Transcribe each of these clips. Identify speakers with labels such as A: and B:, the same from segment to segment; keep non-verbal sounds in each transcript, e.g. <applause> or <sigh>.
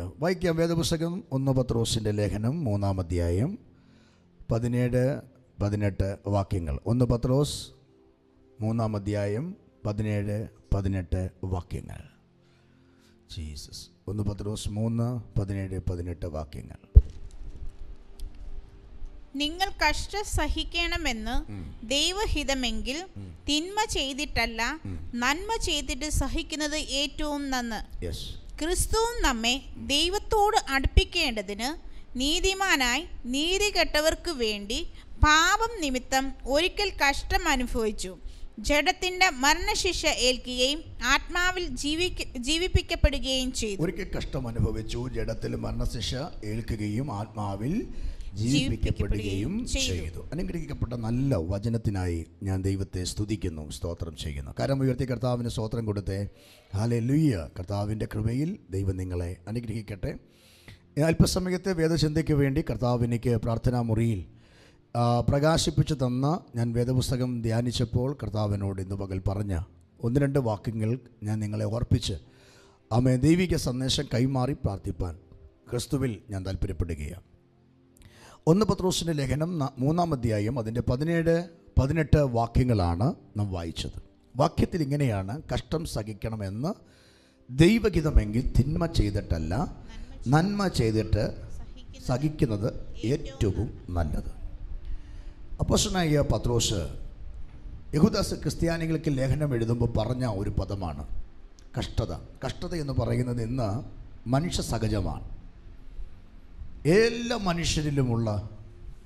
A: നമുക്ക് വായിക്കാം വേദപുസ്തകം ഒന്ന് പത്രോസിൻ്റെ ലേഖനം മൂന്നാം അധ്യായം പതിനേഴ് പതിനെട്ട് വാക്യങ്ങൾ ഒന്ന് പത്രോസ് മൂന്നാം അധ്യായം പതിനേഴ് പതിനെട്ട് വാക്യങ്ങൾ ജീസസ് ഒന്ന് പത്രോസ് മൂന്ന് പതിനേഴ് പതിനെട്ട് വാക്യങ്ങൾ നിങ്ങൾ കഷ്ട സഹിക്കണമെന്ന് ദൈവഹിതമെങ്കിൽ തിന്മ ചെയ്തിട്ടല്ല നന്മ ചെയ്തിട്ട് സഹിക്കുന്നത് ഏറ്റവും നന്ന് യെസ് ക്രിസ്തുവും നമ്മെ ദൈവത്തോട് അടുപ്പിക്കേണ്ടതിന് നീതിമാനായി നീതി കെട്ടവർക്ക് വേണ്ടി പാപം നിമിത്തം ഒരിക്കൽ കഷ്ടം അനുഭവിച്ചു ജഡത്തിന്റെ മരണശിക്ഷ ഏൽക്കുകയും ആത്മാവിൽ ജീവിപ്പിക്കപ്പെടുകയും ചെയ്തു ഒരിക്കൽ കഷ്ടം അനുഭവിച്ചു ജഡത്തിൽ മരണശിക്ഷ ഏൽക്കുകയും ആത്മാവിൽ ജീവിപ്പിക്കപ്പെടുകയും ചെയ്തു അനുഗ്രഹിക്കപ്പെട്ട നല്ല വചനത്തിനായി ഞാൻ ദൈവത്തെ സ്തുതിക്കുന്നു സ്തോത്രം ചെയ്യുന്നു കരം ഉയർത്തി കർത്താവിന് സ്തോത്രം കൊടുത്തേ ഹാലെ ലുയ്യ കർത്താവിൻ്റെ കൃപയിൽ ദൈവം നിങ്ങളെ അനുഗ്രഹിക്കട്ടെ അല്പസമയത്തെ വേദചിന്തയ്ക്ക് വേണ്ടി കർത്താവ് എനിക്ക് പ്രാർത്ഥനാ മുറിയിൽ പ്രകാശിപ്പിച്ചു തന്ന ഞാൻ വേദപുസ്തകം ധ്യാനിച്ചപ്പോൾ കർത്താവിനോട് ഇന്ന് പകൽ പറഞ്ഞ ഒന്ന് രണ്ട് വാക്യങ്ങൾ ഞാൻ നിങ്ങളെ ഓർപ്പിച്ച് ആമേ ദൈവിക സന്ദേശം കൈമാറി പ്രാർത്ഥിപ്പാൻ ക്രിസ്തുവിൽ ഞാൻ താല്പര്യപ്പെടുകയാണ് ഒന്ന് പത്രോസിൻ്റെ ലേഖനം മൂന്നാം അധ്യായം അതിൻ്റെ പതിനേഴ് പതിനെട്ട് വാക്യങ്ങളാണ് നാം വായിച്ചത് വാക്യത്തിൽ ഇങ്ങനെയാണ് കഷ്ടം സഹിക്കണമെന്ന് ദൈവഹിതമെങ്കിൽ തിന്മ ചെയ്തിട്ടല്ല നന്മ ചെയ്തിട്ട് സഹിക്കുന്നത് ഏറ്റവും നല്ലത് അപ്പോസനായ പത്രോസ് യഹുദാസ് ക്രിസ്ത്യാനികൾക്ക് ലേഖനം എഴുതുമ്പോൾ പറഞ്ഞ ഒരു പദമാണ് കഷ്ടത കഷ്ടത എന്ന് പറയുന്നത് ഇന്ന് മനുഷ്യ സഹജമാണ് എല്ലാ മനുഷ്യരിലുമുള്ള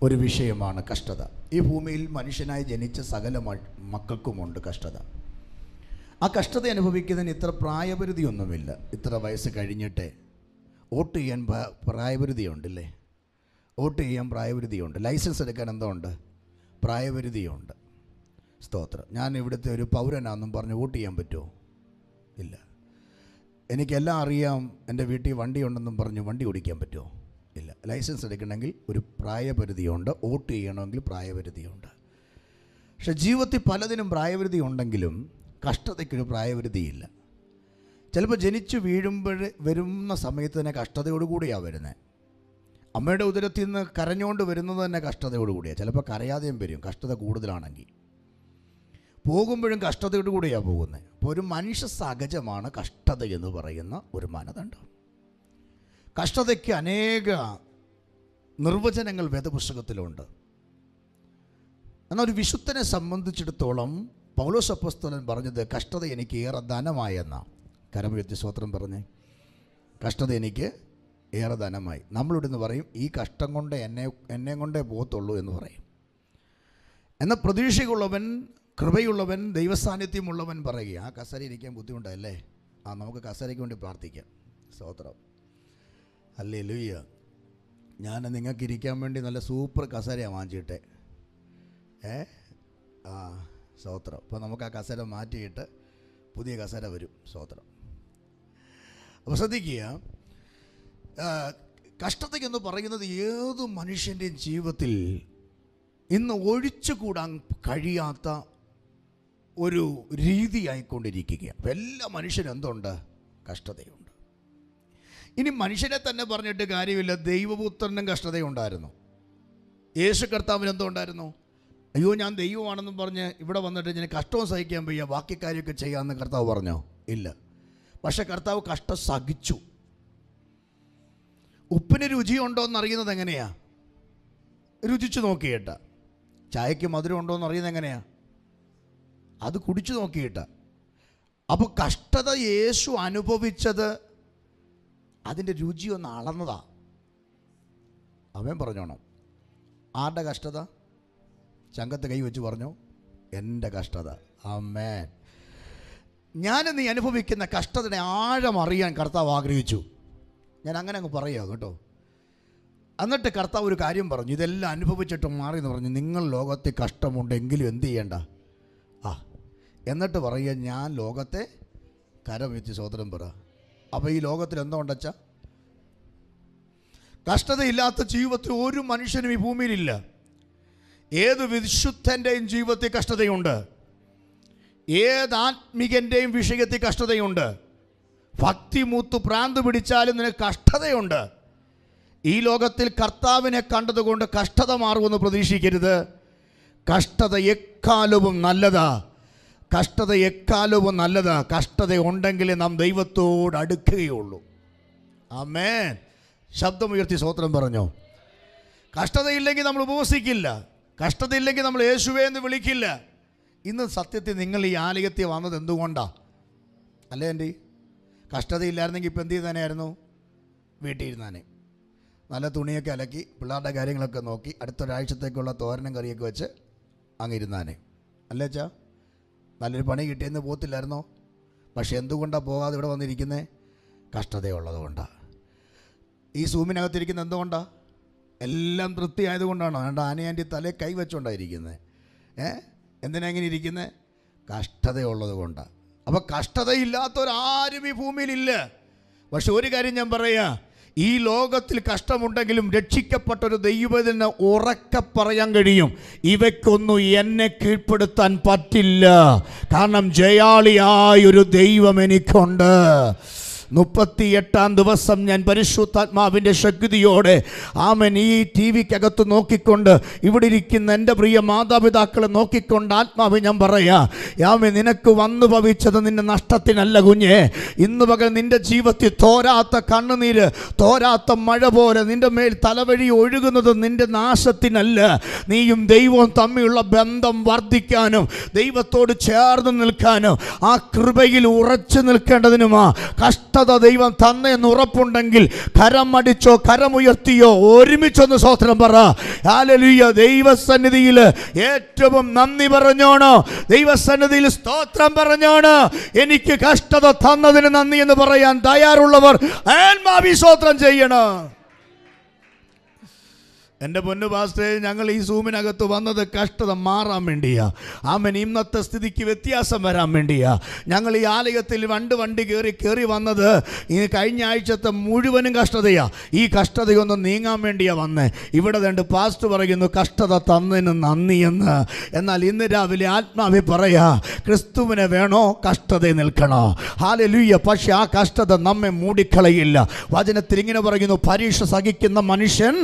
A: ഒരു വിഷയമാണ് കഷ്ടത ഈ ഭൂമിയിൽ മനുഷ്യനായി ജനിച്ച സകല മക്കൾക്കുമുണ്ട് കഷ്ടത ആ കഷ്ടത അനുഭവിക്കുന്നതിന് ഇത്ര പ്രായപരിധിയൊന്നുമില്ല ഇത്ര വയസ്സ് കഴിഞ്ഞിട്ടേ വോട്ട് ചെയ്യാൻ പ്രായപരിധിയുണ്ടല്ലേ വോട്ട് ചെയ്യാൻ പ്രായപരിധിയുണ്ട് ലൈസൻസ് എടുക്കാൻ എന്തോ ഉണ്ട് പ്രായപരിധിയുണ്ട് സ്തോത്രം ഞാൻ ഇവിടുത്തെ ഒരു പൗരനാണെന്നും പറഞ്ഞ് വോട്ട് ചെയ്യാൻ പറ്റുമോ ഇല്ല എനിക്കെല്ലാം അറിയാം എൻ്റെ വീട്ടിൽ വണ്ടിയുണ്ടെന്നും പറഞ്ഞ് വണ്ടി ഓടിക്കാൻ പറ്റുമോ ഇല്ല ലൈസൻസ് എടുക്കണമെങ്കിൽ ഒരു പ്രായപരിധിയുണ്ട് വോട്ട് ചെയ്യണമെങ്കിൽ പ്രായപരിധിയുണ്ട് പക്ഷെ ജീവിതത്തിൽ പലതിനും പ്രായപരിധി ഉണ്ടെങ്കിലും കഷ്ടതയ്ക്കൊരു പ്രായപരിധിയില്ല ചിലപ്പോൾ ജനിച്ചു വീഴുമ്പോൾ വരുന്ന സമയത്ത് തന്നെ കഷ്ടതയോടുകൂടിയാണ് വരുന്നത് അമ്മയുടെ ഉദരത്തിൽ നിന്ന് കരഞ്ഞുകൊണ്ട് വരുന്നത് തന്നെ കഷ്ടതയോടുകൂടിയാണ് ചിലപ്പോൾ കരയാതെയും വരും കഷ്ടത കൂടുതലാണെങ്കിൽ പോകുമ്പോഴും കഷ്ടതയോടുകൂടിയാണ് പോകുന്നത് അപ്പോൾ ഒരു മനുഷ്യ സഹജമാണ് കഷ്ടത എന്ന് പറയുന്ന ഒരു മാനദണ്ഡം കഷ്ടതയ്ക്ക് അനേക നിർവചനങ്ങൾ വേദപുസ്തകത്തിലുണ്ട് എന്നാൽ ഒരു വിശുദ്ധനെ സംബന്ധിച്ചിടത്തോളം പൗലോസ് പറഞ്ഞത് കഷ്ടത എനിക്ക് ഏറെ ധനമായെന്നാണ് കരമുയർത്തി സ്വത്രം പറഞ്ഞേ കഷ്ടത എനിക്ക് ഏറെ ധനമായി നമ്മളിവിടെ നിന്ന് പറയും ഈ കഷ്ടം കൊണ്ട് എന്നെ എന്നെ കൊണ്ടേ പോകത്തുള്ളൂ എന്ന് പറയും എന്ന പ്രതീക്ഷയുള്ളവൻ കൃപയുള്ളവൻ ദൈവസാന്നിധ്യമുള്ളവൻ പറയുക ആ കസര ഇരിക്കാൻ ബുദ്ധിമുട്ടല്ലേ ആ നമുക്ക് കസരയ്ക്ക് വേണ്ടി പ്രാർത്ഥിക്കാം സ്തോത്രം അല്ലേ ലുയ്യ ഞാൻ നിങ്ങൾക്കിരിക്കാൻ വേണ്ടി നല്ല സൂപ്പർ കസേരയാണ് വാങ്ങിച്ചിട്ടെ ഏ ആ സ്തോത്രം അപ്പോൾ നമുക്ക് ആ കസേര മാറ്റിയിട്ട് പുതിയ കസേര വരും സ്തോത്രം അപ്പോൾ ശ്രദ്ധിക്കുക കഷ്ടതയ്ക്കെന്ന് പറയുന്നത് ഏത് മനുഷ്യൻ്റെയും ജീവിതത്തിൽ ഇന്ന് ഒഴിച്ചുകൂടാൻ കഴിയാത്ത ഒരു രീതിയായിക്കൊണ്ടിരിക്കുകയാണ് എല്ലാ മനുഷ്യനും എന്തുണ്ട് കഷ്ടതയുണ്ട് ഇനി മനുഷ്യനെ തന്നെ പറഞ്ഞിട്ട് കാര്യമില്ല ദൈവപുത്രനും കഷ്ടതയുണ്ടായിരുന്നു യേശു കർത്താവിന് എന്തോ ഉണ്ടായിരുന്നു അയ്യോ ഞാൻ ദൈവമാണെന്നും പറഞ്ഞ് ഇവിടെ വന്നിട്ട് ഞാൻ കഷ്ടവും സഹിക്കാൻ വയ്യ ബാക്കി കാര്യമൊക്കെ ചെയ്യാമെന്ന് കർത്താവ് പറഞ്ഞോ ഇല്ല പക്ഷേ കർത്താവ് കഷ്ടം സഹിച്ചു ഉപ്പിന് രുചിയുണ്ടോ എന്നറിയുന്നത് എങ്ങനെയാ രുചിച്ചു നോക്കിയിട്ട ചായക്ക് മധുരം ഉണ്ടോ എന്നറിയുന്നത് എങ്ങനെയാ അത് കുടിച്ചു നോക്കിയിട്ട അപ്പോൾ കഷ്ടത യേശു അനുഭവിച്ചത് അതിൻ്റെ രുചി ഒന്ന് അളന്നതാ അവൻ പറഞ്ഞോണം ആരുടെ കഷ്ടത ചങ്കത്ത് കൈ വെച്ച് പറഞ്ഞു എൻ്റെ കഷ്ടത ഞാൻ ഞാനിന്ന് അനുഭവിക്കുന്ന കഷ്ടതയുടെ ആഴം അറിയാൻ കർത്താവ് ആഗ്രഹിച്ചു ഞാൻ അങ്ങനെ അങ്ങ് പറയുക കേട്ടോ എന്നിട്ട് കർത്താവ് ഒരു കാര്യം പറഞ്ഞു ഇതെല്ലാം അനുഭവിച്ചിട്ട് മാറി എന്ന് പറഞ്ഞു നിങ്ങൾ ലോകത്തെ കഷ്ടമുണ്ടെങ്കിലും എന്ത് ചെയ്യണ്ട ആ എന്നിട്ട് പറയുക ഞാൻ ലോകത്തെ കരം വെച്ച് സോദരം പറ അപ്പോൾ ഈ ലോകത്തിൽ എന്തോ ഉണ്ടച്ചാ കഷ്ടതയില്ലാത്ത ജീവിതത്തിൽ ഒരു മനുഷ്യനും ഈ ഭൂമിയിലില്ല ഏത് വിശുദ്ധൻ്റെയും ജീവിതത്തിൽ കഷ്ടതയുണ്ട് ഏത് ആത്മികൻ്റെയും വിഷയത്തിൽ കഷ്ടതയുണ്ട് ഭക്തി മൂത്ത് പ്രാന്ത് പിടിച്ചാലും നിനക്ക് കഷ്ടതയുണ്ട് ഈ ലോകത്തിൽ കർത്താവിനെ കണ്ടതുകൊണ്ട് കഷ്ടത മാറുമെന്ന് പ്രതീക്ഷിക്കരുത് കഷ്ടത എക്കാലവും നല്ലതാ കഷ്ടത എക്കാലവും നല്ലതാ കഷ്ടത ഉണ്ടെങ്കിൽ നാം ദൈവത്തോട് അടുക്കുകയുള്ളൂ അമേൻ ശബ്ദമുയർത്തി സ്തോത്രം പറഞ്ഞു കഷ്ടതയില്ലെങ്കിൽ നമ്മൾ ഉപവസിക്കില്ല കഷ്ടതയില്ലെങ്കിൽ നമ്മൾ യേശുവേ എന്ന് വിളിക്കില്ല ഇന്ന് സത്യത്തിൽ നിങ്ങൾ ഈ ആലയത്തിൽ വന്നത് എന്തുകൊണ്ടാണ് അല്ലേ എൻ്റെ കഷ്ടതയില്ലായിരുന്നെങ്കിൽ ഇപ്പം എന്ത് ചെയ്താനായിരുന്നു വീട്ടിൽ നല്ല തുണിയൊക്കെ അലക്കി പിള്ളേരുടെ കാര്യങ്ങളൊക്കെ നോക്കി അടുത്തൊരാഴ്ചത്തേക്കുള്ള തോരനും കറിയൊക്കെ വെച്ച് അങ്ങിരുന്നാനേ അല്ലേ അച്ഛാ നല്ലൊരു പണി കിട്ടിയെന്ന് പോത്തില്ലായിരുന്നോ പക്ഷേ എന്തുകൊണ്ടാണ് പോകാതെ ഇവിടെ വന്നിരിക്കുന്നത് കഷ്ടതയുള്ളതുകൊണ്ടാണ് ഈ സൂമിനകത്തിരിക്കുന്ന എന്തുകൊണ്ടാണ് എല്ലാം തൃപ്തിയായതുകൊണ്ടാണ് അതുകൊണ്ട് ആനയാൻ്റെ തല കൈവച്ചുകൊണ്ടായിരിക്കുന്നത് ഏ എന്തിനാ ഇങ്ങനെ ഇരിക്കുന്നത് കഷ്ടതയുള്ളത് കൊണ്ടാണ് അപ്പോൾ കഷ്ടതയില്ലാത്തവരാരും ഈ ഭൂമിയിലില്ല പക്ഷെ ഒരു കാര്യം ഞാൻ പറയാ ഈ ലോകത്തിൽ കഷ്ടമുണ്ടെങ്കിലും രക്ഷിക്കപ്പെട്ട ഒരു ദൈവത്തിന് ഉറക്ക പറയാൻ കഴിയും ഇവയ്ക്കൊന്നും എന്നെ കീഴ്പ്പെടുത്താൻ പറ്റില്ല കാരണം ജയാളിയായൊരു ദൈവം എനിക്കുണ്ട് മുപ്പത്തിയെട്ടാം ദിവസം ഞാൻ പരിശുദ്ധാത്മാവിൻ്റെ ശക്തിയോടെ ആമൻ ഈ ടി വിക്കകത്ത് നോക്കിക്കൊണ്ട് ഇവിടെ ഇരിക്കുന്ന എൻ്റെ പ്രിയ മാതാപിതാക്കളെ നോക്കിക്കൊണ്ട് ആത്മാവ് ഞാൻ പറയാ യാമേ നിനക്ക് വന്നു ഭവിച്ചത് നിന്റെ നഷ്ടത്തിനല്ല കുഞ്ഞെ ഇന്ന് പകൽ നിന്റെ ജീവിതത്തിൽ തോരാത്ത കണ്ണുനീര് തോരാത്ത മഴ പോലെ നിന്റെ മേൽ തലവഴി ഒഴുകുന്നത് നിന്റെ നാശത്തിനല്ല നീയും ദൈവവും തമ്മിലുള്ള ബന്ധം വർദ്ധിക്കാനും ദൈവത്തോട് ചേർന്ന് നിൽക്കാനും ആ കൃപയിൽ ഉറച്ചു നിൽക്കേണ്ടതിനുമാ കഷ്ട പൂർണ്ണത ദൈവം തന്നെന്ന് ഉറപ്പുണ്ടെങ്കിൽ അടിച്ചോ കരമുയർത്തിയോ ഒരുമിച്ചൊന്ന് സ്വോത്രം പറ ആലലുയ്യ ദൈവസന്നിധിയിൽ ഏറ്റവും നന്ദി പറഞ്ഞോണോ ദൈവസന്നിധിയിൽ സ്തോത്രം പറഞ്ഞോണ് എനിക്ക് കഷ്ടത തന്നതിന് നന്ദി എന്ന് പറയാൻ തയ്യാറുള്ളവർ ആത്മാവി സ്വോത്രം ചെയ്യണം എൻ്റെ പൊന്നു പാസ്റ്റേ ഞങ്ങൾ ഈ സൂമിനകത്ത് വന്നത് കഷ്ടത മാറാൻ വേണ്ടിയാ ആമൻ ഇന്നത്തെ സ്ഥിതിക്ക് വ്യത്യാസം വരാൻ വേണ്ടിയാ ഞങ്ങൾ ഈ ആലയത്തിൽ വണ്ട് വണ്ടി കയറി കയറി വന്നത് ഈ കഴിഞ്ഞ ആഴ്ചത്തെ മുഴുവനും കഷ്ടതയാ ഈ കഷ്ടതയൊന്ന് നീങ്ങാൻ വേണ്ടിയാ വന്നേ ഇവിടെ രണ്ട് പാസ്റ്റ് പറയുന്നു കഷ്ടത തന്നതിന് നന്ദിയെന്ന് എന്നാൽ ഇന്ന് രാവിലെ ആത്മാവി പറയാ ക്രിസ്തുവിനെ വേണോ കഷ്ടത നിൽക്കണോ ഹാലലുയ്യ പക്ഷെ ആ കഷ്ടത നമ്മെ മൂടിക്കളയില്ല വചനത്തിൽ ഇങ്ങനെ പറയുന്നു പരീക്ഷ സഹിക്കുന്ന മനുഷ്യൻ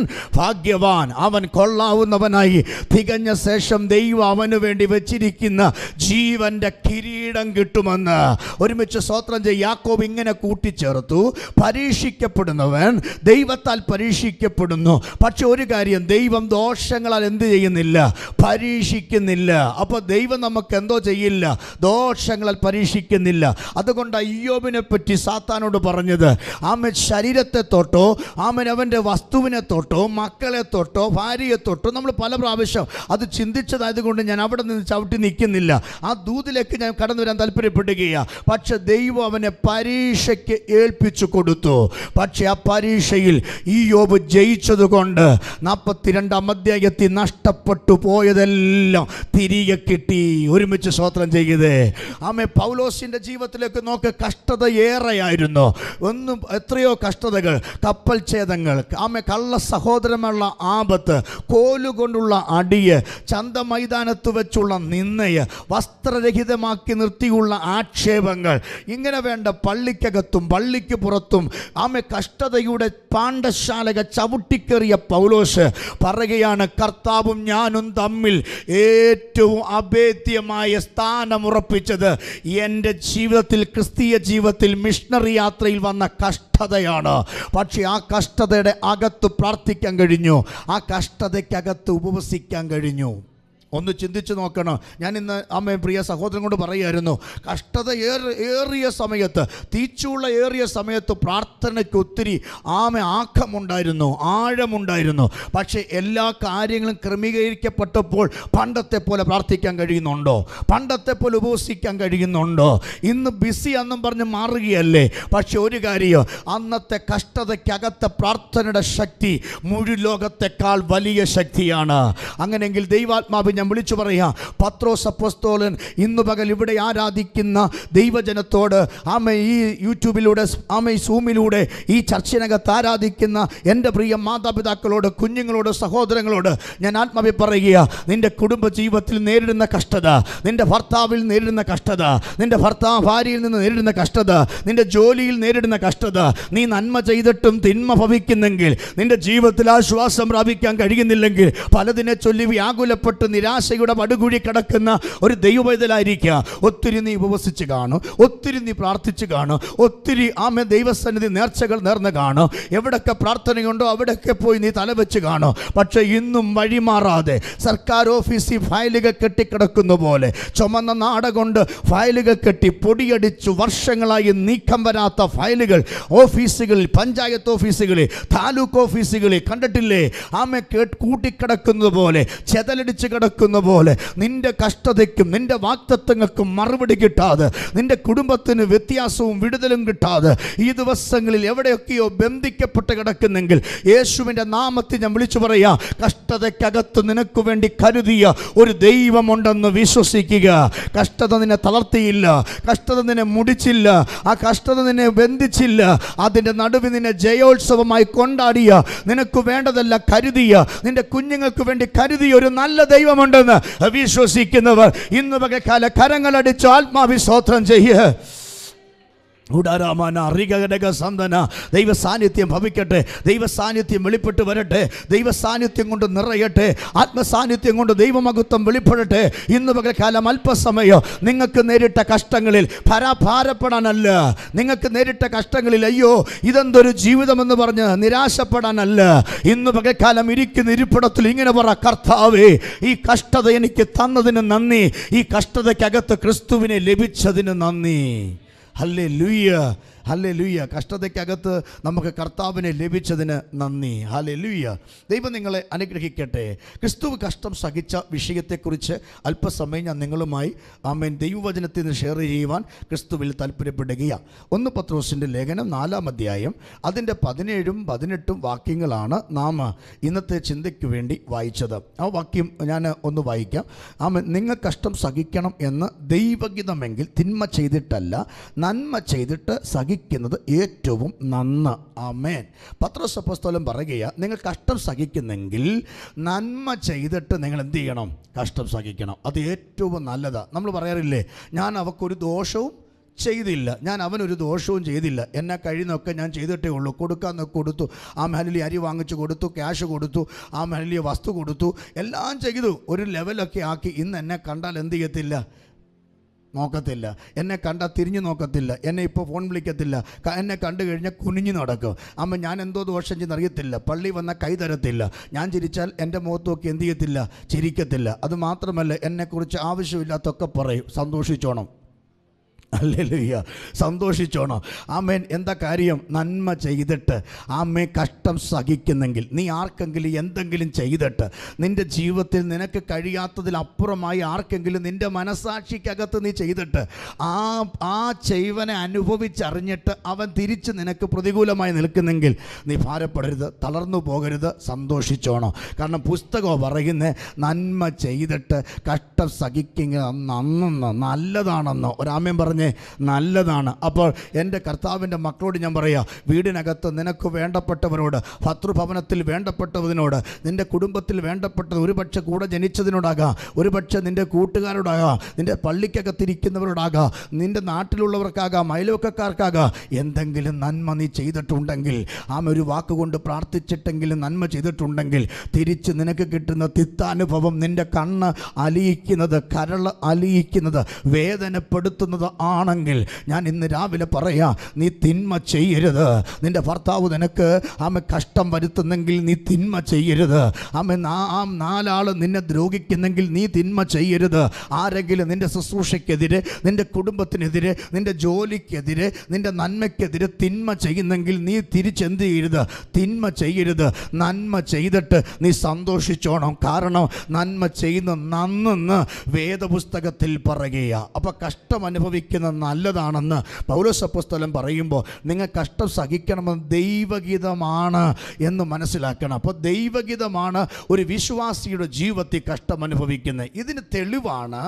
A: ഭാഗ്യ ചെയ്യുവാൻ അവൻ കൊള്ളാവുന്നവനായി തികഞ്ഞ ശേഷം ദൈവം അവന് വേണ്ടി വെച്ചിരിക്കുന്ന ജീവന്റെ കിരീടം കിട്ടുമെന്ന് ഒരുമിച്ച് സ്വോത്രം ചെയ്യ യാക്കോബ് ഇങ്ങനെ കൂട്ടിച്ചേർത്തു പരീക്ഷിക്കപ്പെടുന്നവൻ ദൈവത്താൽ പരീക്ഷിക്കപ്പെടുന്നു പക്ഷെ ഒരു കാര്യം ദൈവം ദോഷങ്ങളാൽ എന്ത് ചെയ്യുന്നില്ല പരീക്ഷിക്കുന്നില്ല അപ്പോൾ ദൈവം നമുക്ക് എന്തോ ചെയ്യില്ല ദോഷങ്ങളാൽ പരീക്ഷിക്കുന്നില്ല അതുകൊണ്ട് അയ്യോബിനെ പറ്റി സാത്താനോട് പറഞ്ഞത് ആമൻ ശരീരത്തെ തൊട്ടോ ആമൻ അവൻ്റെ വസ്തുവിനെ തൊട്ടോ മക്കളെ തൊട്ടോ ഭാര്യയെ തൊട്ടോ നമ്മൾ പല പ്രാവശ്യം അത് ചിന്തിച്ചതായതുകൊണ്ട് ഞാൻ അവിടെ നിന്ന് ചവിട്ടി നിൽക്കുന്നില്ല ആ ദൂതിലേക്ക് ഞാൻ കടന്നു വരാൻ താല്പര്യപ്പെടുകയാണ് പക്ഷെ ദൈവം അവനെ പരീക്ഷയ്ക്ക് ഏൽപ്പിച്ചു കൊടുത്തു പക്ഷെ ആ പരീക്ഷയിൽ ഈ യോബ് ജയിച്ചതുകൊണ്ട് നാൽപ്പത്തിരണ്ടാം അധ്യായത്തിൽ നഷ്ടപ്പെട്ടു പോയതെല്ലാം തിരികെ കിട്ടി ഒരുമിച്ച് സ്വോത്രം ചെയ്തേ ആമേ പൗലോസിൻ്റെ ജീവിതത്തിലേക്ക് നോക്ക് കഷ്ടത ഏറെയായിരുന്നു ഒന്നും എത്രയോ കഷ്ടതകൾ കപ്പൽ ഛേദങ്ങൾ ആമേ കള്ള സഹോദരമുള്ള ആപത്ത് കോലുകൊണ്ടുള്ള അടിയ് ചന്ത മൈതാനത്ത് വെച്ചുള്ള നിന്നയ് വസ്ത്രരഹിതമാക്കി നിർത്തിയുള്ള ആക്ഷേപങ്ങൾ ഇങ്ങനെ വേണ്ട പള്ളിക്കകത്തും പള്ളിക്ക് പുറത്തും ആമ കഷ്ടതയുടെ പാണ്ഡശാലക ചവിട്ടിക്കേറിയ പൗലോസ് പറയുകയാണ് കർത്താവും ഞാനും തമ്മിൽ ഏറ്റവും അഭേദ്യമായ സ്ഥാനമുറപ്പിച്ചത് എൻ്റെ ജീവിതത്തിൽ ക്രിസ്തീയ ജീവിതത്തിൽ മിഷണറി യാത്രയിൽ വന്ന കഷ്ട കഷ്ടതയാണ് പക്ഷേ ആ കഷ്ടതയുടെ അകത്ത് പ്രാർത്ഥിക്കാൻ കഴിഞ്ഞു ആ കഷ്ടതയ്ക്കകത്ത് ഉപവസിക്കാൻ കഴിഞ്ഞു ഒന്ന് ചിന്തിച്ച് നോക്കണം ഞാൻ ഇന്ന് അമ്മയും പ്രിയ സഹോദരൻ കൊണ്ട് പറയുമായിരുന്നു കഷ്ടത ഏറിയ സമയത്ത് തീച്ചുള്ള ഏറിയ സമയത്ത് പ്രാർത്ഥനയ്ക്ക് ഒത്തിരി ആമ ആക്കമുണ്ടായിരുന്നു ആഴമുണ്ടായിരുന്നു പക്ഷേ എല്ലാ കാര്യങ്ങളും ക്രമീകരിക്കപ്പെട്ടപ്പോൾ പണ്ടത്തെ പോലെ പ്രാർത്ഥിക്കാൻ കഴിയുന്നുണ്ടോ പണ്ടത്തെ പോലെ ഉപസിക്കാൻ കഴിയുന്നുണ്ടോ ഇന്ന് ബിസി എന്നും പറഞ്ഞ് മാറുകയല്ലേ പക്ഷെ ഒരു കാര്യം അന്നത്തെ കഷ്ടതയ്ക്കകത്തെ പ്രാർത്ഥനയുടെ ശക്തി മുഴുവോകത്തെക്കാൾ വലിയ ശക്തിയാണ് അങ്ങനെയെങ്കിൽ ദൈവാത്മാവ് ഞാൻ വിളിച്ചു പറയാം പത്രോസ് അപ്പസ്തോലൻ ഇന്ന് പകൽ ഇവിടെ ആരാധിക്കുന്ന ദൈവജനത്തോട് ആമ ഈ യൂട്യൂബിലൂടെ ആമ ഈ സൂമിലൂടെ ഈ ചർച്ചിനകത്ത് ആരാധിക്കുന്ന എൻ്റെ പ്രിയ മാതാപിതാക്കളോട് കുഞ്ഞുങ്ങളോട് സഹോദരങ്ങളോട് ഞാൻ ആത്മാവി പറയുക നിൻ്റെ കുടുംബ ജീവിതത്തിൽ നേരിടുന്ന കഷ്ടത നിൻ്റെ ഭർത്താവിൽ നേരിടുന്ന കഷ്ടത നിൻ്റെ ഭർത്താവ് ഭാര്യയിൽ നിന്ന് നേരിടുന്ന കഷ്ടത നിൻ്റെ ജോലിയിൽ നേരിടുന്ന കഷ്ടത നീ നന്മ ചെയ്തിട്ടും തിന്മ ഭവിക്കുന്നെങ്കിൽ നിൻ്റെ ജീവിതത്തിൽ ആശ്വാസം പ്രാപിക്കാൻ കഴിയുന്നില്ലെങ്കിൽ പലതിനെ ചൊല്ലി വ്യാകുലപ്പെട്ട് നിരാ നിരാശയുടെ പടുകുഴി കിടക്കുന്ന ഒരു ദൈവവേദലായിരിക്കുക ഒത്തിരി നീ ഉപവസിച്ച് കാണും ഒത്തിരി നീ പ്രാർത്ഥിച്ച് കാണും ഒത്തിരി ആമേ ദൈവസന്നിധി നേർച്ചകൾ നേർന്ന് കാണും എവിടൊക്കെ പ്രാർത്ഥനയുണ്ടോ അവിടെയൊക്കെ പോയി നീ തലവെച്ച് കാണും പക്ഷേ ഇന്നും വഴിമാറാതെ സർക്കാർ ഓഫീസിൽ ഫയലുകൾ കെട്ടിക്കിടക്കുന്ന പോലെ ചുമന്ന നാട കൊണ്ട് ഫയലുകൾ കെട്ടി പൊടിയടിച്ചു വർഷങ്ങളായി നീക്കം വരാത്ത ഫയലുകൾ ഓഫീസുകളിൽ പഞ്ചായത്ത് ഓഫീസുകളിൽ താലൂക്ക് ഓഫീസുകളിൽ കണ്ടിട്ടില്ലേ ആമ കേട്ട് കൂട്ടിക്കിടക്കുന്നത് പോലെ ചെതലടിച്ച് കിടക്കും കിടക്കുന്ന പോലെ നിന്റെ കഷ്ടതയ്ക്കും നിന്റെ വാക്തത്വങ്ങൾക്കും മറുപടി കിട്ടാതെ നിന്റെ കുടുംബത്തിന് വ്യത്യാസവും വിടുതലും കിട്ടാതെ ഈ ദിവസങ്ങളിൽ എവിടെയൊക്കെയോ ബന്ധിക്കപ്പെട്ട് കിടക്കുന്നെങ്കിൽ യേശുവിൻ്റെ നാമത്തിൽ ഞാൻ വിളിച്ചു പറയാ കഷ്ടതയ്ക്കകത്ത് നിനക്ക് വേണ്ടി കരുതിയ ഒരു ദൈവമുണ്ടെന്ന് വിശ്വസിക്കുക കഷ്ടത നിന്നെ തളർത്തിയില്ല കഷ്ടത നിന്നെ മുടിച്ചില്ല ആ കഷ്ടത നിന്നെ ബന്ധിച്ചില്ല അതിൻ്റെ നടുവിൽ നിന്നെ ജയോത്സവമായി കൊണ്ടാടിയ നിനക്ക് വേണ്ടതല്ല കരുതിയ നിന്റെ കുഞ്ഞുങ്ങൾക്ക് വേണ്ടി കരുതിയ ഒരു നല്ല ദൈവമുണ്ട് ഉണ്ടെന്ന് വിശ്വസിക്കുന്നവർ ഇന്ന് കാല കരങ്ങളടിച്ച് ആത്മാവിസ്തോത്രം ചെയ്യുക സന്തന ദൈവ സാന്നിധ്യം ഭവിക്കട്ടെ ദൈവ സാന്നിധ്യം വെളിപ്പെട്ട് വരട്ടെ ദൈവ സാന്നിധ്യം കൊണ്ട് നിറയട്ടെ ആത്മസാന്നിധ്യം കൊണ്ട് ദൈവമഹത്വം വെളിപ്പെടട്ടെ ഇന്ന് പകൽക്കാലം അല്പസമയം നിങ്ങൾക്ക് നേരിട്ട കഷ്ടങ്ങളിൽ ഭരഭാരപ്പെടാനല്ല നിങ്ങൾക്ക് നേരിട്ട കഷ്ടങ്ങളിൽ അയ്യോ ഇതെന്തൊരു ജീവിതമെന്ന് പറഞ്ഞ് നിരാശപ്പെടാനല്ല ഇന്ന് പകൽക്കാലം ഇരിക്കുന്ന ഇരിപ്പിടത്തിൽ ഇങ്ങനെ പറ കർത്താവേ ഈ കഷ്ടത എനിക്ക് തന്നതിന് നന്ദി ഈ കഷ്ടതയ്ക്കകത്ത് ക്രിസ്തുവിനെ ലഭിച്ചതിന് നന്ദി Hallelujah ഹല്ലേ ലുയ്യ കഷ്ടതയ്ക്കകത്ത് നമുക്ക് കർത്താവിനെ ലഭിച്ചതിന് നന്ദി ഹലേ ലുയ്യ ദൈവം നിങ്ങളെ അനുഗ്രഹിക്കട്ടെ ക്രിസ്തു കഷ്ടം സഹിച്ച വിഷയത്തെക്കുറിച്ച് അല്പസമയം ഞാൻ നിങ്ങളുമായി ആമേൻ ദൈവവചനത്തിൽ നിന്ന് ഷെയർ ചെയ്യുവാൻ ക്രിസ്തുവിൽ താല്പര്യപ്പെടുകയാണ് ഒന്ന് പത്രോസിൻ്റെ ലേഖനം നാലാം അധ്യായം അതിൻ്റെ പതിനേഴും പതിനെട്ടും വാക്യങ്ങളാണ് നാം ഇന്നത്തെ ചിന്തയ്ക്ക് വേണ്ടി വായിച്ചത് ആ വാക്യം ഞാൻ ഒന്ന് വായിക്കാം ആമൻ നിങ്ങൾ കഷ്ടം സഹിക്കണം എന്ന് ദൈവഗിതമെങ്കിൽ തിന്മ ചെയ്തിട്ടല്ല നന്മ ചെയ്തിട്ട് സഹി സഹിക്കുന്നത് ഏറ്റവും നന്ന് അമേൻ പത്രസപ്പസ്തോലം പറയുകയാണ് നിങ്ങൾ കഷ്ടം സഹിക്കുന്നെങ്കിൽ നന്മ ചെയ്തിട്ട് നിങ്ങൾ എന്ത് ചെയ്യണം കഷ്ടം സഹിക്കണം അത് ഏറ്റവും നല്ലതാണ് നമ്മൾ പറയാറില്ലേ ഞാൻ അവക്കൊരു ദോഷവും ചെയ്തില്ല ഞാൻ അവനൊരു ദോഷവും ചെയ്തില്ല എന്നെ കഴിയുന്നൊക്കെ ഞാൻ ചെയ്തിട്ടേ ഉള്ളൂ കൊടുക്കാമെന്നൊക്കെ കൊടുത്തു ആ മഹലിൽ അരി വാങ്ങിച്ചു കൊടുത്തു ക്യാഷ് കൊടുത്തു ആ മഹലിൽ വസ്തു കൊടുത്തു എല്ലാം ചെയ്തു ഒരു ലെവലൊക്കെ ആക്കി ഇന്ന് എന്നെ കണ്ടാൽ എന്ത് ചെയ്യത്തില്ല നോക്കത്തില്ല എന്നെ കണ്ടാൽ തിരിഞ്ഞു നോക്കത്തില്ല എന്നെ ഇപ്പോൾ ഫോൺ വിളിക്കത്തില്ല എന്നെ കണ്ടു കഴിഞ്ഞാൽ കുനിഞ്ഞു നടക്കും അമ്മ ഞാൻ എന്തോ ദോഷം അറിയത്തില്ല പള്ളി വന്ന കൈ തരത്തില്ല ഞാൻ ചിരിച്ചാൽ എൻ്റെ മുഖത്ത് നോക്കി എന്ത് ചെയ്യത്തില്ല ചിരിക്കത്തില്ല അത് മാത്രമല്ല എന്നെക്കുറിച്ച് ആവശ്യമില്ലാത്തൊക്കെ പറയും സന്തോഷിച്ചോണം <laughs> അല്ലല്ലയ്യ സന്തോഷിച്ചോണം ആമേൻ എന്താ കാര്യം നന്മ ചെയ്തിട്ട് ആമേ കഷ്ടം സഹിക്കുന്നെങ്കിൽ നീ ആർക്കെങ്കിലും എന്തെങ്കിലും ചെയ്തിട്ട് നിൻ്റെ ജീവിതത്തിൽ നിനക്ക് കഴിയാത്തതിലപ്പുറമായി ആർക്കെങ്കിലും നിൻ്റെ മനസാക്ഷിക്കകത്ത് നീ ചെയ്തിട്ട് ആ ആ ചെയ്വനെ അനുഭവിച്ചറിഞ്ഞിട്ട് അവൻ തിരിച്ച് നിനക്ക് പ്രതികൂലമായി നിൽക്കുന്നെങ്കിൽ നീ ഭാരപ്പെടരുത് തളർന്നു പോകരുത് സന്തോഷിച്ചോണം കാരണം പുസ്തകം പറയുന്നത് നന്മ ചെയ്തിട്ട് കഷ്ടം സഹിക്കുക നന്നെന്ന് നല്ലതാണെന്നോ ഒരാമ്യം പറഞ്ഞു പറഞ്ഞേ നല്ലതാണ് അപ്പോൾ എൻ്റെ കർത്താവിൻ്റെ മക്കളോട് ഞാൻ പറയാം വീടിനകത്ത് നിനക്ക് വേണ്ടപ്പെട്ടവനോട് ഭർത്തൃഭവനത്തിൽ വേണ്ടപ്പെട്ടതിനോട് നിൻ്റെ കുടുംബത്തിൽ വേണ്ടപ്പെട്ടത് ഒരുപക്ഷെ കൂടെ ജനിച്ചതിനോടാകാം പക്ഷെ നിൻ്റെ കൂട്ടുകാരോടാകാം നിൻ്റെ പള്ളിക്കകത്തിരിക്കുന്നവരോടാകാം നിൻ്റെ നാട്ടിലുള്ളവർക്കാകാം അയൽവക്കക്കാർക്കാകാം എന്തെങ്കിലും നന്മ നീ ചെയ്തിട്ടുണ്ടെങ്കിൽ ആമ ഒരു വാക്കുകൊണ്ട് പ്രാർത്ഥിച്ചിട്ടെങ്കിലും നന്മ ചെയ്തിട്ടുണ്ടെങ്കിൽ തിരിച്ച് നിനക്ക് കിട്ടുന്ന തിത്താനുഭവം നിൻ്റെ കണ്ണ് അലിയിക്കുന്നത് കരൾ അലിയിക്കുന്നത് വേദനപ്പെടുത്തുന്നത് ആ ആണെങ്കിൽ ഞാൻ ഇന്ന് രാവിലെ പറയാ നീ തിന്മ ചെയ്യരുത് നിൻ്റെ ഭർത്താവ് നിനക്ക് ആമ കഷ്ടം വരുത്തുന്നെങ്കിൽ നീ തിന്മ ചെയ്യരുത് ആമ നാ നാലാൾ നിന്നെ ദ്രോഹിക്കുന്നെങ്കിൽ നീ തിന്മ ചെയ്യരുത് ആരെങ്കിലും നിൻ്റെ ശുശ്രൂഷയ്ക്കെതിരെ നിൻ്റെ കുടുംബത്തിനെതിരെ നിൻ്റെ ജോലിക്കെതിരെ നിൻ്റെ നന്മയ്ക്കെതിരെ തിന്മ ചെയ്യുന്നെങ്കിൽ നീ തിരിച്ചെന്ത് ചെയ്യരുത് തിന്മ ചെയ്യരുത് നന്മ ചെയ്തിട്ട് നീ സന്തോഷിച്ചോണം കാരണം നന്മ ചെയ്യുന്ന നന്നെന്ന് വേദപുസ്തകത്തിൽ പറയുക അപ്പം കഷ്ടം അനുഭവിക്കുന്ന സഹിക്കുന്നത് നല്ലതാണെന്ന് പൗലോസപ്പുസ്തലം പറയുമ്പോൾ നിങ്ങൾ കഷ്ടം സഹിക്കണമെന്ന് ദൈവഗീതമാണ് എന്ന് മനസ്സിലാക്കണം അപ്പോൾ ദൈവഗീതമാണ് ഒരു വിശ്വാസിയുടെ ജീവിതത്തിൽ കഷ്ടം അനുഭവിക്കുന്നത് ഇതിന് തെളിവാണ്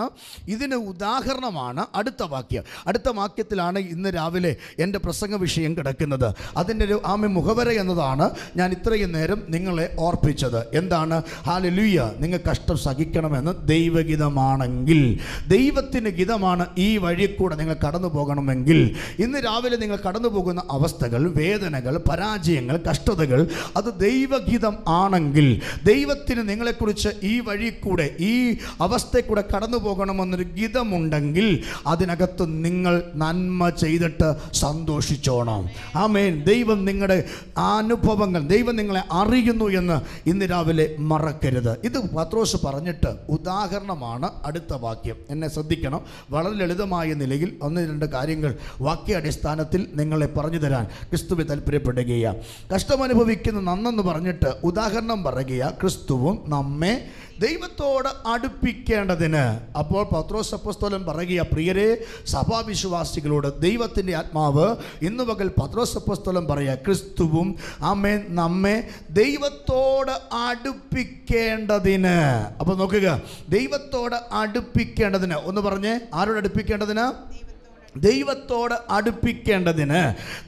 A: ഇതിന് ഉദാഹരണമാണ് അടുത്ത വാക്യം അടുത്ത വാക്യത്തിലാണ് ഇന്ന് രാവിലെ എൻ്റെ പ്രസംഗ വിഷയം കിടക്കുന്നത് അതിൻ്റെ ഒരു ആമ മുഖവര എന്നതാണ് ഞാൻ ഇത്രയും നേരം നിങ്ങളെ ഓർപ്പിച്ചത് എന്താണ് ഹാലലുയ്യ നിങ്ങൾ കഷ്ടം സഹിക്കണമെന്ന് ദൈവഗീതമാണെങ്കിൽ ദൈവത്തിന് ഗീതമാണ് ഈ വഴി കൂടെ നിങ്ങൾ കടന്നു പോകണമെങ്കിൽ ഇന്ന് രാവിലെ നിങ്ങൾ കടന്നു പോകുന്ന അവസ്ഥകൾ വേദനകൾ പരാജയങ്ങൾ കഷ്ടതകൾ അത് ദൈവഗീതം ആണെങ്കിൽ ദൈവത്തിന് നിങ്ങളെക്കുറിച്ച് ഈ വഴി കൂടെ ഈ അവസ്ഥ കൂടെ കടന്നു പോകണമെന്നൊരു ഗീതമുണ്ടെങ്കിൽ അതിനകത്ത് നിങ്ങൾ നന്മ ചെയ്തിട്ട് സന്തോഷിച്ചോണം ആമേൻ ദൈവം നിങ്ങളുടെ അനുഭവങ്ങൾ ദൈവം നിങ്ങളെ അറിയുന്നു എന്ന് ഇന്ന് രാവിലെ മറക്കരുത് ഇത് പത്രോസ് പറഞ്ഞിട്ട് ഉദാഹരണമാണ് അടുത്ത വാക്യം എന്നെ ശ്രദ്ധിക്കണം വളരെ ലളിതമായ നിലയിൽ ഒന്ന് രണ്ട് കാര്യങ്ങൾ വാക്യാടിസ്ഥാനത്തിൽ നിങ്ങളെ പറഞ്ഞു തരാൻ ക്രിസ്തുവെ താല്പര്യപ്പെടുകയാണ് കഷ്ടമനുഭവിക്കുന്ന നന്നെന്ന് പറഞ്ഞിട്ട് ഉദാഹരണം പറയുക ക്രിസ്തുവും നമ്മെ ദൈവത്തോട് അടുപ്പിക്കേണ്ടതിന് അപ്പോൾ പത്രോസ് അപ്പസ്തോലൻ പറയുക പ്രിയരെ സഭാവിശ്വാസികളോട് ദൈവത്തിൻ്റെ ആത്മാവ് ഇന്ന് പകൽ പത്രോസ് അപ്പസ്തോലൻ പറയുക ക്രിസ്തുവും അമ്മേ നമ്മെ ദൈവത്തോട് അടുപ്പിക്കേണ്ടതിന് അപ്പോൾ നോക്കുക ദൈവത്തോട് അടുപ്പിക്കേണ്ടതിന് ഒന്ന് പറഞ്ഞേ ആരോട് അടുപ്പിക്കേണ്ടതിന് ദൈവത്തോട് അടുപ്പിക്കേണ്ടതിന്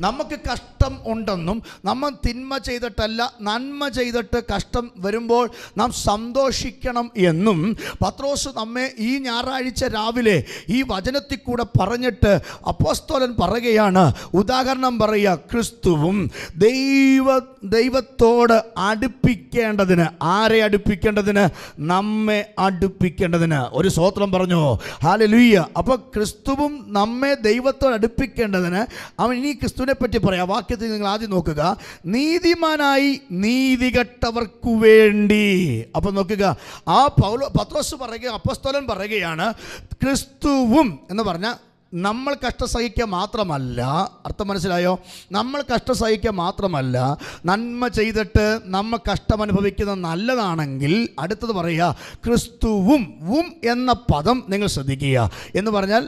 A: നമുക്ക് കഷ്ടം ഉണ്ടെന്നും നമ്മൾ തിന്മ ചെയ്തിട്ടല്ല നന്മ ചെയ്തിട്ട് കഷ്ടം വരുമ്പോൾ നാം സന്തോഷിക്കണം എന്നും പത്രോസ് നമ്മെ ഈ ഞായറാഴ്ച രാവിലെ ഈ വചനത്തിൽ കൂടെ പറഞ്ഞിട്ട് അപ്പോസ്തോലൻ പറയുകയാണ് ഉദാഹരണം പറയുക ക്രിസ്തുവും ദൈവ ദൈവത്തോട് അടുപ്പിക്കേണ്ടതിന് ആരെ അടുപ്പിക്കേണ്ടതിന് നമ്മെ അടുപ്പിക്കേണ്ടതിന് ഒരു സ്വോത്രം പറഞ്ഞു ഹാലലുയ്യ അപ്പോൾ ക്രിസ്തുവും നമ്മെ ദൈവത്തോട് അടുപ്പിക്കേണ്ടതിന് അവൻ ഇനി ക്രിസ്തുവിനെ പറ്റി പറയാം വാക്യത്തിൽ നിങ്ങൾ ആദ്യം നോക്കുക നീതിമാനായി നീതികെട്ടവർക്കു വേണ്ടി അപ്പം നോക്കുക ആ പൗലോ പത്രോസ് പറയുക അപ്പസ്തോലൻ പറയുകയാണ് ക്രിസ്തുവും എന്ന് പറഞ്ഞാൽ നമ്മൾ കഷ്ട സഹിക്കുക മാത്രമല്ല അർത്ഥം മനസ്സിലായോ നമ്മൾ കഷ്ട സഹിക്കുക മാത്രമല്ല നന്മ ചെയ്തിട്ട് നമ്മൾ കഷ്ടം അനുഭവിക്കുന്നത് നല്ലതാണെങ്കിൽ അടുത്തത് പറയുക ക്രിസ്തുവും ഉം എന്ന പദം നിങ്ങൾ ശ്രദ്ധിക്കുക എന്ന് പറഞ്ഞാൽ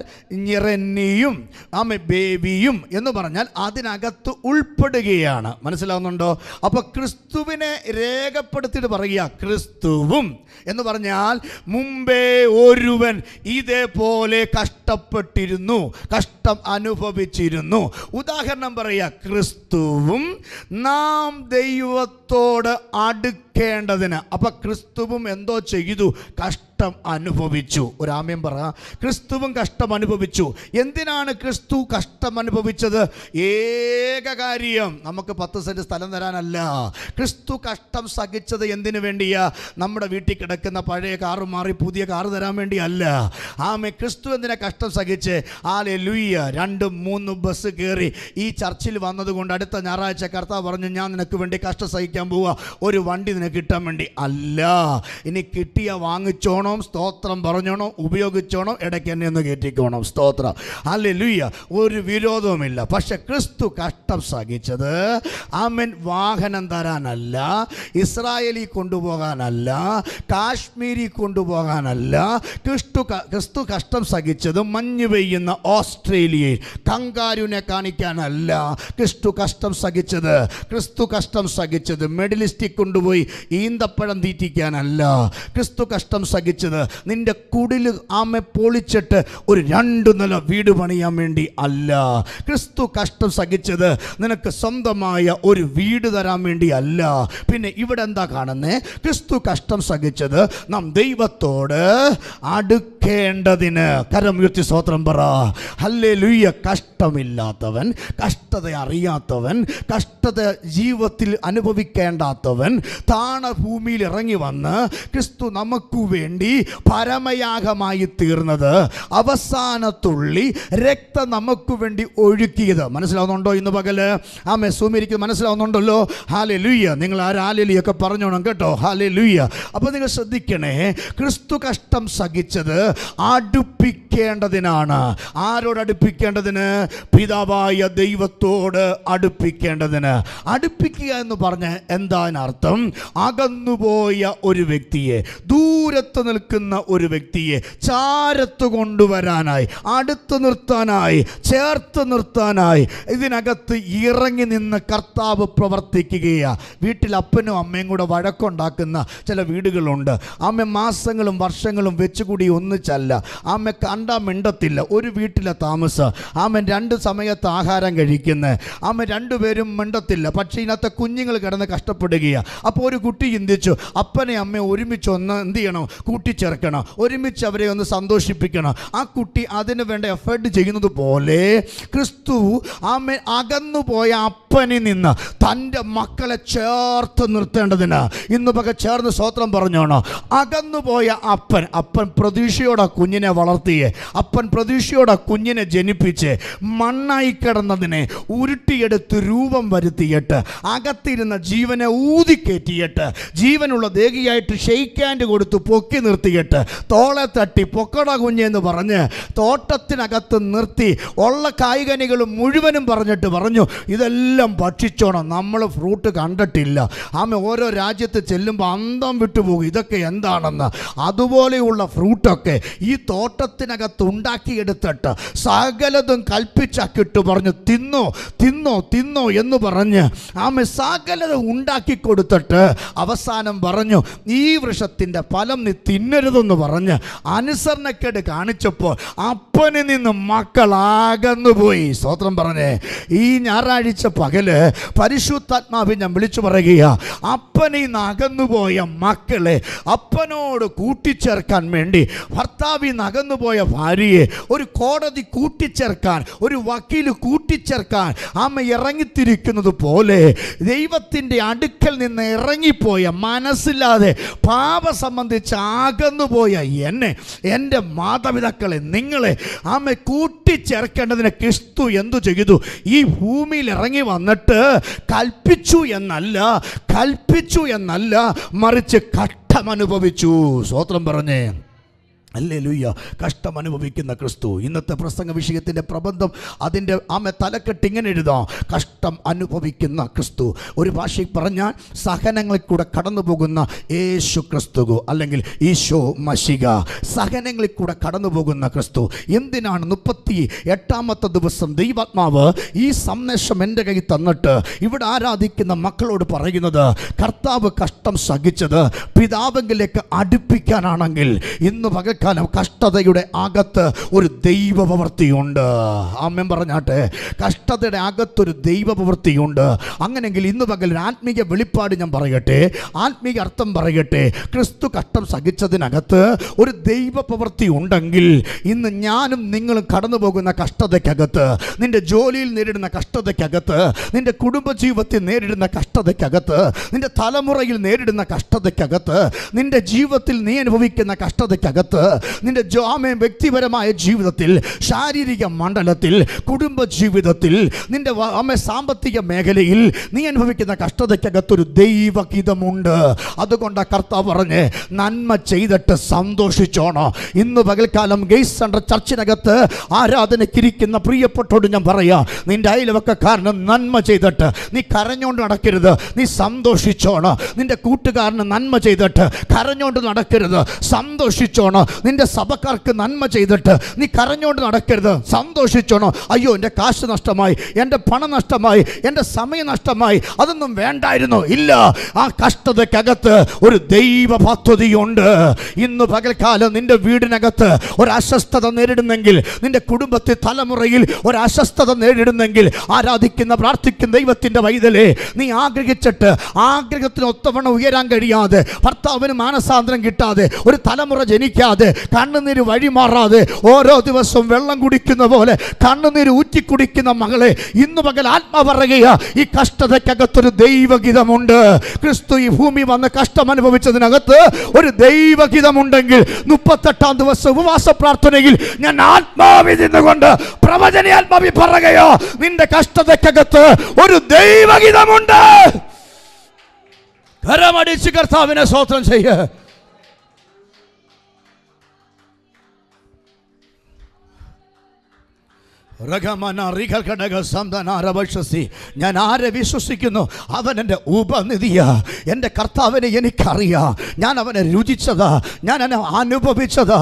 A: ഞിറന്നിയും ആമ ബേബിയും എന്ന് പറഞ്ഞാൽ അതിനകത്ത് ഉൾപ്പെടുകയാണ് മനസ്സിലാവുന്നുണ്ടോ അപ്പോൾ ക്രിസ്തുവിനെ രേഖപ്പെടുത്തിയിട്ട് പറയുക ക്രിസ്തുവും എന്ന് പറഞ്ഞാൽ മുമ്പേ ഒരുവൻ ഇതേപോലെ കഷ്ടപ്പെട്ടിരുന്നു വന്നിരുന്നു കഷ്ടം അനുഭവിച്ചിരുന്നു ഉദാഹരണം പറയുക ക്രിസ്തുവും നാം ദൈവത്തോട് അടുക്ക നിൽക്കേണ്ടതിന് അപ്പം ക്രിസ്തുവും എന്തോ ചെയ്തു കഷ്ടം അനുഭവിച്ചു ഒരാമ്യം പറ ക്രിസ്തുവും കഷ്ടം അനുഭവിച്ചു എന്തിനാണ് ക്രിസ്തു കഷ്ടം അനുഭവിച്ചത് ഏക കാര്യം നമുക്ക് പത്ത് സെൻറ്റ് സ്ഥലം തരാനല്ല ക്രിസ്തു കഷ്ടം സഹിച്ചത് എന്തിനു വേണ്ടിയാ നമ്മുടെ വീട്ടിൽ കിടക്കുന്ന പഴയ കാറ് മാറി പുതിയ കാറ് തരാൻ വേണ്ടിയല്ല ആമേ ക്രിസ്തു എന്തിനാ കഷ്ടം സഹിച്ച് ആലെ ലുയ്യ രണ്ടും മൂന്നും ബസ് കയറി ഈ ചർച്ചിൽ വന്നതുകൊണ്ട് അടുത്ത ഞായറാഴ്ച കർത്താവ് പറഞ്ഞു ഞാൻ നിനക്ക് വേണ്ടി കഷ്ടം സഹിക്കാൻ പോവുക ഒരു വണ്ടി കിട്ടാൻ വേണ്ടി അല്ല ഇനി കിട്ടിയ വാങ്ങിച്ചോണം സ്തോത്രം പറഞ്ഞോണം ഉപയോഗിച്ചോണം ഇടയ്ക്ക് എന്നെ ഒന്ന് കയറ്റിക്കോണം സ്തോത്രം അല്ലെ ലുയ്യ ഒരു വിരോധവുമില്ല പക്ഷെ ക്രിസ്തു കഷ്ടം സഹിച്ചത് ആമൻ വാഹനം തരാനല്ല ഇസ്രായേലിൽ കൊണ്ടുപോകാനല്ല കാശ്മീരിൽ കൊണ്ടുപോകാനല്ല ക്രിസ്തു ക്രിസ്തു കഷ്ടം സഹിച്ചത് മഞ്ഞ് പെയ്യുന്ന ഓസ്ട്രേലിയയിൽ കങ്കാരുവിനെ കാണിക്കാനല്ല ക്രിസ്തു കഷ്ടം സഹിച്ചത് ക്രിസ്തു കഷ്ടം സഹിച്ചത് മെഡലിസ്റ്റിൽ കൊണ്ടുപോയി ഈന്തപ്പഴം തീറ്റിക്കാനല്ല ക്രിസ്തു കഷ്ടം സഹിച്ചത് നിൻ്റെ കുടിൽ ആമെ പൊളിച്ചിട്ട് ഒരു രണ്ടു നില വീട് പണിയാൻ വേണ്ടി അല്ല ക്രിസ്തു കഷ്ടം സഹിച്ചത് നിനക്ക് സ്വന്തമായ ഒരു വീട് തരാൻ വേണ്ടി അല്ല പിന്നെ ഇവിടെ എന്താ കാണുന്നേ ക്രിസ്തു കഷ്ടം സഹിച്ചത് നാം ദൈവത്തോട് അടുക്കേണ്ടതിന് കരം ഉയർത്തി സ്വോത്രം പറ അല്ലേ ലുയ്യ കഷ്ടമില്ലാത്തവൻ കഷ്ടത അറിയാത്തവൻ കഷ്ടത ജീവിതത്തിൽ അനുഭവിക്കേണ്ടാത്തവൻ താൻ ഭൂമിയിൽ ഇറങ്ങി വന്ന് ക്രിസ്തു നമുക്ക് വേണ്ടി പരമയാഗമായി തീർന്നത് അവസാനത്തുള്ളി രക്തം നമുക്ക് വേണ്ടി ഒഴുക്കിയത് മനസ്സിലാവുന്നുണ്ടോ ഇന്ന് പകല് ആ മെസ്സൂമിരിക്ക് മനസ്സിലാവുന്നുണ്ടല്ലോ ഹാലെ ലുയ്യ നിങ്ങൾ ആ ഒക്കെ പറഞ്ഞോണം കേട്ടോ ഹാലെ ലുയ്യ അപ്പോൾ നിങ്ങൾ ശ്രദ്ധിക്കണേ ക്രിസ്തു കഷ്ടം സഹിച്ചത് അടുപ്പിക്കേണ്ടതിനാണ് ആരോട് അടുപ്പിക്കേണ്ടതിന് പിതാവായ ദൈവത്തോട് അടുപ്പിക്കേണ്ടതിന് അടുപ്പിക്കുക എന്ന് പറഞ്ഞ എന്താണ് അർത്ഥം അകന്നുപോയ ഒരു വ്യക്തിയെ ദൂരത്ത് നിൽക്കുന്ന ഒരു വ്യക്തിയെ ചാരത്ത് കൊണ്ടുവരാനായി അടുത്ത് നിർത്താനായി ചേർത്ത് നിർത്താനായി ഇതിനകത്ത് ഇറങ്ങി നിന്ന് കർത്താവ് പ്രവർത്തിക്കുകയാണ് വീട്ടിൽ അപ്പനും അമ്മയും കൂടെ വഴക്കുണ്ടാക്കുന്ന ചില വീടുകളുണ്ട് അമ്മ മാസങ്ങളും വർഷങ്ങളും വെച്ചുകൂടി ഒന്നിച്ചല്ല അമ്മ കണ്ടാൽ മിണ്ടത്തില്ല ഒരു വീട്ടിലെ താമസം അമ്മ രണ്ട് സമയത്ത് ആഹാരം കഴിക്കുന്നത് അമ്മ രണ്ടുപേരും മിണ്ടത്തില്ല പക്ഷേ ഇതിനകത്ത് കുഞ്ഞുങ്ങൾ കിടന്ന് കഷ്ടപ്പെടുകയാണ് അപ്പോൾ ഒരു കുട്ടി ചിന്തിച്ചു അപ്പനെ അമ്മയെ ഒരുമിച്ച് ഒന്ന് എന്ത് ചെയ്യണം കൂട്ടിച്ചേർക്കണം ഒരുമിച്ച് അവരെ ഒന്ന് സന്തോഷിപ്പിക്കണം ആ കുട്ടി അതിന് വേണ്ട എഫേർട്ട് ചെയ്യുന്നത് പോലെ ക്രിസ്തു അമ്മ അകന്നു പോയ കമ്പനി നിന്ന് തൻ്റെ മക്കളെ ചേർത്ത് നിർത്തേണ്ടതിന് ഇന്ന് പക ചേർന്ന് സ്വോത്രം പറഞ്ഞോണോ അകന്നുപോയ അപ്പൻ അപ്പൻ പ്രതീക്ഷയോടെ കുഞ്ഞിനെ വളർത്തിയേ അപ്പൻ പ്രതീക്ഷയോടെ കുഞ്ഞിനെ ജനിപ്പിച്ച് മണ്ണായി കിടന്നതിനെ ഉരുട്ടിയെടുത്ത് രൂപം വരുത്തിയിട്ട് അകത്തിരുന്ന ജീവനെ ഊതിക്കേറ്റിയിട്ട് ജീവനുള്ള ദേഹിയായിട്ട് ഷെയ്ക്കാൻഡ് കൊടുത്ത് പൊക്കി നിർത്തിയിട്ട് തോളെ തട്ടി പൊക്കട കുഞ്ഞെന്ന് പറഞ്ഞ് തോട്ടത്തിനകത്ത് നിർത്തി ഉള്ള കായികനികളും മുഴുവനും പറഞ്ഞിട്ട് പറഞ്ഞു ഇതെല്ലാം എല്ലാം ഭക്ഷിച്ചോണം നമ്മൾ ഫ്രൂട്ട് കണ്ടിട്ടില്ല ആമേ ഓരോ രാജ്യത്ത് ചെല്ലുമ്പോൾ അന്തം വിട്ടുപോകും ഇതൊക്കെ എന്താണെന്ന് അതുപോലെയുള്ള ഫ്രൂട്ടൊക്കെ ഈ തോട്ടത്തിനകത്ത് ഉണ്ടാക്കിയെടുത്തിട്ട് സകലതും കൽപ്പിച്ചാക്കിട്ട് പറഞ്ഞു തിന്നോ തിന്നോ തിന്നോ എന്ന് പറഞ്ഞ് ആമ സകലതും ഉണ്ടാക്കി കൊടുത്തിട്ട് അവസാനം പറഞ്ഞു ഈ വൃഷത്തിൻ്റെ ഫലം നീ തിന്നരുതെന്ന് പറഞ്ഞ് അനുസരണക്കേട് കാണിച്ചപ്പോൾ അപ്പനിൽ നിന്ന് മക്കൾ പോയി സ്തോത്രം പറഞ്ഞേ ഈ ഞായറാഴ്ച പകൽ ഉണ്ടെങ്കിൽ പരിശുദ്ധാത്മാവ് ഞാൻ വിളിച്ചു പറയുക അപ്പനിൽ നിന്ന് മക്കളെ അപ്പനോട് കൂട്ടിച്ചേർക്കാൻ വേണ്ടി ഭർത്താവിൽ നിന്ന് ഭാര്യയെ ഒരു കോടതി കൂട്ടിച്ചേർക്കാൻ ഒരു വക്കീൽ കൂട്ടിച്ചേർക്കാൻ അമ്മ ഇറങ്ങിത്തിരിക്കുന്നത് പോലെ ദൈവത്തിൻ്റെ അടുക്കൽ നിന്ന് ഇറങ്ങിപ്പോയ മനസ്സില്ലാതെ പാപ സംബന്ധിച്ച് ആകന്നുപോയ എന്നെ എൻ്റെ മാതാപിതാക്കളെ നിങ്ങളെ ആമ കൂട്ടിച്ചേർക്കേണ്ടതിന് ക്രിസ്തു എന്തു ചെയ്തു ഈ ഭൂമിയിൽ ഇറങ്ങി വന്നിട്ട് കൽപ്പിച്ചു എന്നല്ല കൽപ്പിച്ചു എന്നല്ല മറിച്ച് കട്ടമനുഭവിച്ചു സ്വോത്രം പറഞ്ഞേ അല്ലേ ലൂയ്യ കഷ്ടം അനുഭവിക്കുന്ന ക്രിസ്തു ഇന്നത്തെ പ്രസംഗ വിഷയത്തിൻ്റെ പ്രബന്ധം അതിൻ്റെ ആമെ തലക്കെട്ട് ഇങ്ങനെ എഴുതാം കഷ്ടം അനുഭവിക്കുന്ന ക്രിസ്തു ഒരു ഭാഷയിൽ പറഞ്ഞാൽ സഹനങ്ങളിൽ കൂടെ കടന്നു പോകുന്ന യേശു ക്രിസ്തു അല്ലെങ്കിൽ ഈശോ മഷിക സഹനങ്ങളിൽ കൂടെ കടന്നു പോകുന്ന ക്രിസ്തു എന്തിനാണ് മുപ്പത്തി എട്ടാമത്തെ ദിവസം ദൈവാത്മാവ് ഈ സന്ദേശം എൻ്റെ കയ്യിൽ തന്നിട്ട് ഇവിടെ ആരാധിക്കുന്ന മക്കളോട് പറയുന്നത് കർത്താവ് കഷ്ടം സഹിച്ചത് പിതാവെങ്കിലേക്ക് അടുപ്പിക്കാനാണെങ്കിൽ ഇന്ന് പകൽ കാരണം കഷ്ടതയുടെ അകത്ത് ഒരു ദൈവപ്രവൃത്തിയുണ്ട് ആമ്യം പറഞ്ഞാട്ടെ കഷ്ടതയുടെ അകത്തൊരു ദൈവപ്രവൃത്തിയുണ്ട് അങ്ങനെങ്കിൽ ഇന്ന് പകൽ ആത്മീയ വെളിപ്പാട് ഞാൻ പറയട്ടെ ആത്മീയ അർത്ഥം പറയട്ടെ ക്രിസ്തു കഷ്ടം സഹിച്ചതിനകത്ത് ഒരു ദൈവപ്രവൃത്തി ഉണ്ടെങ്കിൽ ഇന്ന് ഞാനും നിങ്ങളും കടന്നു പോകുന്ന കഷ്ടതയ്ക്കകത്ത് നിന്റെ ജോലിയിൽ നേരിടുന്ന കഷ്ടതയ്ക്കകത്ത് നിന്റെ കുടുംബജീവിതത്തിൽ നേരിടുന്ന കഷ്ടതയ്ക്കകത്ത് നിന്റെ തലമുറയിൽ നേരിടുന്ന കഷ്ടതയ്ക്കകത്ത് നിന്റെ ജീവിതത്തിൽ നീ അനുഭവിക്കുന്ന കഷ്ടതയ്ക്കകത്ത് നിന്റെ ജാമ്യം വ്യക്തിപരമായ ജീവിതത്തിൽ ശാരീരിക മണ്ഡലത്തിൽ കുടുംബ ജീവിതത്തിൽ നിന്റെ അമ്മ സാമ്പത്തിക മേഖലയിൽ നീ അനുഭവിക്കുന്ന കഷ്ടതയ്ക്കകത്തൊരു ദൈവഗീതമുണ്ട് അതുകൊണ്ട് കർത്താവ് പറഞ്ഞ് നന്മ ചെയ്തിട്ട് സന്തോഷിച്ചോണോ ഇന്ന് പകൽക്കാലം ഗെയ്സ് സെൻ്റർ ചർച്ചിനകത്ത് ആരാധനയ്ക്കിരിക്കുന്ന പ്രിയപ്പെട്ടോട് ഞാൻ പറയാം നിന്റെ കാരണം നന്മ ചെയ്തിട്ട് നീ കരഞ്ഞോണ്ട് നടക്കരുത് നീ സന്തോഷിച്ചോണോ നിന്റെ കൂട്ടുകാരന് നന്മ ചെയ്തിട്ട് കരഞ്ഞോണ്ട് നടക്കരുത് സന്തോഷിച്ചോണോ നിന്റെ സഭക്കാർക്ക് നന്മ ചെയ്തിട്ട് നീ കരഞ്ഞോണ്ട് നടക്കരുത് സന്തോഷിച്ചോണോ അയ്യോ എൻ്റെ കാശ് നഷ്ടമായി എൻ്റെ പണം നഷ്ടമായി എൻ്റെ സമയം നഷ്ടമായി അതൊന്നും വേണ്ടായിരുന്നു ഇല്ല ആ കഷ്ടതക്കകത്ത് ഒരു ദൈവ പദ്ധതിയുണ്ട് ഇന്ന് പകൽക്കാലം നിന്റെ വീടിനകത്ത് ഒരു അസ്വസ്ഥത നേരിടുന്നെങ്കിൽ നിന്റെ കുടുംബത്തെ തലമുറയിൽ ഒരു അസ്വസ്ഥത നേരിടുന്നെങ്കിൽ ആരാധിക്കുന്ന പ്രാർത്ഥിക്കുന്ന ദൈവത്തിൻ്റെ വൈതലേ നീ ആഗ്രഹിച്ചിട്ട് ആഗ്രഹത്തിന് ഒത്തവണ്ണം ഉയരാൻ കഴിയാതെ ഭർത്താവിന് മാനസാന്തരം കിട്ടാതെ ഒരു തലമുറ ജനിക്കാതെ കുടിക്കാതെ കണ്ണുനീര് വഴി മാറാതെ ഓരോ ദിവസവും വെള്ളം കുടിക്കുന്ന പോലെ കണ്ണുനീര് ഊറ്റിക്കുടിക്കുന്ന മകളെ ഇന്ന് പകൽ ആത്മാ പറയുക ഈ കഷ്ടതയ്ക്കകത്തൊരു ദൈവഗീതമുണ്ട് ക്രിസ്തു ഈ ഭൂമി വന്ന് കഷ്ടം അനുഭവിച്ചതിനകത്ത് ഒരു ദൈവഗീതമുണ്ടെങ്കിൽ മുപ്പത്തെട്ടാം ദിവസം ഉപവാസ പ്രാർത്ഥനയിൽ ഞാൻ ആത്മാവി നിന്നുകൊണ്ട് പ്രവചന ആത്മാവി പറയുകയോ നിന്റെ കഷ്ടതയ്ക്കകത്ത് ഒരു ദൈവഗീതമുണ്ട് കരമടിച്ച് കർത്താവിനെ സ്വോത്രം ചെയ്യുക ഞാൻ ആരെ വിശ്വസിക്കുന്നു അവൻ എൻ്റെ ഉപനിധിയാ എൻ്റെ കർത്താവിനെ എനിക്കറിയാം ഞാൻ അവനെ രുചിച്ചതാ ഞാൻ അവനെ അനുഭവിച്ചതാ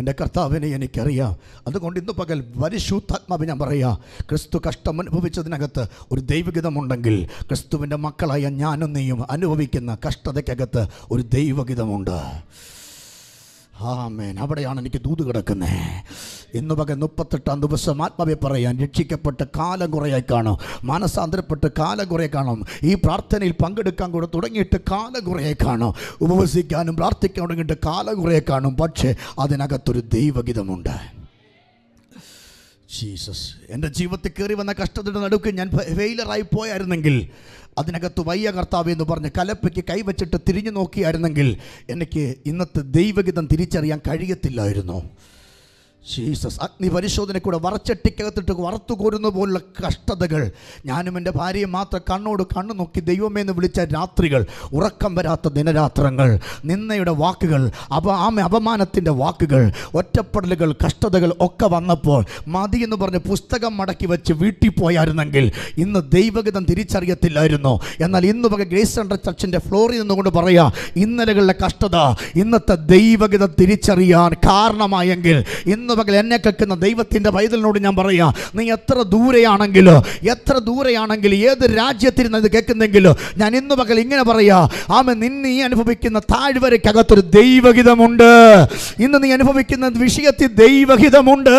A: എൻ്റെ കർത്താവിനെ എനിക്കറിയാം അതുകൊണ്ട് ഇന്ന് പകൽ പരിശുദ്ധാത്മാവ് ഞാൻ പറയാം ക്രിസ്തു കഷ്ടം അനുഭവിച്ചതിനകത്ത് ഒരു ദൈവഗിതമുണ്ടെങ്കിൽ ക്രിസ്തുവിൻ്റെ മക്കളായ ഞാനും നീയും അനുഭവിക്കുന്ന കഷ്ടതയ്ക്കകത്ത് ഒരു ദൈവഗിതമുണ്ട് ആമേൻ അവിടെയാണ് എനിക്ക് ദൂത് കിടക്കുന്നത് ഇന്ന് പകൽ മുപ്പത്തെട്ടാം ദിവസം ആത്മാവെ പറയാൻ രക്ഷിക്കപ്പെട്ട് കാലം കുറയായി കാണും മനസ്സാന്തരപ്പെട്ട് കാലം കുറേ കാണും ഈ പ്രാർത്ഥനയിൽ പങ്കെടുക്കാൻ കൂടെ തുടങ്ങിയിട്ട് കാലം കുറേ കാണും ഉപവസിക്കാനും പ്രാർത്ഥിക്കാൻ തുടങ്ങിയിട്ട് കാലം കുറേ കാണും പക്ഷേ അതിനകത്തൊരു ദൈവഗീതമുണ്ട് ജീസസ് എൻ്റെ ജീവിതത്തിൽ കയറി വന്ന കഷ്ടത്തിൻ്റെ നടുക്ക് ഞാൻ ഫെയിലറായി പോയായിരുന്നെങ്കിൽ അതിനകത്ത് വയ്യ കർത്താവ് എന്ന് പറഞ്ഞ് കലപ്പയ്ക്ക് കൈവച്ചിട്ട് തിരിഞ്ഞു നോക്കിയായിരുന്നെങ്കിൽ എനിക്ക് ഇന്നത്തെ ദൈവഗീതം തിരിച്ചറിയാൻ കഴിയത്തില്ലായിരുന്നു ജീസസ് അഗ്നി പരിശോധനക്കൂടെ വറച്ചട്ടിക്കകത്തിട്ട് വറുത്തു കോരുന്ന പോലുള്ള കഷ്ടതകൾ ഞാനും എൻ്റെ ഭാര്യയും മാത്രം കണ്ണോട് കണ്ണു നോക്കി ദൈവമേ എന്ന് വിളിച്ച രാത്രികൾ ഉറക്കം വരാത്ത ദിനരാത്രങ്ങൾ നിന്നയുടെ വാക്കുകൾ അപ ആമ അപമാനത്തിൻ്റെ വാക്കുകൾ ഒറ്റപ്പെടലുകൾ കഷ്ടതകൾ ഒക്കെ വന്നപ്പോൾ മതി എന്ന് പറഞ്ഞ് പുസ്തകം മടക്കി വെച്ച് വീട്ടിൽ പോയായിരുന്നെങ്കിൽ ഇന്ന് ദൈവഗതം തിരിച്ചറിയത്തില്ലായിരുന്നു എന്നാൽ ഇന്ന് പക ഗ്രേസ് സെൻട്രൽ ചർച്ചിൻ്റെ ഫ്ലോറിൽ നിന്നുകൊണ്ട് പറയാ ഇന്നലകളിലെ കഷ്ടത ഇന്നത്തെ ദൈവഗതം തിരിച്ചറിയാൻ കാരണമായെങ്കിൽ ഇന്ന് കേൾക്കുന്ന പകൽ എന്നെ കേൾക്കുന്ന ദൈവത്തിൻ്റെ പൈതലിനോട് ഞാൻ പറയാം നീ എത്ര ദൂരെയാണെങ്കിലോ എത്ര ദൂരെയാണെങ്കിലും ഏത് രാജ്യത്തിരുന്ന് ഇത് കേൾക്കുന്നെങ്കിലോ ഞാൻ ഇന്ന് പകൽ ഇങ്ങനെ പറയാം ആമ നീ അനുഭവിക്കുന്ന താഴ്വരയ്ക്കകത്തൊരു ദൈവഹിതമുണ്ട് ഇന്ന് നീ അനുഭവിക്കുന്ന വിഷയത്തിൽ ദൈവഹിതമുണ്ട്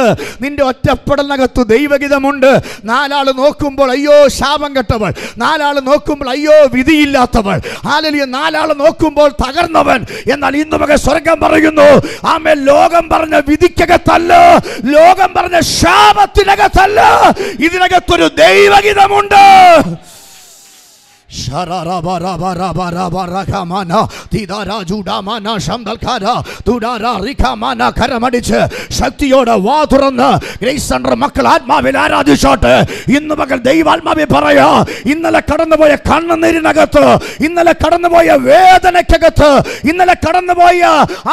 A: നിന്റെ ഒറ്റപ്പെടലിനകത്ത് ദൈവഹിതമുണ്ട് നാലാൾ നോക്കുമ്പോൾ അയ്യോ ശാപം കെട്ടവൾ നാലാൾ നോക്കുമ്പോൾ അയ്യോ വിധിയില്ലാത്തവൾ ആലലിയ നാലാൾ നോക്കുമ്പോൾ തകർന്നവൻ എന്നാൽ ഇന്ന് പകൽ സ്വർഗം പറയുന്നു ആമേ ലോകം പറഞ്ഞ വിധിക്കകത്തല്ല ശാപമല്ല ലോകം പറഞ്ഞ ശാപത്തിനകത്തല്ല ഇതിനകത്തൊരു ദൈവഗീതമുണ്ട് ശക്തിയോടെ വാ തുറന്ന് മക്കൾ ആത്മാവിൽ ആരാധിച്ചോട്ട് ഇന്ന് മകൾ ദൈവാത്മാവി പറയാ ഇന്നലെ കടന്നുപോയ കണ്ണുനീരിനകത്ത് ഇന്നലെ കടന്നുപോയ വേദനയ്ക്കകത്ത് ഇന്നലെ കടന്നുപോയ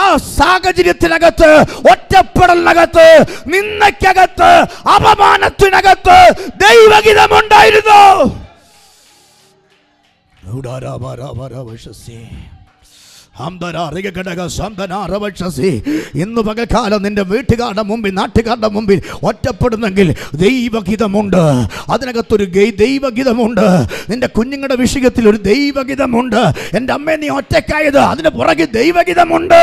A: ആ സാഹചര്യത്തിനകത്ത് ഒറ്റപ്പെടലിനകത്ത് നിന്നയ്ക്കകത്ത് അപമാനത്തിനകത്ത് ദൈവഗിതമുണ്ടായിരുന്നു उड़ा राबा राबा राबा शस्य ഇന്ന് പകൽക്കാലം നിന്റെ വീട്ടുകാരുടെ മുമ്പിൽ നാട്ടുകാരുടെ മുമ്പിൽ ഒറ്റപ്പെടുന്നെങ്കിൽ ദൈവഗീതമുണ്ട് അതിനകത്തൊരു ദൈവഗീതമുണ്ട് നിന്റെ കുഞ്ഞുങ്ങളുടെ വിഷയത്തിൽ ഒരു ദൈവഗീതമുണ്ട് എൻ്റെ അമ്മ നീ ഒറ്റക്കായത് അതിന്റെ പുറകെ ദൈവഗീതമുണ്ട്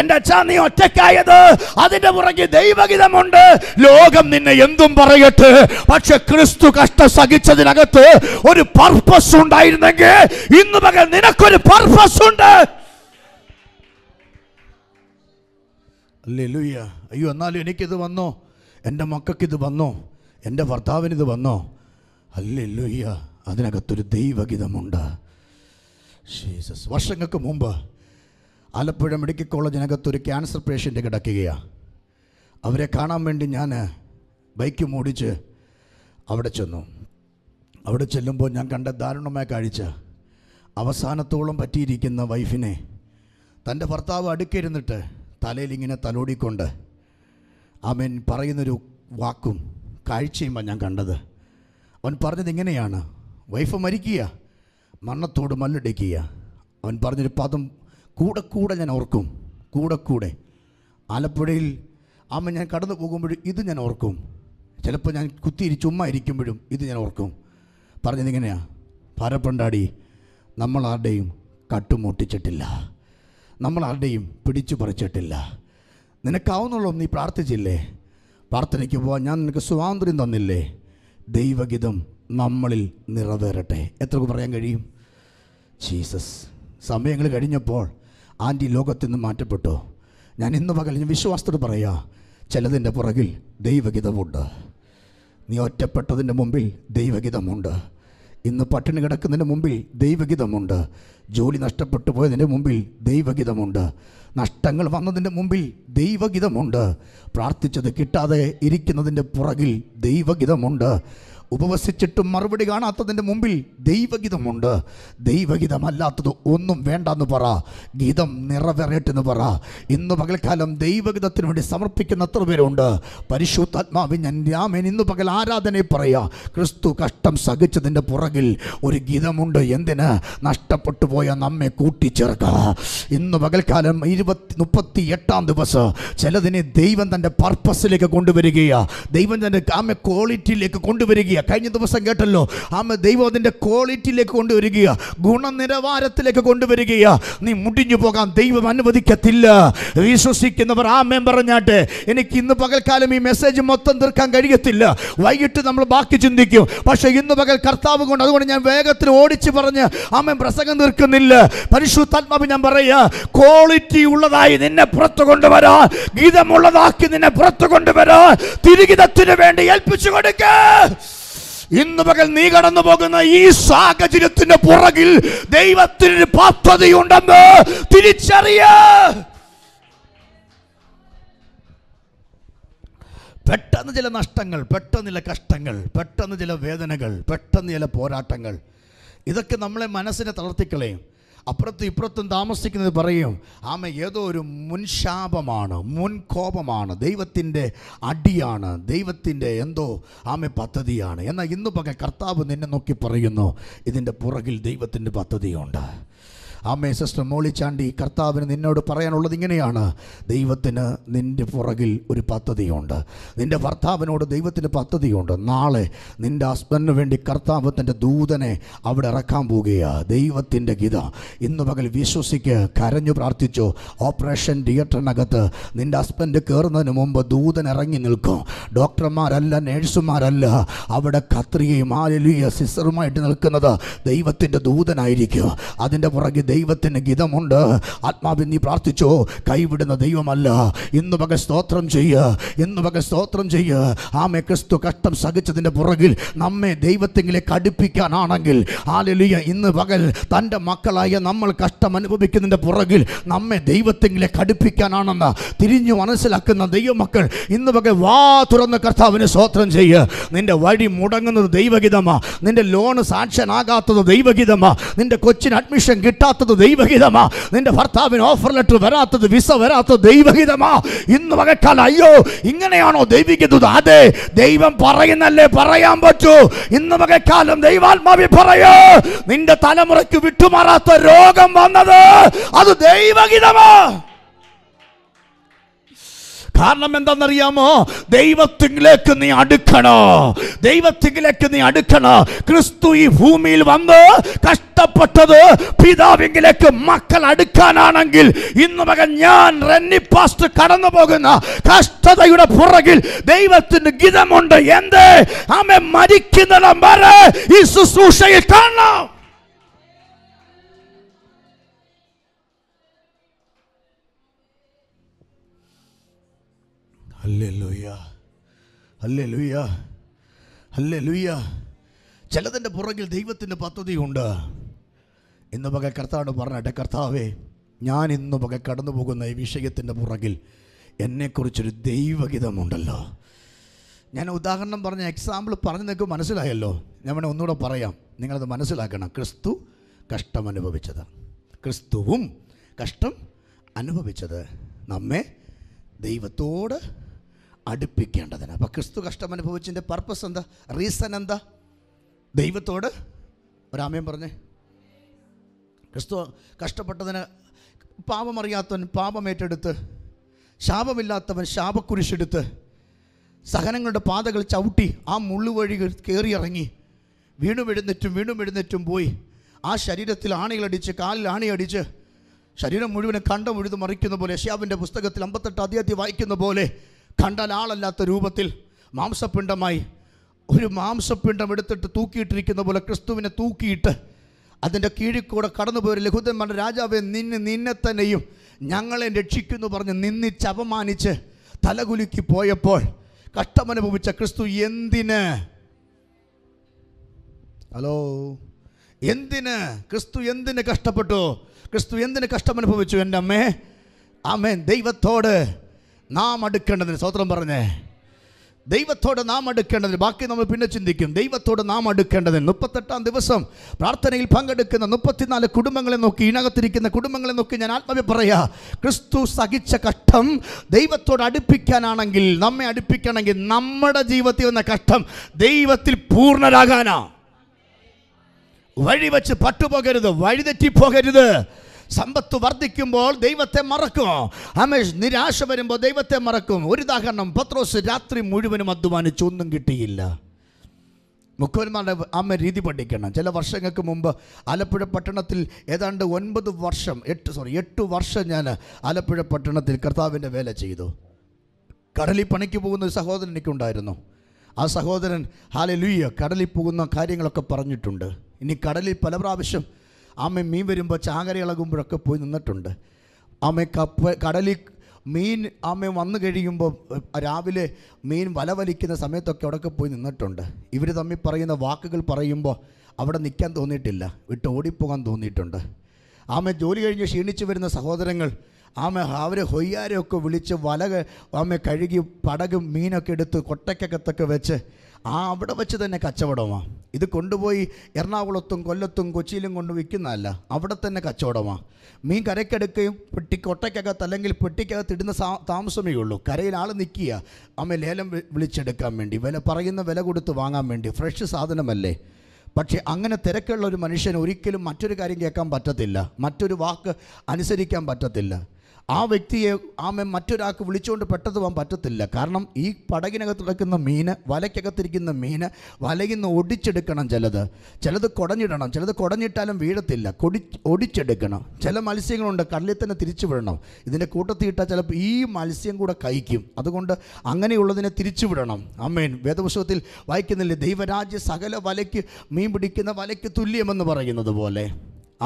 A: എൻ്റെ അച്ഛാ നീ ഒറ്റക്കായത് അതിന്റെ പുറകെ ദൈവഗീതമുണ്ട് ലോകം നിന്നെ എന്തും പറയട്ടെ പക്ഷെ ക്രിസ്തു കഷ്ട സഹിച്ചതിനകത്ത് ഒരു പർപ്പസ് ഉണ്ടായിരുന്നെങ്കിൽ ഇന്ന് പകൽ നിനക്കൊരു പർപ്പസ് ഉണ്ട് അല്ലേ ലുയ്യ അയ്യോ എന്നാലും എനിക്കിത് വന്നോ എൻ്റെ മക്കൾക്കിത് വന്നോ എൻ്റെ ഭർത്താവിനിത് വന്നോ അല്ലേ ലുയ്യ അതിനകത്തൊരു ദൈവഗീതമുണ്ട് ജീസസ് വർഷങ്ങൾക്ക് മുമ്പ് ആലപ്പുഴ മെഡിക്കൽ കോളേജിനകത്തൊരു ക്യാൻസർ പേഷ്യൻ്റ് കിടക്കുകയാണ് അവരെ കാണാൻ വേണ്ടി ഞാൻ ബൈക്ക് മൂടിച്ച് അവിടെ ചെന്നു അവിടെ ചെല്ലുമ്പോൾ ഞാൻ കണ്ട ദാരുണമായ കാഴ്ച അവസാനത്തോളം പറ്റിയിരിക്കുന്ന വൈഫിനെ തൻ്റെ ഭർത്താവ് അടുക്കിരുന്നിട്ട് തലയിൽ ഇങ്ങനെ തലോടിക്കൊണ്ട് അവൻ പറയുന്നൊരു വാക്കും കാഴ്ചയുമാണ് ഞാൻ കണ്ടത് അവൻ പറഞ്ഞത് ഇങ്ങനെയാണ് വൈഫ് മരിക്കുക മണ്ണത്തോട് മല്ലടിക്കുക അവൻ പറഞ്ഞൊരു പദം കൂടെ കൂടെ ഞാൻ ഓർക്കും കൂടെ കൂടെ ആലപ്പുഴയിൽ അമ്മ ഞാൻ കടന്നു പോകുമ്പോഴും ഇത് ഞാൻ ഓർക്കും ചിലപ്പോൾ ഞാൻ കുത്തിയിരി ചുമ്മാ ഇരിക്കുമ്പോഴും ഇത് ഞാൻ ഓർക്കും പറഞ്ഞതിങ്ങനെയാണ് ഭാരപ്പണ്ടാടി നമ്മളാരുടെയും കട്ടുമുട്ടിച്ചിട്ടില്ല നമ്മൾ ആരുടെയും പിടിച്ചു പറിച്ചിട്ടില്ല നിനക്കാവുന്നുള്ളൂ നീ പ്രാർത്ഥിച്ചില്ലേ പ്രാർത്ഥനയ്ക്ക് പോവാൻ ഞാൻ നിനക്ക് സ്വാതന്ത്ര്യം തന്നില്ലേ ദൈവഗീതം നമ്മളിൽ നിറവേറട്ടെ എത്ര പറയാൻ കഴിയും ജീസസ് സമയങ്ങൾ കഴിഞ്ഞപ്പോൾ ആൻറ്റി ലോകത്തു നിന്ന് മാറ്റപ്പെട്ടു ഞാൻ ഇന്ന് പകൽ ഞാൻ വിശ്വാസത്തോട് പറയാ ചിലതിൻ്റെ പുറകിൽ ദൈവഗീതമുണ്ട് നീ ഒറ്റപ്പെട്ടതിൻ്റെ മുമ്പിൽ ദൈവഗീതമുണ്ട് ഇന്ന് പട്ടിണി കിടക്കുന്നതിന് മുമ്പിൽ ദൈവഗീതമുണ്ട് ജോലി നഷ്ടപ്പെട്ടു പോയതിൻ്റെ മുമ്പിൽ ദൈവഗീതമുണ്ട് നഷ്ടങ്ങൾ വന്നതിൻ്റെ മുമ്പിൽ ദൈവഗീതമുണ്ട് പ്രാർത്ഥിച്ചത് കിട്ടാതെ ഇരിക്കുന്നതിൻ്റെ പുറകിൽ ദൈവഗീതമുണ്ട് ഉപവസിച്ചിട്ടും മറുപടി കാണാത്തതിൻ്റെ മുമ്പിൽ ദൈവഗീതമുണ്ട് ദൈവഗീതമല്ലാത്തത് ഒന്നും വേണ്ടെന്ന് പറ ഗീതം നിറവേറട്ടെന്ന് പറ ഇന്ന് പകൽക്കാലം ദൈവഗീതത്തിന് വേണ്ടി സമർപ്പിക്കുന്ന എത്ര പേരുണ്ട് പരിശുദ്ധാത്മാവിൻ ഞാൻ രാമൻ ഇന്ന് പകൽ ആരാധനയെ പറയാ ക്രിസ്തു കഷ്ടം സഹിച്ചതിൻ്റെ പുറകിൽ ഒരു ഗീതമുണ്ട് എന്തിന് നഷ്ടപ്പെട്ടു പോയ നമ്മെ കൂട്ടിച്ചേർക്കുക ഇന്ന് പകൽക്കാലം ഇരുപത്തി മുപ്പത്തി എട്ടാം ദിവസം ചിലതിനെ ദൈവം തൻ്റെ പർപ്പസിലേക്ക് കൊണ്ടുവരികയാണ് ദൈവം തൻ്റെ കാമ ക്വാളിറ്റിയിലേക്ക് കൊണ്ടുവരിക ചെയ്യുക കഴിഞ്ഞ ദിവസം കേട്ടല്ലോ ആമ ദൈവം അതിൻ്റെ ക്വാളിറ്റിയിലേക്ക് കൊണ്ടുവരിക ഗുണനിലവാരത്തിലേക്ക് കൊണ്ടുവരിക നീ മുടിഞ്ഞു പോകാൻ ദൈവം അനുവദിക്കത്തില്ല വിശ്വസിക്കുന്നവർ ആമേൻ പറഞ്ഞാട്ടെ എനിക്ക് ഇന്ന് പകൽക്കാലം ഈ മെസ്സേജ് മൊത്തം തീർക്കാൻ കഴിയത്തില്ല വൈകിട്ട് നമ്മൾ ബാക്കി ചിന്തിക്കും പക്ഷേ ഇന്ന് പകൽ കർത്താവ് കൊണ്ട് അതുകൊണ്ട് ഞാൻ വേഗത്തിൽ ഓടിച്ച് പറഞ്ഞ് ആമേൻ പ്രസംഗം തീർക്കുന്നില്ല പരിശുദ്ധാത്മാവ് ഞാൻ പറയുക ക്വാളിറ്റി ഉള്ളതായി നിന്നെ പുറത്തു കൊണ്ടുവരാ ഗീതമുള്ളതാക്കി നിന്നെ പുറത്തു കൊണ്ടുവരാ തിരുഗിതത്തിന് വേണ്ടി ഏൽപ്പിച്ചു കൊടുക്കുക ഇന്ന് പകൽ നീ കടന്നു പോകുന്ന ഈ സാഹചര്യത്തിന് പുറകിൽ ദൈവത്തിന് പദ്ധതിയുണ്ടെന്ന് തിരിച്ചറിയ പെട്ടെന്ന് ചില നഷ്ടങ്ങൾ പെട്ടെന്ന് ചില കഷ്ടങ്ങൾ പെട്ടെന്ന് ചില വേദനകൾ പെട്ടെന്ന് ചില പോരാട്ടങ്ങൾ ഇതൊക്കെ നമ്മളെ മനസ്സിനെ തളർത്തിക്കളയും അപ്പുറത്തും ഇപ്പുറത്തും താമസിക്കുന്നത് പറയും ആമ ഏതോ ഒരു മുൻശാപമാണ് മുൻകോപമാണ് ദൈവത്തിൻ്റെ അടിയാണ് ദൈവത്തിൻ്റെ എന്തോ ആമ പദ്ധതിയാണ് എന്നാൽ ഇന്ന് പകൽ കർത്താവ് നിന്നെ നോക്കി പറയുന്നു ഇതിൻ്റെ പുറകിൽ ദൈവത്തിൻ്റെ പദ്ധതിയുണ്ട് അമ്മേ സിസ്റ്റർ മോളിച്ചാണ്ടി കർത്താവിന് നിന്നോട് പറയാനുള്ളത് ഇങ്ങനെയാണ് ദൈവത്തിന് നിൻ്റെ പുറകിൽ ഒരു പദ്ധതിയുണ്ട് നിൻ്റെ ഭർത്താവിനോട് ദൈവത്തിന് പദ്ധതിയുണ്ട് നാളെ നിൻ്റെ ഹസ്ബൻഡിന് വേണ്ടി കർത്താവ് തൻ്റെ ദൂതനെ അവിടെ ഇറക്കാൻ പോവുകയാണ് ദൈവത്തിൻ്റെ ഗീത ഇന്ന് പകൽ വിശ്വസിക്ക് കരഞ്ഞു പ്രാർത്ഥിച്ചു ഓപ്പറേഷൻ തിയേറ്ററിനകത്ത് നിൻ്റെ ഹസ്ബൻഡ് കയറുന്നതിന് മുമ്പ് ദൂതൻ ഇറങ്ങി നിൽക്കും ഡോക്ടർമാരല്ല നേഴ്സുമാരല്ല അവിടെ കത്രികയും ആലിയ സിസ്റ്ററുമായിട്ട് നിൽക്കുന്നത് ദൈവത്തിൻ്റെ ദൂതനായിരിക്കും അതിൻ്റെ പുറകിൽ ദൈവത്തിന് ഗിതമുണ്ട് ആത്മാവിൻ നീ പ്രാർത്ഥിച്ചോ കൈവിടുന്ന ദൈവമല്ല ഇന്ന് പക സ്തോത്രം ചെയ്യ ഇന്ന് പക സ്തോത്രം ചെയ്യ ആമേ ക്രിസ്തു കഷ്ടം സഹിച്ചതിൻ്റെ പുറകിൽ നമ്മെ ദൈവത്തെങ്കിലേക്ക് അടുപ്പിക്കാനാണെങ്കിൽ ആലലിയ ഇന്ന് പകൽ തൻ്റെ മക്കളായ നമ്മൾ കഷ്ടം അനുഭവിക്കുന്നതിൻ്റെ പുറകിൽ നമ്മെ ദൈവത്തെങ്കിലെ കടുപ്പിക്കാനാണെന്ന് തിരിഞ്ഞു മനസ്സിലാക്കുന്ന ദൈവമക്കൾ ഇന്ന് പകൽ വാ തുറന്ന് കർത്താവിന് സ്തോത്രം ചെയ്യ നിൻ്റെ വഴി മുടങ്ങുന്നത് ദൈവഗിതമാ നിൻ്റെ ലോണ് സാക്ഷനാകാത്തത് ദൈവഗിതമാ നിൻ്റെ കൊച്ചിന് അഡ്മിഷൻ കിട്ടാത്ത വരാത്തത് ദൈവഹിതമാ നിന്റെ ഭർത്താവിന് ഓഫർ ലെറ്റർ വരാത്തത് വിസ വരാത്തത് ദൈവഹിതമാ ഇന്ന് വകക്കാൽ അയ്യോ ഇങ്ങനെയാണോ ദൈവിക്കുന്നത് അതെ ദൈവം പറയുന്നല്ലേ പറയാൻ പറ്റൂ ഇന്ന് വകക്കാലം ദൈവാത്മാവി പറയോ നിന്റെ തലമുറയ്ക്ക് വിട്ടുമാറാത്ത രോഗം വന്നത്
B: അത് ദൈവഹിതമാ
A: കാരണം എന്താണെന്നറിയാമോ ദൈവത്തിലേക്ക് നീ അടുക്കണോ ദൈവത്തിലേക്ക് നീ അടുക്കണോ ക്രിസ്തു ഈ ഭൂമിയിൽ വന്ന് കഷ്ടപ്പെട്ടത് പിതാവിങ്കിലേക്ക് മക്കൾ അടുക്കാനാണെങ്കിൽ ഇന്ന് മകൻ ഞാൻ റെന്നിപ്പാസ്റ്റ് കടന്നു പോകുന്ന കഷ്ടതയുടെ പുറകിൽ ദൈവത്തിന് ഗിതമുണ്ട് എന്തേ ആമെ മരിക്കുന്നിടം വരെ ഈ
B: ശുശ്രൂഷയിൽ കാണാം
A: ചിലതിൻ്റെ പുറകിൽ ദൈവത്തിൻ്റെ പദ്ധതിയുണ്ട് ഇന്ന് പക കർത്താവ് പറഞ്ഞെ കർത്താവേ ഞാൻ ഇന്ന് പക കടന്നു പോകുന്ന ഈ വിഷയത്തിൻ്റെ പുറകിൽ എന്നെക്കുറിച്ചൊരു ദൈവഗീതമുണ്ടല്ലോ ഞാൻ ഉദാഹരണം പറഞ്ഞ എക്സാമ്പിൾ പറഞ്ഞു നിങ്ങൾക്ക് മനസ്സിലായല്ലോ ഞാൻ വേണേൽ ഒന്നുകൂടെ പറയാം നിങ്ങളത് മനസ്സിലാക്കണം ക്രിസ്തു കഷ്ടം അനുഭവിച്ചത് ക്രിസ്തുവും കഷ്ടം അനുഭവിച്ചത് നമ്മെ ദൈവത്തോട് അടുപ്പിക്കേണ്ടതിന് അപ്പോൾ ക്രിസ്തു കഷ്ടം അനുഭവിച്ചതിൻ്റെ പർപ്പസ് എന്താ റീസൺ എന്താ ദൈവത്തോട് ഒരാമയം പറഞ്ഞേ ക്രിസ്തു കഷ്ടപ്പെട്ടതിന് പാപമറിയാത്തവൻ പാപമേറ്റെടുത്ത് ശാപമില്ലാത്തവൻ ശാപക്കുരിശെടുത്ത് സഹനങ്ങളുടെ പാതകൾ ചവിട്ടി ആ മുള്ളുവഴി കയറിയിറങ്ങി വീണ്ടും എഴുന്നേറ്റും വീണ്ടും എഴുന്നേറ്റും പോയി ആ ശരീരത്തിൽ ആണികളടിച്ച് കാലിൽ ആണിയടിച്ച് ശരീരം മുഴുവനും കണ്ടം ഉഴുതു മറിക്കുന്ന പോലെ യഷ്യാവിൻ്റെ പുസ്തകത്തിൽ അമ്പത്തെട്ട് അധ്യായത്തിൽ വായിക്കുന്ന പോലെ കണ്ടലാളല്ലാത്ത രൂപത്തിൽ മാംസപിണ്ഡമായി ഒരു മാംസപിണ്ഡം എടുത്തിട്ട് തൂക്കിയിട്ടിരിക്കുന്ന പോലെ ക്രിസ്തുവിനെ തൂക്കിയിട്ട് അതിൻ്റെ കീഴിക്കൂടെ കടന്നുപോയൊരു ലഘുതന്മാരുടെ രാജാവെ നിന്നെ നിന്നെ തന്നെയും ഞങ്ങളെ രക്ഷിക്കുന്നു പറഞ്ഞ് നിന്നിച്ച് അപമാനിച്ച് തലകുലുക്കി പോയപ്പോൾ കഷ്ടമനുഭവിച്ച ക്രിസ്തു എന്തിന് ഹലോ എന്തിന് ക്രിസ്തു എന്തിന് കഷ്ടപ്പെട്ടു ക്രിസ്തു എന്തിന് കഷ്ടമനുഭവിച്ചു എൻ്റെ അമ്മേ അമ്മേ ദൈവത്തോട് നാം അടുക്കേണ്ടതിന് സ്വത്രം പറഞ്ഞേ ദൈവത്തോട് നാം അടുക്കേണ്ടതിന് ബാക്കി നമ്മൾ പിന്നെ ചിന്തിക്കും ദൈവത്തോട് നാം അടുക്കേണ്ടതിന് മുപ്പത്തെട്ടാം ദിവസം പ്രാർത്ഥനയിൽ പങ്കെടുക്കുന്ന മുപ്പത്തിനാല് കുടുംബങ്ങളെ നോക്കി ഇണകത്തിരിക്കുന്ന കുടുംബങ്ങളെ നോക്കി ഞാൻ ആത്മവി പറയാ ക്രിസ്തു സഹിച്ച കഷ്ടം ദൈവത്തോട് അടുപ്പിക്കാനാണെങ്കിൽ നമ്മെ അടുപ്പിക്കണമെങ്കിൽ നമ്മുടെ ജീവിതത്തിൽ വന്ന കഷ്ടം ദൈവത്തിൽ പൂർണ്ണരാകാനാ വഴി വെച്ച് പട്ടുപോകരുത് വഴിതെറ്റിപ്പോകരുത് സമ്പത്ത് വർദ്ധിക്കുമ്പോൾ ദൈവത്തെ മറക്കും ആമേ നിരാശ വരുമ്പോൾ ദൈവത്തെ മറക്കും ഒരു ഉദാഹരണം പത്രോസ് രാത്രി മുഴുവനും അധ്വാനിച്ചു ഒന്നും കിട്ടിയില്ല മുക്കോന്മാരുടെ അമ്മ രീതി പഠിക്കണം ചില വർഷങ്ങൾക്ക് മുമ്പ് ആലപ്പുഴ പട്ടണത്തിൽ ഏതാണ്ട് ഒൻപത് വർഷം എട്ട് സോറി എട്ട് വർഷം ഞാൻ ആലപ്പുഴ പട്ടണത്തിൽ കർത്താവിൻ്റെ വേല ചെയ്തു കടലിൽ പണിക്ക് പോകുന്ന ഒരു സഹോദരൻ എനിക്കുണ്ടായിരുന്നു ആ സഹോദരൻ ഹാലെ ലുയ്യ കടലിൽ പോകുന്ന കാര്യങ്ങളൊക്കെ പറഞ്ഞിട്ടുണ്ട് ഇനി കടലിൽ പല പ്രാവശ്യം ആമ മീൻ വരുമ്പോൾ ചാകര ഇളകുമ്പോഴൊക്കെ പോയി നിന്നിട്ടുണ്ട് ആമ കപ്പ കടലിൽ മീൻ ആമ വന്നു കഴിയുമ്പോൾ രാവിലെ മീൻ വലവലിക്കുന്ന സമയത്തൊക്കെ അവിടെയൊക്കെ പോയി നിന്നിട്ടുണ്ട് ഇവർ തമ്മിൽ പറയുന്ന വാക്കുകൾ പറയുമ്പോൾ അവിടെ നിൽക്കാൻ തോന്നിയിട്ടില്ല വിട്ട് ഓടിപ്പോകാൻ തോന്നിയിട്ടുണ്ട് ആമ ജോലി കഴിഞ്ഞ് ക്ഷീണിച്ചു വരുന്ന സഹോദരങ്ങൾ ആമ അവരെ ഹൊയ്യാരെയൊക്കെ വിളിച്ച് വല ആമ കഴുകി പടകും മീനൊക്കെ എടുത്ത് കൊട്ടയ്ക്കകത്തൊക്കെ വെച്ച് ആ അവിടെ വെച്ച് തന്നെ കച്ചവടമാണ് ഇത് കൊണ്ടുപോയി എറണാകുളത്തും കൊല്ലത്തും കൊച്ചിയിലും കൊണ്ട് വിൽക്കുന്നതല്ല അവിടെ തന്നെ കച്ചവടമാണ് മീൻ കരയ്ക്കെടുക്കുകയും പെട്ടി കൊട്ടയ്ക്കകത്ത് അല്ലെങ്കിൽ പെട്ടിക്കകത്ത് ഇടുന്ന താമസമേ ഉള്ളൂ കരയിൽ ആൾ നിൽക്കുക അമ്മ ലേലം വിളിച്ചെടുക്കാൻ വേണ്ടി വില പറയുന്ന വില കൊടുത്ത് വാങ്ങാൻ വേണ്ടി ഫ്രഷ് സാധനമല്ലേ പക്ഷേ അങ്ങനെ തിരക്കുള്ള ഒരു മനുഷ്യൻ ഒരിക്കലും മറ്റൊരു കാര്യം കേൾക്കാൻ പറ്റത്തില്ല മറ്റൊരു വാക്ക് അനുസരിക്കാൻ പറ്റത്തില്ല ആ വ്യക്തിയെ ആമെ മറ്റൊരാൾക്ക് വിളിച്ചുകൊണ്ട് പെട്ടതുവാൻ പറ്റത്തില്ല കാരണം ഈ പടകിനകത്ത് കിടക്കുന്ന മീന് വലയ്ക്കകത്തിരിക്കുന്ന മീന് വലയിൽ നിന്ന് ഒടിച്ചെടുക്കണം ചിലത് ചിലത് കുടഞ്ഞിടണം ചിലത് കുടഞ്ഞിട്ടാലും വീഴത്തില്ല കൊടി ഒടിച്ചെടുക്കണം ചില മത്സ്യങ്ങളുണ്ട് കടലിൽ തന്നെ തിരിച്ചു വിടണം ഇതിൻ്റെ കൂട്ടത്തിൽ ഇട്ടാൽ ചിലപ്പോൾ ഈ മത്സ്യം കൂടെ കഴിക്കും അതുകൊണ്ട് അങ്ങനെയുള്ളതിനെ തിരിച്ചു വിടണം അമ്മേൻ വേദപുസ്തകത്തിൽ വായിക്കുന്നില്ലേ ദൈവരാജ്യ സകല വലയ്ക്ക് മീൻ പിടിക്കുന്ന വലയ്ക്ക് തുല്യമെന്ന് പറയുന്നത് പോലെ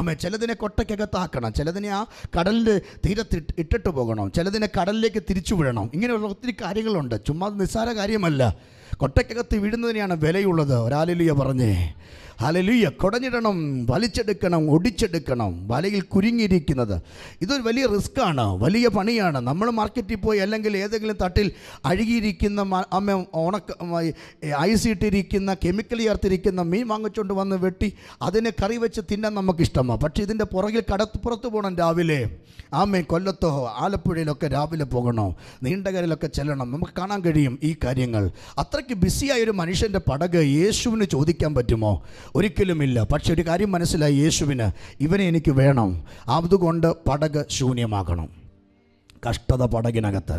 A: അമ്മ ചിലതിനെ കൊട്ടയ്ക്കകത്താക്കണം ചിലതിനെ ആ കടലിൻ്റെ തീരത്ത് ഇട്ടിട്ട് പോകണം ചിലതിനെ കടലിലേക്ക് തിരിച്ചു വിടണം ഇങ്ങനെയുള്ള ഒത്തിരി കാര്യങ്ങളുണ്ട് ചുമ്മാ നിസ്സാര കാര്യമല്ല കൊട്ടയ്ക്കകത്ത് വിടുന്നതിനെയാണ് വിലയുള്ളത് ഒരാലിലിയ പറഞ്ഞേ ഹലലുയ്യ കുടഞ്ഞിടണം വലിച്ചെടുക്കണം ഒടിച്ചെടുക്കണം വലയിൽ കുരുങ്ങിയിരിക്കുന്നത് ഇതൊരു വലിയ റിസ്ക്കാണ് വലിയ പണിയാണ് നമ്മൾ മാർക്കറ്റിൽ പോയി അല്ലെങ്കിൽ ഏതെങ്കിലും തട്ടിൽ അഴുകിയിരിക്കുന്ന അമ്മ ഉണക്ക ഇട്ടിരിക്കുന്ന കെമിക്കൽ ചേർത്തിരിക്കുന്ന മീൻ വാങ്ങിച്ചുകൊണ്ട് വന്ന് വെട്ടി അതിനെ കറി വെച്ച് തിന്നാൻ നമുക്കിഷ്ടമാണ് പക്ഷേ ഇതിൻ്റെ പുറകിൽ കടപ്പുറത്ത് പോകണം രാവിലെ ആമേ കൊല്ലത്തോ ആലപ്പുഴയിലൊക്കെ രാവിലെ പോകണോ നീണ്ടകരയിലൊക്കെ ചെല്ലണം നമുക്ക് കാണാൻ കഴിയും ഈ കാര്യങ്ങൾ അത്രയ്ക്ക് ബിസിയായ ഒരു മനുഷ്യൻ്റെ പടക് യേശുവിന് ചോദിക്കാൻ പറ്റുമോ ഒരിക്കലുമില്ല പക്ഷെ ഒരു കാര്യം മനസ്സിലായി യേശുവിന് ഇവനെ എനിക്ക് വേണം അതുകൊണ്ട് പടക് ശൂന്യമാക്കണം കഷ്ടത പടകിനകത്ത്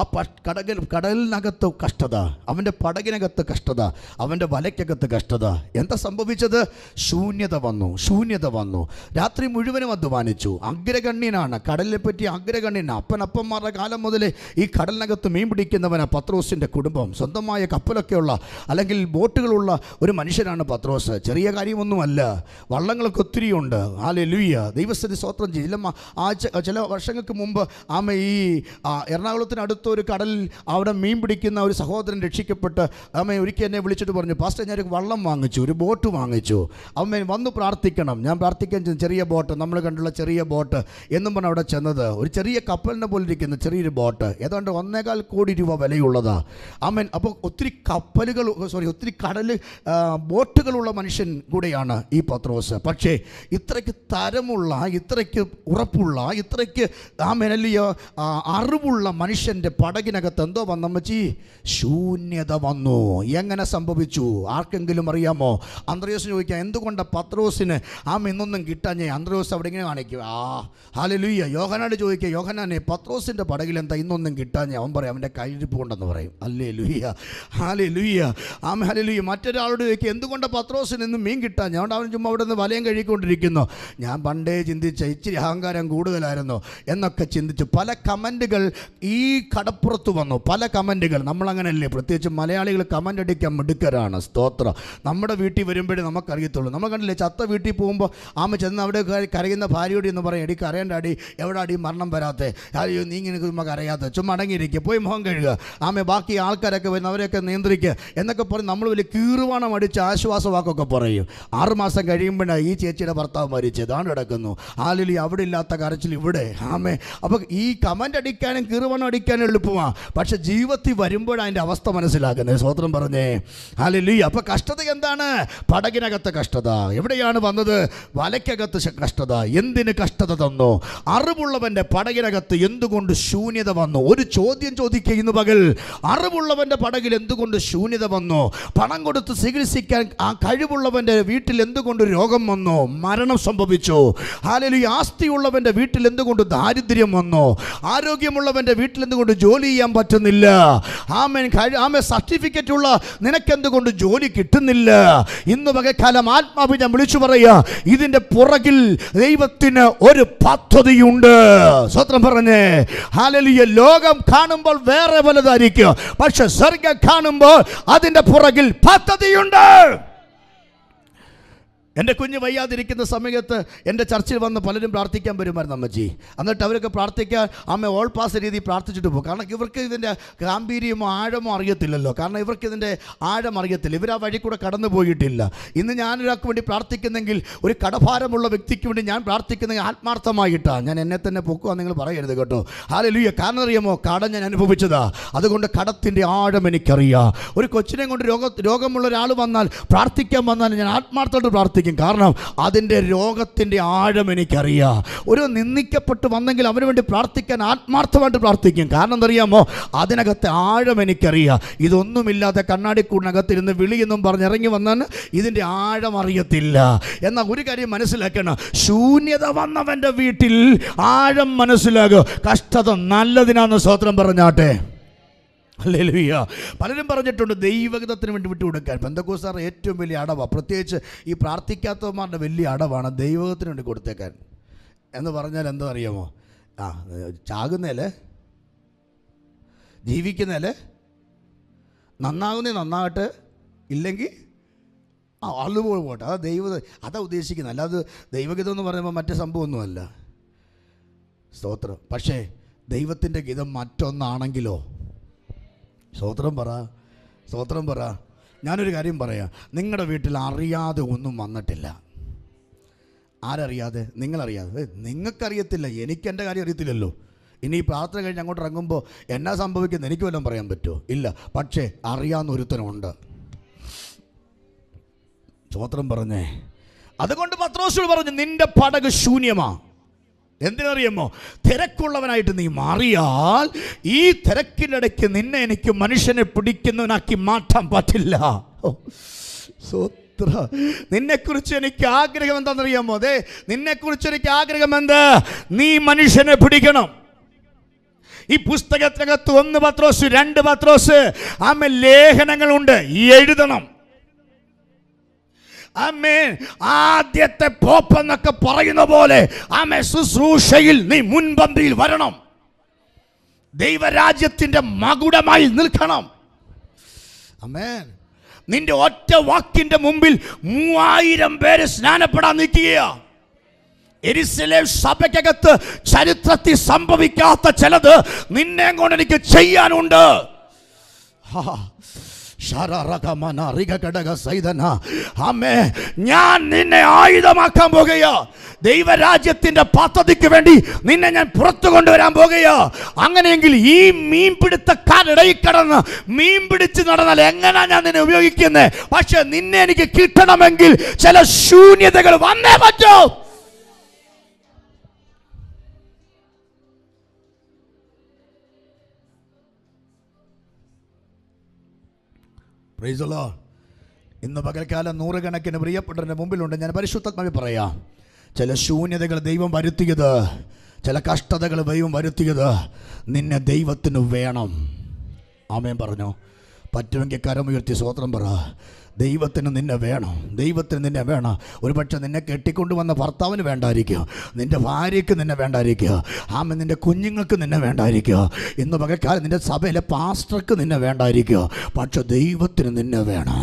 A: ആ കടകൽ കടലിനകത്ത് കഷ്ടത അവൻ്റെ പടകിനകത്ത് കഷ്ടത അവൻ്റെ വലയ്ക്കകത്ത് കഷ്ടത എന്താ സംഭവിച്ചത് ശൂന്യത വന്നു ശൂന്യത വന്നു രാത്രി മുഴുവനും അധ്വാനിച്ചു അഗ്രഗണ്യനാണ് കടലിനെ പറ്റി അഗ്രഗണ്യനാണ് അപ്പനപ്പന്മാരുടെ കാലം മുതലേ ഈ കടലിനകത്ത് മീൻ പിടിക്കുന്നവന പത്രോസിൻ്റെ കുടുംബം സ്വന്തമായ കപ്പലൊക്കെയുള്ള അല്ലെങ്കിൽ ബോട്ടുകളുള്ള ഒരു മനുഷ്യനാണ് പത്രോസ് ചെറിയ കാര്യമൊന്നുമല്ല വള്ളങ്ങളൊക്കെ ഒത്തിരിയുണ്ട് ആലെ ലെലുയ്യ ദൈവസ്ഥിതി സ്വത്രം ചില ആ ചില വർഷങ്ങൾക്ക് മുമ്പ് ആമ ഈ എറണാകുളത്തിനടുത്ത് ഒരു കടലിൽ അവിടെ മീൻ പിടിക്കുന്ന ഒരു സഹോദരൻ രക്ഷിക്കപ്പെട്ട് അമ്മ ഒരിക്കൽ എന്നെ വിളിച്ചിട്ട് പറഞ്ഞു പാസ്റ്റർ ഒരു വള്ളം വാങ്ങിച്ചു ഒരു ബോട്ട് വാങ്ങിച്ചു അമ്മ വന്ന് പ്രാർത്ഥിക്കണം ഞാൻ പ്രാർത്ഥിക്കാൻ ചെറിയ ബോട്ട് നമ്മൾ കണ്ടുള്ള ചെറിയ ബോട്ട് എന്നും പറഞ്ഞ് അവിടെ ചെന്നത് ഒരു ചെറിയ കപ്പലിനെ പോലെ ഇരിക്കുന്ന ചെറിയൊരു ബോട്ട് ഏതാണ്ട് ഒന്നേകാൽ കോടി രൂപ വിലയുള്ളതാണ് അമ്മൻ അപ്പോൾ ഒത്തിരി കപ്പലുകൾ സോറി ഒത്തിരി കടൽ ബോട്ടുകളുള്ള മനുഷ്യൻ കൂടെയാണ് ഈ പത്രോസ് പക്ഷേ ഇത്രയ്ക്ക് തരമുള്ള ഇത്രയ്ക്ക് ഉറപ്പുള്ള ഇത്രയ്ക്ക് ആ മെനലിയ അറിവുള്ള മനുഷ്യൻ്റെ പടകിനകത്ത് എന്തോ വന്നമ്മച്ചി ശൂന്യത വന്നു എങ്ങനെ സംഭവിച്ചു ആർക്കെങ്കിലും അറിയാമോ അന്ത്രയോസ് ചോദിക്കാം എന്തുകൊണ്ട് പത്രോസിന് ആ മിന്നൊന്നും കിട്ടാൻ ഞാൻ അന്ത്രയോസ് അവിടെ ഇങ്ങനെ കാണിക്കും ആ ഹാലലുയ്യ യോഹനാട് ചോദിക്കുക യോഹനാനെ പത്രോസിൻ്റെ പടകിൽ എന്താ ഇന്നൊന്നും കിട്ടാൻ ഞാൻ അവൻ പറയും അവൻ്റെ കഴിരിപ്പ് കൊണ്ടെന്ന് പറയും അല്ലേ ലുയ്യ ഹാലേ ലുയ്യ ആം ഹലലുയ്യ മറ്റൊരാളോട് ചോദിക്കുക എന്തുകൊണ്ട് പത്രോസിന് ഇന്ന് മീൻ കിട്ടാൻ ഞാൻ അവൻ ചുമ്മാ അവിടെ നിന്ന് വലയം കഴിക്കൊണ്ടിരിക്കുന്നു ഞാൻ പണ്ടേ ചിന്തിച്ച ഇച്ചിരി അഹങ്കാരം കൂടുതലായിരുന്നു എന്നൊക്കെ ചിന്തിച്ചു പല കമൻറ്റുകൾ ഈ കടപ്പുറത്ത് വന്നു പല കമൻറ്റുകൾ നമ്മളങ്ങനെയല്ലേ പ്രത്യേകിച്ച് മലയാളികൾ കമൻ്റ് അടിക്കാൻ മിടുക്കരാണ് സ്തോത്രം നമ്മുടെ വീട്ടിൽ വരുമ്പോഴേ നമുക്കറിയത്തുള്ളൂ നമ്മൾ കണ്ടില്ലേ ചത്ത വീട്ടിൽ പോകുമ്പോൾ ആമ ചെന്ന് അവിടെ കരയുന്ന ഭാര്യയോട് എന്ന് പറയും എടി അറിയേണ്ട അടി എവിടെ അടി മരണം വരാത്തെ അയ്യോ നീ ഇങ്ങനെ നമുക്ക് അറിയാത്ത ചുമ്മാ അടങ്ങിയിരിക്കുക പോയി മുഖം കഴുകുക ആമ ബാക്കി ആൾക്കാരൊക്കെ വരുന്ന അവരെയൊക്കെ നിയന്ത്രിക്കുക എന്നൊക്കെ പറഞ്ഞ് നമ്മൾ വലിയ കീറുവാണം അടിച്ച് ആശ്വാസവാക്കൊക്കെ പറയും ആറുമാസം കഴിയുമ്പോഴാണ് ഈ ചേച്ചിയുടെ ഭർത്താവ് മരിച്ചത് ആണ് കിടക്കുന്നു ആലിലി അവിടെ ഇല്ലാത്ത കരച്ചിൽ ഇവിടെ ആമേ അപ്പോൾ ഈ കമൻ്റ് അടിക്കാനും കീറുവാണം അടിക്കാനും എളുപ്പമാണ് പക്ഷെ ജീവിതത്തിൽ വരുമ്പോഴാണ് അതിൻ്റെ അവസ്ഥ മനസ്സിലാക്കുന്നത് സ്വോത്രം പറഞ്ഞേ ലീ അപ്പോൾ കഷ്ടത എന്താണ് പടകിനകത്ത് കഷ്ടത എവിടെയാണ് വന്നത് വലയ്ക്കകത്ത് കഷ്ടത എന്തിന് കഷ്ടത തന്നു അറിവുള്ളവൻ്റെ പടകിനകത്ത് എന്തുകൊണ്ട് ശൂന്യത വന്നു ഒരു ചോദ്യം ചോദിക്കുക ഇന്ന് പകൽ അറിവുള്ളവൻ്റെ പടകിൽ എന്തുകൊണ്ട് ശൂന്യത വന്നു പണം കൊടുത്ത് ചികിത്സിക്കാൻ ആ കഴിവുള്ളവൻ്റെ വീട്ടിൽ എന്തുകൊണ്ട് രോഗം വന്നു മരണം സംഭവിച്ചു ആലലി ആസ്തിയുള്ളവൻ്റെ വീട്ടിൽ എന്തുകൊണ്ട് ദാരിദ്ര്യം വന്നു ആരോഗ്യമുള്ളവൻ്റെ വീട്ടിൽ എന്തുകൊണ്ട് ജോലി ചെയ്യാൻ പറ്റുന്നില്ല ആമൻ ആമ സർട്ടിഫിക്കറ്റ് ഉള്ള നിനക്കെന്തുകൊണ്ട് ജോലി കിട്ടുന്നില്ല ഇന്ന് വകക്കാലം ആത്മാവ് ഞാൻ വിളിച്ചു പറയുക ഇതിൻ്റെ പുറകിൽ ദൈവത്തിന് ഒരു പദ്ധതിയുണ്ട് സ്വത്രം പറഞ്ഞേ ഹാലലിയ ലോകം കാണുമ്പോൾ വേറെ വലുതായിരിക്കും പക്ഷെ സ്വർഗം കാണുമ്പോൾ അതിൻ്റെ പുറകിൽ പദ്ധതിയുണ്ട് എൻ്റെ കുഞ്ഞ് വയ്യാതിരിക്കുന്ന സമയത്ത് എൻ്റെ ചർച്ചിൽ വന്ന് പലരും പ്രാർത്ഥിക്കാൻ വരുമായിരുന്നു അമ്മജി എന്നിട്ട് അവരൊക്കെ പ്രാർത്ഥിക്കാൻ അമ്മ ഓൾ പാസ് രീതി പ്രാർത്ഥിച്ചിട്ട് പോകും കാരണം ഇവർക്ക് ഇതിൻ്റെ ഗാംഭീര്യമോ ആഴമോ അറിയത്തില്ലല്ലോ കാരണം ഇവർക്ക് ഇതിൻ്റെ ആഴം അറിയത്തില്ല ഇവർ ആ വഴി കൂടെ കടന്നു പോയിട്ടില്ല ഇന്ന് ഞാനൊരാൾക്ക് വേണ്ടി പ്രാർത്ഥിക്കുന്നെങ്കിൽ ഒരു കടഭാരമുള്ള വ്യക്തിക്ക് വേണ്ടി ഞാൻ പ്രാർത്ഥിക്കുന്നെങ്കിൽ ആത്മാർത്ഥമായിട്ടാണ് ഞാൻ എന്നെ തന്നെ പൊക്കുക നിങ്ങൾ പറയരുത് കേട്ടോ ആരല്ലൂയ കാരണം അറിയാമോ കട ഞാൻ അനുഭവിച്ചതാ അതുകൊണ്ട് കടത്തിൻ്റെ ആഴം എനിക്കറിയാം ഒരു കൊച്ചിനെ കൊണ്ട് രോഗ രോഗമുള്ള ഒരാൾ വന്നാൽ പ്രാർത്ഥിക്കാൻ വന്നാൽ ഞാൻ ആത്മാർത്ഥമായിട്ട് പ്രാർത്ഥിക്കും പ്രാർത്ഥിക്കും കാരണം അതിൻ്റെ രോഗത്തിൻ്റെ ആഴം എനിക്കറിയാം ഒരു നിന്ദിക്കപ്പെട്ട് വന്നെങ്കിൽ അവന് വേണ്ടി പ്രാർത്ഥിക്കാൻ ആത്മാർത്ഥമായിട്ട് പ്രാർത്ഥിക്കും കാരണം എന്തറിയാമോ അതിനകത്തെ ആഴം എനിക്കറിയാം ഇതൊന്നുമില്ലാത്ത കണ്ണാടിക്കൂടിനകത്തിരുന്ന് വിളിയെന്നും പറഞ്ഞ് ഇറങ്ങി വന്നാൽ ഇതിൻ്റെ ആഴം അറിയത്തില്ല എന്നാൽ ഒരു കാര്യം മനസ്സിലാക്കണം ശൂന്യത വന്നവൻ്റെ വീട്ടിൽ ആഴം മനസ്സിലാകും കഷ്ടത നല്ലതിനാന്ന് സ്വത്രം പറഞ്ഞാട്ടെ അല്ലേലുയ്യ പലരും പറഞ്ഞിട്ടുണ്ട് ദൈവഗതത്തിന് വേണ്ടി വിട്ടുകൊടുക്കാൻ പെന്തക്കോസാർ ഏറ്റവും വലിയ അടവാണ് പ്രത്യേകിച്ച് ഈ പ്രാർത്ഥിക്കാത്തവന്മാരുടെ വലിയ അടവാണ് ദൈവഗതത്തിന് വേണ്ടി കൊടുത്തേക്കാൻ എന്ന് പറഞ്ഞാൽ എന്താ അറിയാമോ ആ ചാകുന്നേലേ ജീവിക്കുന്നേലേ നന്നാകുന്നേ നന്നാകട്ടെ ഇല്ലെങ്കിൽ ആ അള്ളുപോൾ പോട്ടെ അതാ ദൈവ അതാ ഉദ്ദേശിക്കുന്നത് അല്ലാതെ ദൈവഗീതം എന്ന് പറയുമ്പോൾ മറ്റേ സംഭവമൊന്നുമല്ല സ്തോത്രം പക്ഷേ ദൈവത്തിൻ്റെ ഗീതം മറ്റൊന്നാണെങ്കിലോ സ്തോത്രം പറ സ്തോത്രം പറ ഞാനൊരു കാര്യം പറയാം നിങ്ങളുടെ വീട്ടിൽ അറിയാതെ ഒന്നും വന്നിട്ടില്ല ആരറിയാതെ നിങ്ങളറിയാതെ നിങ്ങൾക്കറിയത്തില്ല എനിക്ക് എൻ്റെ കാര്യം അറിയത്തില്ലല്ലോ ഇനി ഈ പ്രാർത്ഥന കഴിഞ്ഞ് അങ്ങോട്ട് ഇറങ്ങുമ്പോൾ എന്നാ സംഭവിക്കുന്നത് എനിക്ക് വല്ലതും പറയാൻ പറ്റുമോ ഇല്ല പക്ഷേ അറിയാവുന്ന ഒരുത്തനുണ്ട് സ്തോത്രം പറഞ്ഞേ അതുകൊണ്ട് പത്രോസുകൾ പറഞ്ഞു നിന്റെ പടക് ശൂന്യമാണ് എന്തിനറിയുമോ തിരക്കുള്ളവനായിട്ട് നീ മാറിയാൽ ഈ തിരക്കിനിടയ്ക്ക് നിന്നെ എനിക്ക് മനുഷ്യനെ പിടിക്കുന്നവനാക്കി മാറ്റാൻ പറ്റില്ല സ്വത്ര നിന്നെക്കുറിച്ച് എനിക്ക് ആഗ്രഹം എന്താണെന്നറിയാമോ അതെ നിന്നെക്കുറിച്ച് എനിക്ക് ആഗ്രഹം എന്ത് നീ മനുഷ്യനെ പിടിക്കണം ഈ പുസ്തകത്തിനകത്ത് ഒന്ന് പത്രോസ് രണ്ട് പത്രോസ് ആമെ ലേഖനങ്ങളുണ്ട് എഴുതണം അമ്മേൻ ആദ്യത്തെ പോപ്പ് എന്നൊക്കെ പറയുന്ന പോലെ അമ്മ ശുശ്രൂഷയിൽ നീ മുൻപന്തിയിൽ വരണം ദൈവരാജ്യത്തിന്റെ മകുടമായി നിൽക്കണം അമ്മേൻ നിന്റെ ഒറ്റ വാക്കിന്റെ മുമ്പിൽ മൂവായിരം പേര് സ്നാനപ്പെടാൻ നിൽക്കുകയാ എരിസലേം സഭയ്ക്കകത്ത് ചരിത്രത്തിൽ സംഭവിക്കാത്ത ചിലത് നിന്നെ കൊണ്ട് എനിക്ക് ചെയ്യാനുണ്ട് അമ്മേ ഞാൻ നിന്നെ ആയുധമാക്കാൻ പോകുകയോ ദൈവരാജ്യത്തിന്റെ പദ്ധതിക്ക് വേണ്ടി നിന്നെ ഞാൻ പുറത്തു കൊണ്ടുവരാൻ പോകുകയോ അങ്ങനെയെങ്കിൽ ഈ മീൻ പിടുത്തക്കാരിടയിൽ കിടന്ന് മീൻ പിടിച്ച് നടന്നാൽ എങ്ങനെയാ ഞാൻ നിന്നെ ഉപയോഗിക്കുന്നത് പക്ഷെ നിന്നെ എനിക്ക് കിട്ടണമെങ്കിൽ ചില ശൂന്യതകൾ വന്നേ പറ്റൂ പ്രൈസുള്ള ഇന്ന് പകൽക്കാലം നൂറുകണക്കിന് പ്രിയപ്പെട്ടതിൻ്റെ മുമ്പിലുണ്ട് ഞാൻ പരിശുദ്ധാത്മാവി പറയാം ചില ശൂന്യതകൾ ദൈവം വരുത്തിയത് ചില കഷ്ടതകൾ ദൈവം വരുത്തിയത് നിന്നെ ദൈവത്തിന് വേണം ആമേൻ പറഞ്ഞു പറ്റുമെങ്കിൽ കരമുയർത്തി സ്വോത്രം പറ ദൈവത്തിന് നിന്നെ വേണം ദൈവത്തിന് നിന്നെ വേണം ഒരുപക്ഷെ നിന്നെ കെട്ടിക്കൊണ്ട് വന്ന ഭർത്താവിന് വേണ്ടായിരിക്കുക നിൻ്റെ ഭാര്യയ്ക്ക് നിന്നെ വേണ്ടായിരിക്കുക ആമ നിൻ്റെ കുഞ്ഞുങ്ങൾക്ക് നിന്നെ വേണ്ടായിരിക്കുക ഇന്ന് പകൽക്കാലം നിൻ്റെ സഭയിലെ പാസ്റ്റർക്ക് നിന്നെ വേണ്ടായിരിക്കുക പക്ഷെ ദൈവത്തിന് നിന്നെ വേണം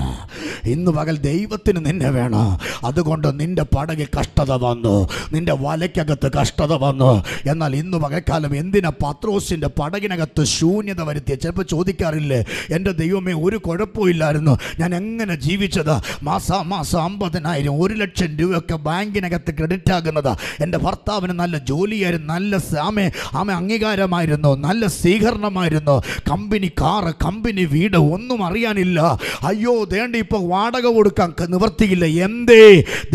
A: ഇന്ന് പകൽ ദൈവത്തിന് നിന്നെ വേണം അതുകൊണ്ട് നിൻ്റെ പടകിൽ കഷ്ടത വന്നു നിൻ്റെ വലയ്ക്കകത്ത് കഷ്ടത വന്നു എന്നാൽ ഇന്ന് പകൽക്കാലം എന്തിനാ പത്രോസിൻ്റെ പടകിനകത്ത് ശൂന്യത വരുത്തിയ ചിലപ്പോൾ ചോദിക്കാറില്ലേ എൻ്റെ ദൈവമേ ഒരു കുഴപ്പമില്ലായിരുന്നു ഞാൻ എങ്ങനെ ജീവിച്ചത് മാസം അമ്പതിനായിരം ഒരു ലക്ഷം രൂപയൊക്കെ ബാങ്കിനകത്ത് ക്രെഡിറ്റ് ആകുന്നത് എൻ്റെ ഭർത്താവിന് നല്ല ജോലിയായിരുന്നു നല്ല ആമ ആമ അംഗീകാരമായിരുന്നു നല്ല സ്വീകരണമായിരുന്നു കമ്പനി കാറ് കമ്പനി വീട് ഒന്നും അറിയാനില്ല അയ്യോ ദേണ്ടി ഇപ്പോൾ വാടക കൊടുക്കാൻ നിവർത്തിയില്ല എന്തേ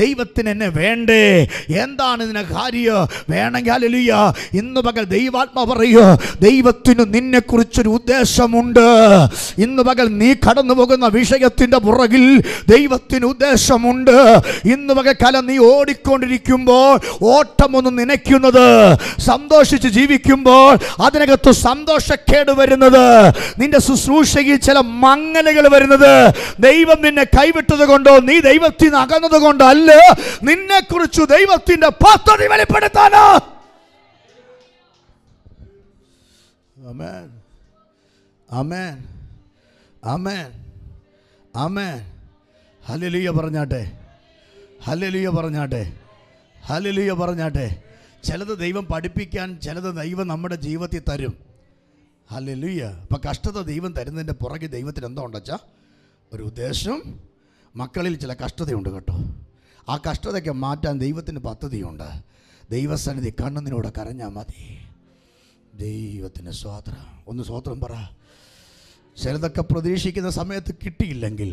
A: ദൈവത്തിന് എന്നെ വേണ്ടേ എന്താണ് ഇതിനെ കാര്യം വേണമെങ്കിൽ അലലിയ ഇന്ന് പകൽ ദൈവാത്മ പറയൂ ദൈവത്തിന് നിന്നെക്കുറിച്ചൊരു ഉദ്ദേശമുണ്ട് ഇന്ന് പകൽ നീ കടന്നു പോകുന്ന വിഷയത്തിൻ്റെ പുറകിൽ ഉണ്ടെങ്കിൽ ദൈവത്തിന് ഉദ്ദേശമുണ്ട് ഇന്ന് വക കാലം നീ ഓടിക്കൊണ്ടിരിക്കുമ്പോൾ ഓട്ടമൊന്ന് നനയ്ക്കുന്നത് സന്തോഷിച്ച് ജീവിക്കുമ്പോൾ അതിനകത്ത് സന്തോഷക്കേട് വരുന്നത് നിന്റെ ശുശ്രൂഷയിൽ ചില മങ്ങലുകൾ വരുന്നത് ദൈവം നിന്നെ കൈവിട്ടത് കൊണ്ടോ നീ ദൈവത്തിൽ നിന്ന് അകന്നത് കൊണ്ടോ അല്ല നിന്നെക്കുറിച്ച് ദൈവത്തിന്റെ പദ്ധതി വെളിപ്പെടുത്താനോ Amen. Amen. Amen. ആമേ ഹലലിയ പറഞ്ഞാട്ടെ ഹലലിയ പറഞ്ഞാട്ടെ ഹലലിയ പറഞ്ഞാട്ടെ ചിലത് ദൈവം പഠിപ്പിക്കാൻ ചിലത് ദൈവം നമ്മുടെ ജീവിതത്തിൽ തരും ഹലലിയ അപ്പം കഷ്ടത ദൈവം തരുന്നതിൻ്റെ പുറകെ ദൈവത്തിന് എന്താ ഉണ്ടച്ചാ ഒരു ഉദ്ദേശം മക്കളിൽ ചില കഷ്ടതയുണ്ട് കേട്ടോ ആ കഷ്ടതയ്ക്ക് മാറ്റാൻ ദൈവത്തിന് പദ്ധതിയുണ്ട് ദൈവസന്നിധി കണ്ണുനിലൂടെ കരഞ്ഞാൽ മതി ദൈവത്തിന് സ്വാത്രം ഒന്ന് സ്വാത്രം പറ ചിലതൊക്കെ പ്രതീക്ഷിക്കുന്ന സമയത്ത് കിട്ടിയില്ലെങ്കിൽ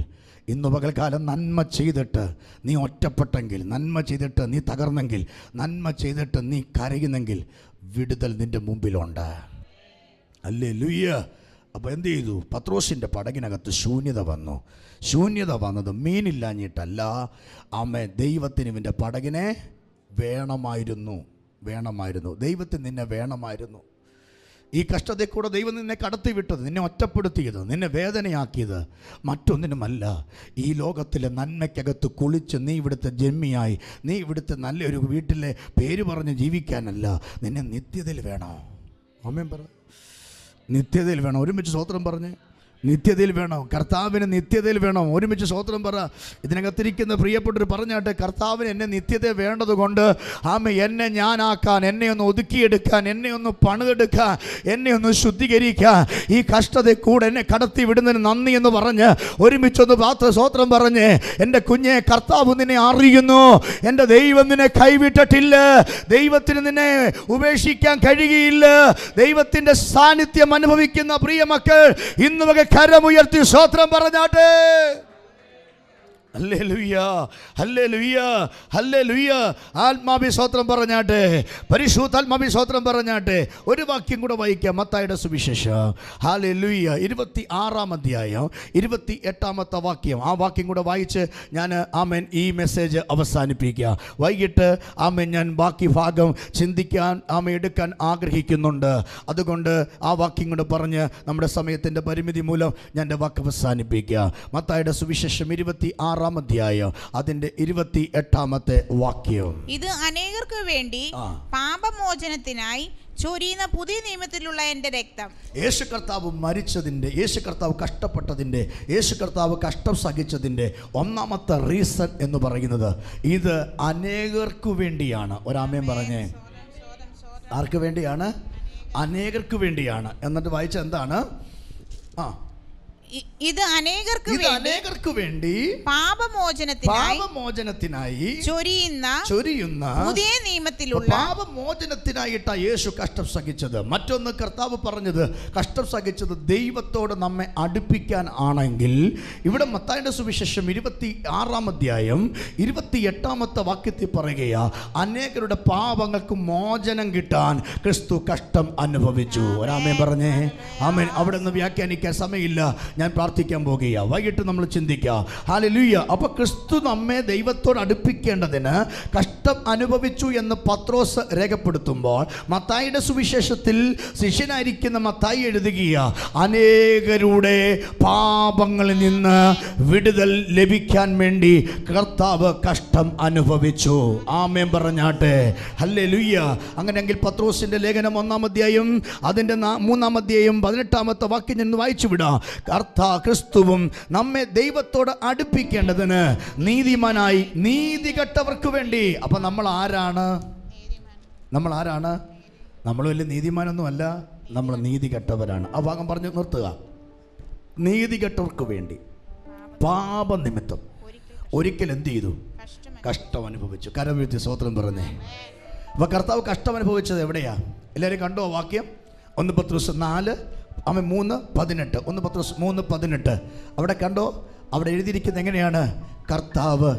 A: ഇന്ന് പകൽക്കാലം നന്മ ചെയ്തിട്ട് നീ ഒറ്റപ്പെട്ടെങ്കിൽ നന്മ ചെയ്തിട്ട് നീ തകർന്നെങ്കിൽ നന്മ ചെയ്തിട്ട് നീ കരയുന്നെങ്കിൽ വിടുതൽ നിൻ്റെ മുമ്പിലുണ്ട് അല്ലേ ലുയ്യ അപ്പോൾ എന്ത് ചെയ്തു പത്രോസിൻ്റെ പടകിനകത്ത് ശൂന്യത വന്നു ശൂന്യത വന്നത് മീനില്ലാഞ്ഞിട്ടല്ല ആമ ദൈവത്തിന് ഇവൻ്റെ പടകിനെ വേണമായിരുന്നു വേണമായിരുന്നു ദൈവത്തിന് നിന്നെ വേണമായിരുന്നു ഈ കഷ്ടതയിൽ കൂടെ ദൈവം നിന്നെ കടത്തിവിട്ടത് നിന്നെ ഒറ്റപ്പെടുത്തിയത് നിന്നെ വേദനയാക്കിയത് മറ്റൊന്നിനുമല്ല ഈ ലോകത്തിലെ നന്മയ്ക്കകത്ത് കുളിച്ച് നീ ഇവിടുത്തെ ജന്മിയായി നീ ഇവിടുത്തെ നല്ലൊരു വീട്ടിലെ പേര് പറഞ്ഞ് ജീവിക്കാനല്ല നിന്നെ നിത്യതയിൽ വേണോ അമ്മയും പറ നിത്യതയിൽ വേണം ഒരുമിച്ച് സ്വോത്രം പറഞ്ഞേ നിത്യതയിൽ വേണം കർത്താവിന് നിത്യതയിൽ വേണം ഒരുമിച്ച് സ്വോത്രം പറ ഇതിനകത്തിരിക്കുന്ന പ്രിയപ്പെട്ടൊരു പറഞ്ഞാട്ടെ കർത്താവിന് എന്നെ നിത്യത വേണ്ടതുകൊണ്ട് ആമ എന്നെ ഞാനാക്കാൻ എന്നെ ഒന്ന് ഒതുക്കിയെടുക്കാൻ എന്നെ ഒന്ന് പണിതെടുക്കാൻ എന്നെ ഒന്ന് ശുദ്ധീകരിക്കാൻ ഈ കഷ്ടതയെ കൂടെ എന്നെ കടത്തി വിടുന്നതിന് നന്ദി എന്ന് പറഞ്ഞ് ഒരുമിച്ചൊന്ന് പാത്ര സ്വോത്രം പറഞ്ഞ് എൻ്റെ കുഞ്ഞെ കർത്താവ് നിന്നെ അറിയുന്നു എൻ്റെ ദൈവം നിന്നെ കൈവിട്ടിട്ടില്ല ദൈവത്തിന് നിന്നെ ഉപേക്ഷിക്കാൻ കഴിയുകയില്ല ദൈവത്തിൻ്റെ സാന്നിധ്യം അനുഭവിക്കുന്ന പ്രിയമക്കൾ ഇന്ന് വക കരമുയർത്തി സ്വോത്രം പറഞ്ഞാട്ടെ ആത്മാഭി പറഞ്ഞാട്ടെ പരിശുദ്ധാത്മാഭി സ്വത്രം പറഞ്ഞാട്ടെ ഒരു വാക്യം കൂടെ വായിക്കാം മത്തായുടെ സുവിശേഷം ഹാലെ ലുയ്യ ഇരുപത്തി ആറാം അധ്യായം ഇരുപത്തി എട്ടാമത്തെ വാക്യം ആ വാക്യം കൂടെ വായിച്ച് ഞാൻ ആമൻ ഈ മെസ്സേജ് അവസാനിപ്പിക്കുക വൈകിട്ട് ആമൻ ഞാൻ ബാക്കി ഭാഗം ചിന്തിക്കാൻ ആമ എടുക്കാൻ ആഗ്രഹിക്കുന്നുണ്ട് അതുകൊണ്ട് ആ വാക്യം കൂടെ പറഞ്ഞ് നമ്മുടെ സമയത്തിൻ്റെ പരിമിതി മൂലം ഞാൻ എൻ്റെ വാക്ക് അവസാനിപ്പിക്കുക മത്തായുടെ സുവിശേഷം ഇരുപത്തി ആറ് ആറാം അധ്യായം അതിന്റെ ഇരുപത്തി എട്ടാമത്തെ വാക്യം ഇത് അനേകർക്ക് വേണ്ടി പാപമോചനത്തിനായി ചൊരിയുന്ന പുതിയ നിയമത്തിലുള്ള എൻ്റെ രക്തം യേശു കർത്താവ് മരിച്ചതിൻ്റെ യേശു കർത്താവ് കഷ്ടപ്പെട്ടതിൻ്റെ യേശു കർത്താവ് കഷ്ടം സഹിച്ചതിൻ്റെ ഒന്നാമത്തെ റീസൺ എന്ന് പറയുന്നത് ഇത് അനേകർക്കു വേണ്ടിയാണ് ഒരാമയം പറഞ്ഞേ ആർക്ക് വേണ്ടിയാണ് അനേകർക്ക് വേണ്ടിയാണ് എന്നിട്ട് വായിച്ച എന്താണ് ആ ഇത് അനേകർക്ക് ഇത് അനേകർക്ക് വേണ്ടി പാപമോചനത്തിനായി പാപമോചനത്തിനായി ചൊരിയുന്ന ചൊരിയുന്ന പുതിയ നിയമത്തിലുള്ള പാപമോചനത്തിനായിട്ടാ യേശു കഷ്ടം സഹിച്ചത് മറ്റൊന്ന് കർത്താവ് പറഞ്ഞത് കഷ്ടം സഹിച്ചത് ദൈവത്തോട് നമ്മെ അടുപ്പിക്കാൻ ആണെങ്കിൽ ഇവിടെ മത്തായുടെ സുവിശേഷം ഇരുപത്തി ആറാം അധ്യായം ഇരുപത്തി എട്ടാമത്തെ വാക്യത്തിൽ പറയുകയാ അനേകരുടെ പാപങ്ങൾക്ക് മോചനം കിട്ടാൻ ക്രിസ്തു കഷ്ടം അനുഭവിച്ചു ഒരാമേ പറഞ്ഞേ ആമേൻ അവിടെ നിന്ന് വ്യാഖ്യാനിക്കാൻ സമയമില്ല ഞാൻ പ്രാർത്ഥിക്കാൻ പോകുക വൈകിട്ട് നമ്മൾ ചിന്തിക്കുക ലൂയ്യ അപ്പോൾ ക്രിസ്തു നമ്മെ ദൈവത്തോട് അടുപ്പിക്കേണ്ടതിന് കഷ്ടം അനുഭവിച്ചു എന്ന് പത്രോസ് രേഖപ്പെടുത്തുമ്പോൾ മത്തായിയുടെ സുവിശേഷത്തിൽ ശിഷ്യനായിരിക്കുന്ന മത്തായി എഴുതുക അനേകരുടെ പാപങ്ങളിൽ നിന്ന് വിടുതൽ ലഭിക്കാൻ വേണ്ടി കർത്താവ് കഷ്ടം അനുഭവിച്ചു ആമേം പറഞ്ഞാട്ടെ ഹല്ലേ ലുയ്യ അങ്ങനെയെങ്കിൽ പത്രോസിൻ്റെ ലേഖനം ഒന്നാം അധ്യായം അതിൻ്റെ മൂന്നാം അധ്യായം പതിനെട്ടാമത്തെ വാക്യം ഞാൻ വായിച്ചു വിടാം കർത്താ ക്രിസ്തുവും നമ്മെ ദൈവത്തോട് അടുപ്പിക്കേണ്ടതിന് നീതിമാനായി നീതി കെട്ടവർക്ക് വേണ്ടി അപ്പം നമ്മൾ ആരാണ് നമ്മൾ ആരാണ് നമ്മൾ വലിയ നീതിമാനൊന്നുമല്ല നമ്മൾ നീതി കെട്ടവരാണ് ആ ഭാഗം പറഞ്ഞു നിർത്തുക നീതി കെട്ടവർക്ക് വേണ്ടി പാപനിമിത്തം ഒരിക്കൽ എന്ത് ചെയ്തു കഷ്ടം അനുഭവിച്ചു കരവീഴ്ത്തി സ്വോത്രം പറഞ്ഞേ അപ്പോൾ കർത്താവ് കഷ്ടം അനുഭവിച്ചത് എവിടെയാ എല്ലാവരും കണ്ടോ വാക്യം ഒന്ന് പത്ത് ദിവസം നാല് ആമേ മൂന്ന് പതിനെട്ട് ഒന്ന് പത്ത് മൂന്ന് പതിനെട്ട് അവിടെ കണ്ടോ അവിടെ എഴുതിയിരിക്കുന്നത് എങ്ങനെയാണ് കർത്താവ്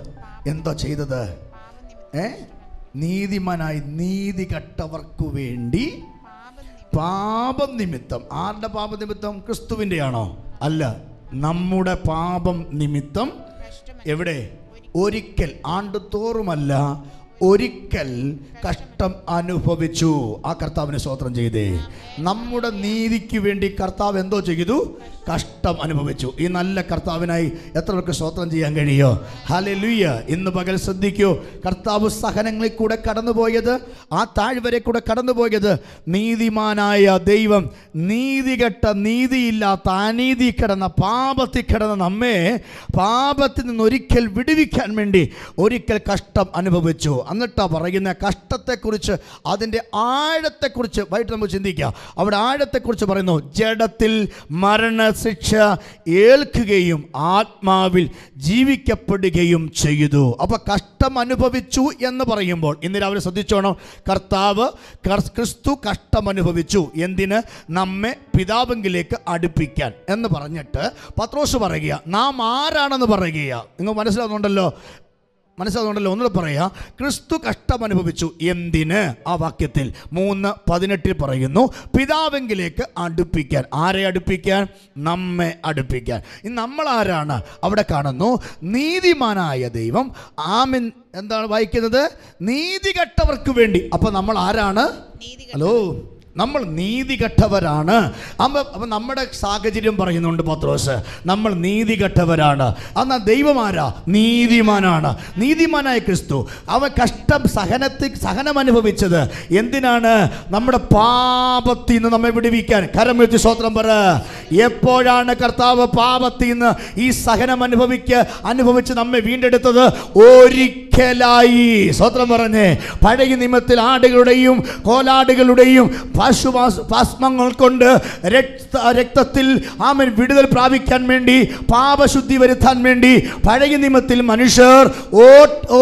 A: എന്താ ചെയ്തത് ഏ നീതിമാനായി നീതി കട്ടവർക്കു വേണ്ടി പാപം നിമിത്തം ആരുടെ പാപ നിമിത്തം ക്രിസ്തുവിൻ്റെ ആണോ അല്ല നമ്മുടെ പാപം നിമിത്തം എവിടെ ഒരിക്കൽ ആണ്ടുതോറുമല്ല ഒരിക്കൽ കഷ്ടം അനുഭവിച്ചു ആ കർത്താവിനെ സ്വോത്രം ചെയ്തേ നമ്മുടെ നീതിക്ക് വേണ്ടി കർത്താവ് എന്തോ ചെയ്തു കഷ്ടം അനുഭവിച്ചു ഈ നല്ല കർത്താവിനായി എത്ര പേർക്ക് സ്വോത്രം ചെയ്യാൻ കഴിയോ ഹലെ ലുയ്യ ഇന്ന് പകൽ ശ്രദ്ധിക്കൂ കർത്താവ് സഹനങ്ങളിൽ കൂടെ കടന്നുപോയത് ആ താഴ്വരെ കൂടെ കടന്നുപോയത് നീതിമാനായ ദൈവം നീതി കെട്ട നീതിയില്ലാത്ത അനീതി കിടന്ന പാപത്തിൽ കിടന്ന നമ്മെ പാപത്തിൽ നിന്ന് ഒരിക്കൽ വിടുവിക്കാൻ വേണ്ടി ഒരിക്കൽ കഷ്ടം അനുഭവിച്ചു എന്നിട്ടാ പറയുന്ന കഷ്ടത്തെക്കുറിച്ച് അതിൻ്റെ ആഴത്തെക്കുറിച്ച് വൈകിട്ട് നമുക്ക് ചിന്തിക്കാം അവിടെ ആഴത്തെക്കുറിച്ച് പറയുന്നു ജഡത്തിൽ മരണശിക്ഷ ഏൽക്കുകയും ആത്മാവിൽ ജീവിക്കപ്പെടുകയും ചെയ്തു അപ്പോൾ കഷ്ടം അനുഭവിച്ചു എന്ന് പറയുമ്പോൾ ഇന്ന് രാവിലെ ശ്രദ്ധിച്ചോണം കർത്താവ് ക്രിസ്തു കഷ്ടം അനുഭവിച്ചു എന്തിന് നമ്മെ പിതാവെങ്കിലേക്ക് അടുപ്പിക്കാൻ എന്ന് പറഞ്ഞിട്ട് പത്രോസ് പറയുക നാം ആരാണെന്ന് പറയുക നിങ്ങൾ മനസ്സിലാവുന്നുണ്ടല്ലോ മനസ്സിലാകുന്നുണ്ടല്ലോ ഒന്നുകൂടെ പറയാ ക്രിസ്തു കഷ്ടം അനുഭവിച്ചു എന്തിന് ആ വാക്യത്തിൽ മൂന്ന് പതിനെട്ടിൽ പറയുന്നു പിതാവെങ്കിലേക്ക് അടുപ്പിക്കാൻ ആരെ അടുപ്പിക്കാൻ നമ്മെ അടുപ്പിക്കാൻ നമ്മൾ ആരാണ് അവിടെ കാണുന്നു നീതിമാനായ ദൈവം ആമിൻ എന്താണ് വായിക്കുന്നത് നീതികെട്ടവർക്ക് വേണ്ടി അപ്പൊ നമ്മൾ ആരാണ് ഹലോ നമ്മൾ നീതികെട്ടവരാണ് അപ്പം നമ്മുടെ സാഹചര്യം പറയുന്നുണ്ട് പത്രോസ് നമ്മൾ നീതികെട്ടവരാണ് എന്നാൽ ദൈവമാരാ നീതിമാനാണ് നീതിമാനായ ക്രിസ്തു അവ കഷ്ടം സഹനത്തിൽ സഹനം അനുഭവിച്ചത് എന്തിനാണ് നമ്മുടെ പാപത്തിൽ നിന്ന് നമ്മെ വിടുവിക്കാൻ വെച്ച് സ്വത്രം പറ എപ്പോഴാണ് കർത്താവ് പാപത്തിൽ നിന്ന് ഈ സഹനം അനുഭവിക്ക അനുഭവിച്ച് നമ്മെ വീണ്ടെടുത്തത് ഒരിക്കലായി സ്വത്രം പറഞ്ഞേ പഴയ നിമത്തിൽ ആടുകളുടെയും കോലാടുകളുടെയും പാശ്വാസ്മങ്ങൾ കൊണ്ട് രക്തത്തിൽ ആമൻ വിടുതൽ പ്രാപിക്കാൻ വേണ്ടി പാപശുദ്ധി വരുത്താൻ വേണ്ടി പഴയ നിയമത്തിൽ മനുഷ്യർ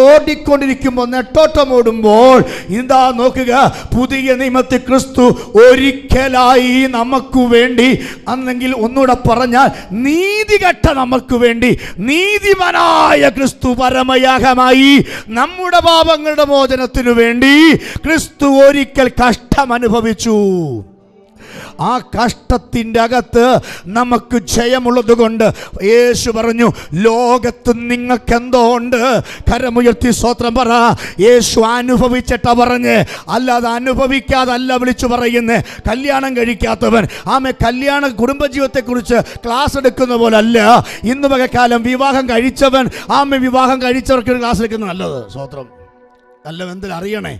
A: ഓടിക്കൊണ്ടിരിക്കുമ്പോൾ നെട്ടോട്ടം ഓടുമ്പോൾ ഇതാ നോക്കുക പുതിയ നിയമത്തിൽ ക്രിസ്തു ഒരിക്കലായി നമുക്ക് വേണ്ടി അന്നെങ്കിൽ ഒന്നുകൂടെ പറഞ്ഞാൽ നീതികെട്ട നമുക്ക് വേണ്ടി നീതിമാനായ ക്രിസ്തു പരമയാഗമായി നമ്മുടെ പാപങ്ങളുടെ മോചനത്തിനു വേണ്ടി ക്രിസ്തു ഒരിക്കൽ കഷ്ടം അനുഭവിച്ചു ജയിച്ചു ആ കഷ്ടത്തിൻ്റെ അകത്ത് നമുക്ക് ജയമുള്ളത് കൊണ്ട് യേശു പറഞ്ഞു ലോകത്ത് നിങ്ങൾക്ക് എന്തോ ഉണ്ട് കരമുയർത്തി സ്വത്രം പറ യേശു അനുഭവിച്ചിട്ടാ പറഞ്ഞ് അല്ലാതെ അനുഭവിക്കാതല്ല വിളിച്ചു പറയുന്നേ കല്യാണം കഴിക്കാത്തവൻ ആമേ കല്യാണ കുടുംബജീവിതത്തെക്കുറിച്ച് ക്ലാസ് എടുക്കുന്ന പോലെ അല്ല ഇന്ന് വകക്കാലം വിവാഹം കഴിച്ചവൻ ആമേ വിവാഹം കഴിച്ചവർക്ക് ക്ലാസ് എടുക്കുന്നത് നല്ലത് സ്വത്രം നല്ലവെന്തിൽ അറിയണേ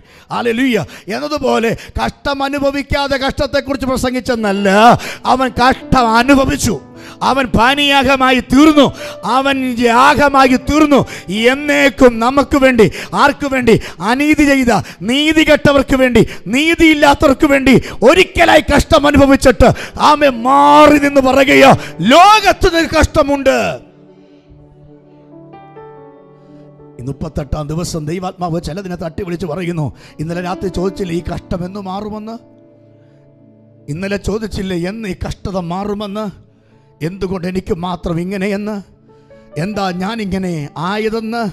A: ലൂയ്യ എന്നതുപോലെ കഷ്ടം അനുഭവിക്കാതെ കഷ്ടത്തെക്കുറിച്ച് പ്രസംഗിച്ചെന്നല്ല അവൻ കഷ്ടം അനുഭവിച്ചു അവൻ പാനീയാഗമായി തീർന്നു അവൻ യാഗമായി തീർന്നു എന്നേക്കും നമുക്ക് വേണ്ടി ആർക്കു വേണ്ടി അനീതി ചെയ്ത നീതി കെട്ടവർക്ക് വേണ്ടി നീതിയില്ലാത്തവർക്ക് വേണ്ടി ഒരിക്കലായി കഷ്ടം അനുഭവിച്ചിട്ട് ആമെ മാറി നിന്ന് പറയുകയോ ലോകത്ത് കഷ്ടമുണ്ട് ഈ മുപ്പത്തെട്ടാം ദിവസം ദൈവാത്മാവ് ചിലതിനെ തട്ടി വിളിച്ച് പറയുന്നു ഇന്നലെ രാത്രി ചോദിച്ചില്ലേ ഈ കഷ്ടം എന്ന് മാറുമെന്ന് ഇന്നലെ ചോദിച്ചില്ലേ എന്ന് ഈ കഷ്ടത മാറുമെന്ന് എന്തുകൊണ്ട് എനിക്ക് മാത്രം ഇങ്ങനെയെന്ന് എന്താ ഞാനിങ്ങനെ ആയതെന്ന്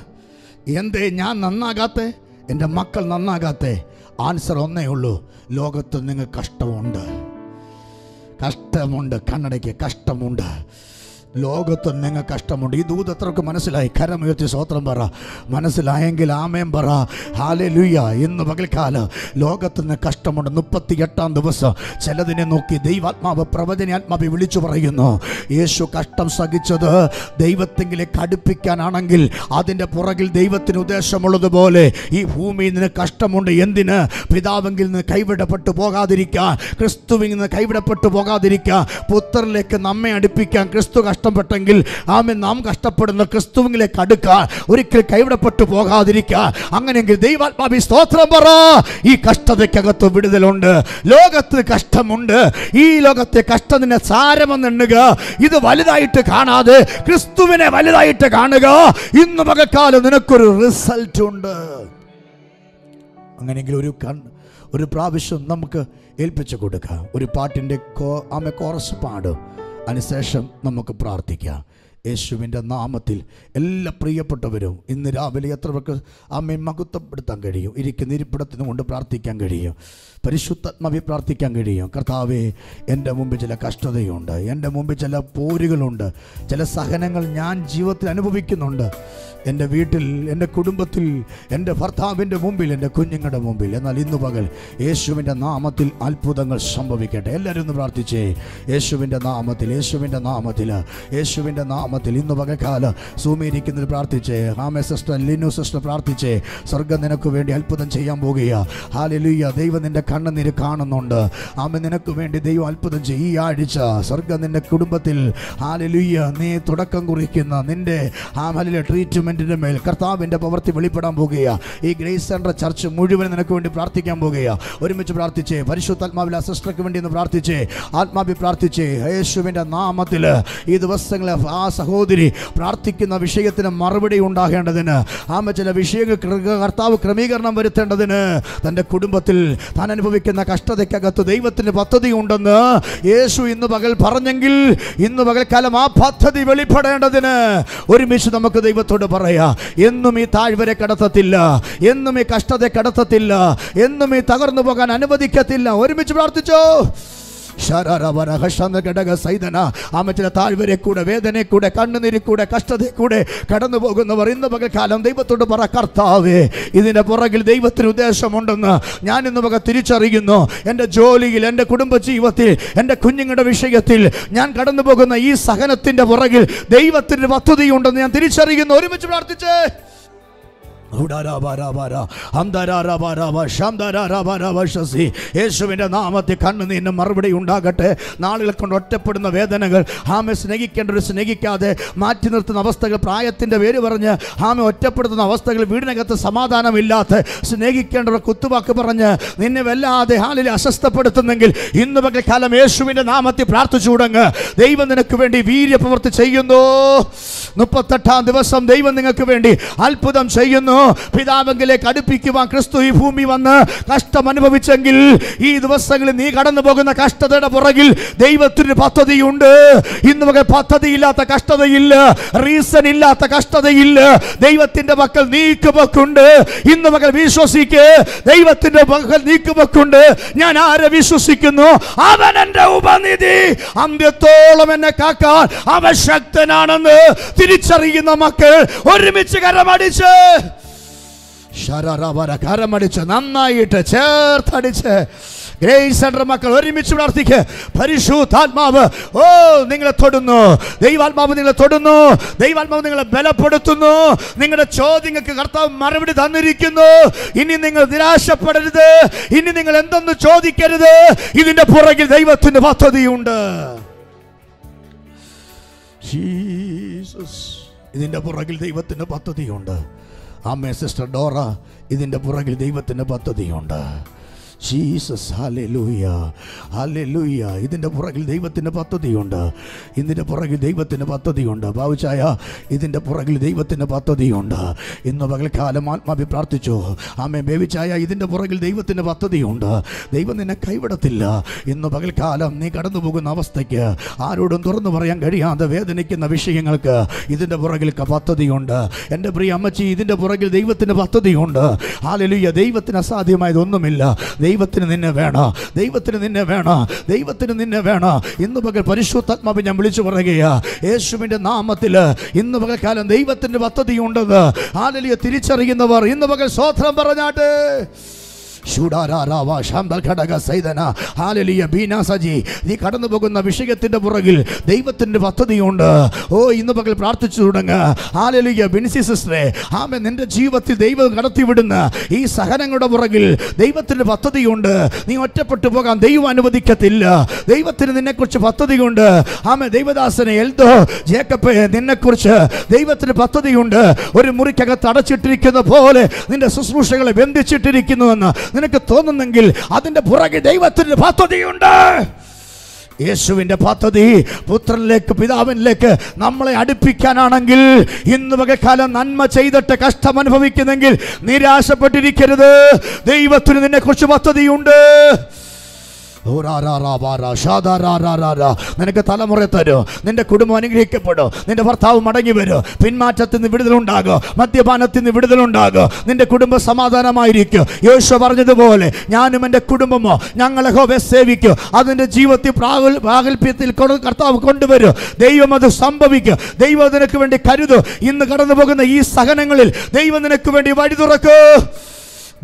A: എന്തേ ഞാൻ നന്നാകാത്ത എൻ്റെ മക്കൾ നന്നാകാത്ത ആൻസർ ഒന്നേ ഉള്ളൂ ലോകത്ത് നിങ്ങൾ കഷ്ടമുണ്ട് കഷ്ടമുണ്ട് കണ്ണടയ്ക്ക് കഷ്ടമുണ്ട് ലോകത്ത് നിങ്ങൾ കഷ്ടമുണ്ട് ഈ ദൂത് എത്രക്ക് മനസ്സിലായി കരമുയർത്തി സ്വോത്രം പറ മനസ്സിലായെങ്കിൽ ആമേം പറ ഹാലേ ലുയ്യ ഇന്ന് പകൽക്കാല ലോകത്ത് നിന്ന് കഷ്ടമുണ്ട് മുപ്പത്തി എട്ടാം ദിവസം ചിലതിനെ നോക്കി ദൈവാത്മാവ് ആത്മാവി വിളിച്ചു പറയുന്നു യേശു കഷ്ടം സഹിച്ചത് ദൈവത്തെങ്കിലെ കടുപ്പിക്കാനാണെങ്കിൽ അതിൻ്റെ പുറകിൽ ദൈവത്തിന് ഉദ്ദേശമുള്ളതുപോലെ ഈ ഭൂമിയിൽ നിന്ന് കഷ്ടമുണ്ട് എന്തിന് പിതാവെങ്കിൽ നിന്ന് കൈവിടപ്പെട്ടു പോകാതിരിക്കുക ക്രിസ്തുവിൽ നിന്ന് കൈവിടപ്പെട്ടു പോകാതിരിക്കുക പുത്രനിലേക്ക് നമ്മെ അടുപ്പിക്കാൻ ക്രിസ്തു കഷ്ടം കഷ്ടപ്പെട്ടെങ്കിൽ ആമേ നാം കഷ്ടപ്പെടുന്ന ക്രിസ്തുവിലേക്ക് അടുക്ക ഒരിക്കൽ കൈവിടപ്പെട്ടു പോകാതിരിക്കുക അങ്ങനെയെങ്കിൽ ദൈവാത്മാവി സ്തോത്രം പറ ഈ കഷ്ടതയ്ക്കകത്ത് വിടുതലുണ്ട് ലോകത്ത് കഷ്ടമുണ്ട് ഈ ലോകത്തെ കഷ്ടം നിന്നെ സാരമെന്നെണ്ണുക ഇത് വലുതായിട്ട് കാണാതെ ക്രിസ്തുവിനെ വലുതായിട്ട് കാണുക ഇന്ന് പകക്കാലം നിനക്കൊരു റിസൾട്ട് ഉണ്ട് അങ്ങനെയെങ്കിൽ ഒരു കൺ ഒരു പ്രാവശ്യം നമുക്ക് ഏൽപ്പിച്ചു കൊടുക്കാം ഒരു പാട്ടിൻ്റെ കോ ആമെ കോറസ് പാടും അതിനുശേഷം നമുക്ക് പ്രാർത്ഥിക്കാം യേശുവിൻ്റെ നാമത്തിൽ എല്ലാ പ്രിയപ്പെട്ടവരും ഇന്ന് രാവിലെ എത്ര പേർക്ക് അമ്മയും മഹത്വപ്പെടുത്താൻ കഴിയും ഇരിക്കുന്ന ഇരിപ്പിടത്തിനും കൊണ്ട് പ്രാർത്ഥിക്കാൻ കഴിയും പരിശുദ്ധാത്മാവി പ്രാർത്ഥിക്കാൻ കഴിയും കർത്താവേ എൻ്റെ മുമ്പിൽ ചില കഷ്ടതയുണ്ട് എൻ്റെ മുമ്പിൽ ചില പോരുകളുണ്ട് ചില സഹനങ്ങൾ ഞാൻ ജീവിതത്തിൽ അനുഭവിക്കുന്നുണ്ട് എൻ്റെ വീട്ടിൽ എൻ്റെ കുടുംബത്തിൽ എൻ്റെ ഭർത്താവിൻ്റെ മുമ്പിൽ എൻ്റെ കുഞ്ഞുങ്ങളുടെ മുമ്പിൽ എന്നാൽ ഇന്ന് പകൽ യേശുവിൻ്റെ നാമത്തിൽ അത്ഭുതങ്ങൾ സംഭവിക്കട്ടെ എല്ലാവരും ഒന്ന് പ്രാർത്ഥിച്ചേ യേശുവിൻ്റെ നാമത്തിൽ യേശുവിൻ്റെ നാമത്തിൽ യേശുവിൻ്റെ നാമത്തിൽ ഇന്ന് പകൽക്കാല സൂമിയിരിക്കുന്നതിൽ പ്രാർത്ഥിച്ചേ ഹാമേ സിസ്റ്റർ ലിനു സിസ്റ്റർ പ്രാർത്ഥിച്ചേ സ്വർഗം നിനക്ക് വേണ്ടി അത്ഭുതം ചെയ്യാൻ പോകുക ഹാലലുയ്യ ദൈവം നിൻ്റെ കണ്ണുനീര് കാണുന്നുണ്ട് ആമ നിനക്ക് വേണ്ടി ദൈവം അത്ഭുതം ചെയ്യും ഈ ആഴ്ച സ്വർഗം നിന്റെ കുടുംബത്തിൽ ഹാലലുയ്യ നീ തുടക്കം കുറിക്കുന്ന നിന്റെ ആമലിലെ ട്രീറ്റ്മെൻറ്റിൻ്റെ മേൽ കർത്താവിൻ്റെ പ്രവൃത്തി വെളിപ്പെടാൻ പോകുകയാണ് ഈ ഗ്രേസ് സെൻ്റർ ചർച്ച് മുഴുവൻ നിനക്ക് വേണ്ടി പ്രാർത്ഥിക്കാൻ പോകുകയാണ് ഒരുമിച്ച് പ്രാർത്ഥിച്ചേ പരിശുദ്ധാത്മാവിൽ അസിസ്റ്റർക്ക് വേണ്ടി ഒന്ന് പ്രാർത്ഥിച്ചേ ആത്മാവി പ്രാർത്ഥിച്ചേ യേശുവിൻ്റെ നാമത്തിൽ ഈ ദിവസങ്ങളെ ആ സഹോദരി പ്രാർത്ഥിക്കുന്ന വിഷയത്തിന് മറുപടി ഉണ്ടാകേണ്ടതിന് ആമ ചില വിഷയങ്ങൾ കർത്താവ് ക്രമീകരണം വരുത്തേണ്ടതിന് തൻ്റെ കുടുംബത്തിൽ താൻ അനുഭവിക്കുന്ന കഷ്ടതയ്ക്കകത്ത് ദൈവത്തിന് പദ്ധതി ഉണ്ടെന്ന് യേശു ഇന്ന് പകൽ പറഞ്ഞെങ്കിൽ ഇന്ന് പകൽക്കാലം ആ പദ്ധതി വെളിപ്പെടേണ്ടതിന് ഒരുമിച്ച് നമുക്ക് ദൈവത്തോട് പറയാം എന്നും ഈ താഴ്വരെ കടത്തത്തില്ല എന്നും ഈ കഷ്ടത കടത്തത്തില്ല എന്നും ഈ തകർന്നു പോകാൻ അനുവദിക്കത്തില്ല ഒരുമിച്ച് പ്രാർത്ഥിച്ചോ ഘടക സൈതന ആമ ചില താഴ്വരെ കൂടെ വേദനയെ കൂടെ കണ്ണുനീരിൽ കൂടെ കഷ്ടതയിൽ കൂടെ കടന്നു പോകുന്നവർ ഇന്ന് പകൽക്കാലം ദൈവത്തോട് പറ കർത്താവേ ഇതിന്റെ പുറകിൽ ദൈവത്തിന് ഉദ്ദേശമുണ്ടെന്ന് ഞാൻ ഇന്ന് പക തിരിച്ചറിയുന്നു എൻ്റെ ജോലിയിൽ എൻ്റെ കുടുംബ ജീവിതത്തിൽ എൻ്റെ കുഞ്ഞുങ്ങളുടെ വിഷയത്തിൽ ഞാൻ കടന്നു പോകുന്ന ഈ സഹനത്തിന്റെ പുറകിൽ ദൈവത്തിൻ്റെ പദ്ധതിയുണ്ടെന്ന് ഞാൻ തിരിച്ചറിയുന്നു ഒരുമിച്ച് പ്രാർത്ഥിച്ചേ യേശുവിൻ്റെ നാമത്തിൽ കണ്ണു നിന്ന് മറുപടി ഉണ്ടാകട്ടെ നാളുകൾ കൊണ്ട് ഒറ്റപ്പെടുന്ന വേദനകൾ ആമെ സ്നേഹിക്കേണ്ടവർ സ്നേഹിക്കാതെ മാറ്റി നിർത്തുന്ന അവസ്ഥകൾ പ്രായത്തിൻ്റെ പേര് പറഞ്ഞ് ആമെ ഒറ്റപ്പെടുത്തുന്ന അവസ്ഥകൾ വീടിനകത്ത് സമാധാനമില്ലാത്ത സ്നേഹിക്കേണ്ടവർ കുത്തുവാക്ക് പറഞ്ഞ് നിന്നെ വല്ലാതെ ഹാലിൽ അസ്വസ്ഥപ്പെടുത്തുന്നെങ്കിൽ ഇന്ന് പകൽക്കാലം യേശുവിൻ്റെ നാമത്തിൽ പ്രാർത്ഥിച്ചു തുടങ്ങ് ദൈവം നിനക്ക് വേണ്ടി വീര്യപ്രവൃത്തി ചെയ്യുന്നു മുപ്പത്തെട്ടാം ദിവസം ദൈവം നിങ്ങൾക്ക് വേണ്ടി അത്ഭുതം ചെയ്യുന്നു ആയിരുന്നു പിതാവെങ്കിലേക്ക് അടുപ്പിക്കുവാൻ ക്രിസ്തു ഈ ഭൂമി വന്ന് കഷ്ടം അനുഭവിച്ചെങ്കിൽ ഈ ദിവസങ്ങളിൽ നീ കടന്നു പോകുന്ന കഷ്ടതയുടെ പുറകിൽ ദൈവത്തിന് പദ്ധതിയുണ്ട് ഇന്ന് നമുക്ക് പദ്ധതിയില്ലാത്ത കഷ്ടതയില്ല റീസൺ ഇല്ലാത്ത കഷ്ടതയില്ല ദൈവത്തിന്റെ മക്കൾ നീക്കുമൊക്കുണ്ട് ഇന്ന് മകൾ വിശ്വസിക്ക് ദൈവത്തിന്റെ മക്കൾ നീക്കുമൊക്കുണ്ട് ഞാൻ ആരെ വിശ്വസിക്കുന്നു അവൻ എൻ്റെ ഉപനിധി അന്ത്യത്തോളം എന്നെ കാക്കാൻ അവശക്തനാണെന്ന് തിരിച്ചറിയുന്ന മക്കൾ ഒരുമിച്ച് കരമടിച്ച് കരമടിച്ച് നന്നായിട്ട് ചേർത്തടിച്ച് ഗ്രേസ് മക്കൾ ഒരുമിച്ച് പ്രാർത്ഥിക്ക് പരിശുദ്ധാത്മാവ് ഓ നിങ്ങളെ തൊടുന്നു ദൈവാത്മാവ് നിങ്ങളെ തൊടുന്നു ദൈവാത്മാവ് നിങ്ങളെ ബലപ്പെടുത്തുന്നു നിങ്ങളുടെ ചോദ്യങ്ങൾക്ക് കർത്താവ് മറുപടി തന്നിരിക്കുന്നു ഇനി നിങ്ങൾ നിരാശപ്പെടരുത് ഇനി നിങ്ങൾ എന്തെന്ന് ചോദിക്കരുത് ഇതിന്റെ പുറകിൽ ദൈവത്തിന്റെ പദ്ധതിയുണ്ട് ജീസസ് ഇതിന്റെ പുറകിൽ ദൈവത്തിന്റെ പദ്ധതിയുണ്ട് അമ്മേ സിസ്റ്റർ ഡോറ ഇതിൻ്റെ പുറകിൽ ദൈവത്തിൻ്റെ പദ്ധതിയുണ്ട് ജീസസ് ഹലലൂയ ഹലലൂയ ഇതിൻ്റെ പുറകിൽ ദൈവത്തിൻ്റെ പദ്ധതിയുണ്ട് ഇതിൻ്റെ പുറകിൽ ദൈവത്തിൻ്റെ പദ്ധതിയുണ്ട് ഭാവിച്ചായ ഇതിൻ്റെ പുറകിൽ ദൈവത്തിൻ്റെ പദ്ധതിയുണ്ട് ഇന്ന് പകൽക്കാലം ആത്മാവി പ്രാർത്ഥിച്ചു ആമേ ബേബിച്ചായ ഇതിൻ്റെ പുറകിൽ ദൈവത്തിൻ്റെ പദ്ധതിയുണ്ട് ദൈവം നിന്നെ കൈവിടത്തില്ല ഇന്ന് പകൽക്കാലം നീ കടന്നു പോകുന്ന അവസ്ഥയ്ക്ക് ആരോടും തുറന്നു പറയാൻ കഴിയാതെ വേദനിക്കുന്ന വിഷയങ്ങൾക്ക് ഇതിൻ്റെ പുറകിൽ പദ്ധതിയുണ്ട് എൻ്റെ പ്രിയ അമ്മച്ചി ഇതിൻ്റെ പുറകിൽ ദൈവത്തിൻ്റെ പദ്ധതിയുണ്ട് ആലലുയ്യ ദൈവത്തിന് അസാധ്യമായതൊന്നുമില്ല ദൈവത്തിന് നിന്നെ വേണം ദൈവത്തിന് നിന്നെ വേണം ദൈവത്തിന് നിന്നെ വേണം ഇന്ന് പകൽ പരിശുദ്ധാത്മാവ് ഞാൻ വിളിച്ചു പറയുകയാ യേശുവിൻ്റെ നാമത്തിൽ ഇന്ന് പകൽക്കാലം ദൈവത്തിൻ്റെ പദ്ധതി ഉണ്ടെന്ന് ആലലിയെ തിരിച്ചറിയുന്നവർ ഇന്ന് പകൽ സ്വോത്രം പറഞ്ഞാട്ടെ നീ കടന്നു പോകുന്ന വിഷയത്തിന്റെ പുറകിൽ ദൈവത്തിന്റെ പദ്ധതിയുണ്ട് ഓ ഇന്ന് പകൽ പ്രാർത്ഥിച്ചു തുടങ്ങുക ഹാലലിയ ബിൻസി സിസ്റ്ററെ ആമെ നിന്റെ ജീവിതത്തിൽ ദൈവം കടത്തിവിടുന്ന ഈ സഹനങ്ങളുടെ പുറകിൽ ദൈവത്തിന്റെ പദ്ധതിയുണ്ട് നീ ഒറ്റപ്പെട്ടു പോകാൻ ദൈവം അനുവദിക്കത്തില്ല ദൈവത്തിന് നിന്നെക്കുറിച്ച് പദ്ധതിയുണ്ട് ആമെ ദൈവദാസനെ എൽദോ ജേക്കബ് നിന്നെക്കുറിച്ച് ദൈവത്തിന് പദ്ധതിയുണ്ട് ഒരു മുറിക്കകത്ത് അടച്ചിട്ടിരിക്കുന്ന പോലെ നിന്റെ ശുശ്രൂഷകളെ ബന്ധിച്ചിട്ടിരിക്കുന്നുവെന്ന് നിനക്ക് തോന്നുന്നെങ്കിൽ അതിൻ്റെ പുറകെ ദൈവത്തിൻ്റെ
B: പദ്ധതിയുണ്ട്
A: യേശുവിൻ്റെ പദ്ധതി പുത്രനിലേക്ക് പിതാവിനിലേക്ക് നമ്മളെ അടുപ്പിക്കാനാണെങ്കിൽ ഇന്ന് വകക്കാലം നന്മ ചെയ്തിട്ട് കഷ്ടം അനുഭവിക്കുന്നെങ്കിൽ നിരാശപ്പെട്ടിരിക്കരുത് ദൈവത്തിന് നിന്നെക്കുറിച്ച് പദ്ധതിയുണ്ട് നിനക്ക് തലമുറ തരും നിന്റെ കുടുംബം അനുഗ്രഹിക്കപ്പെടും നിന്റെ ഭർത്താവ് മടങ്ങി വരും പിന്മാറ്റത്തിൽ നിന്ന് വിടുതലുണ്ടാകും മദ്യപാനത്തിൽ നിന്ന് വിടുതലുണ്ടാകും നിന്റെ കുടുംബം സമാധാനമായിരിക്കും യേശു പറഞ്ഞതുപോലെ ഞാനും എൻ്റെ കുടുംബമോ ഞങ്ങളെ ഹോബെ സേവിക്കും അതിൻ്റെ ജീവിതത്തിൽ പ്രാഗൽ പ്രാഗൽഭ്യത്തിൽ കർത്താവ് കൊണ്ടുവരും ദൈവം അത് സംഭവിക്കും ദൈവം നിനക്ക് വേണ്ടി കരുതും ഇന്ന് കടന്നു പോകുന്ന ഈ സഹനങ്ങളിൽ ദൈവം നിനക്ക് വേണ്ടി വഴി തുറക്കൂ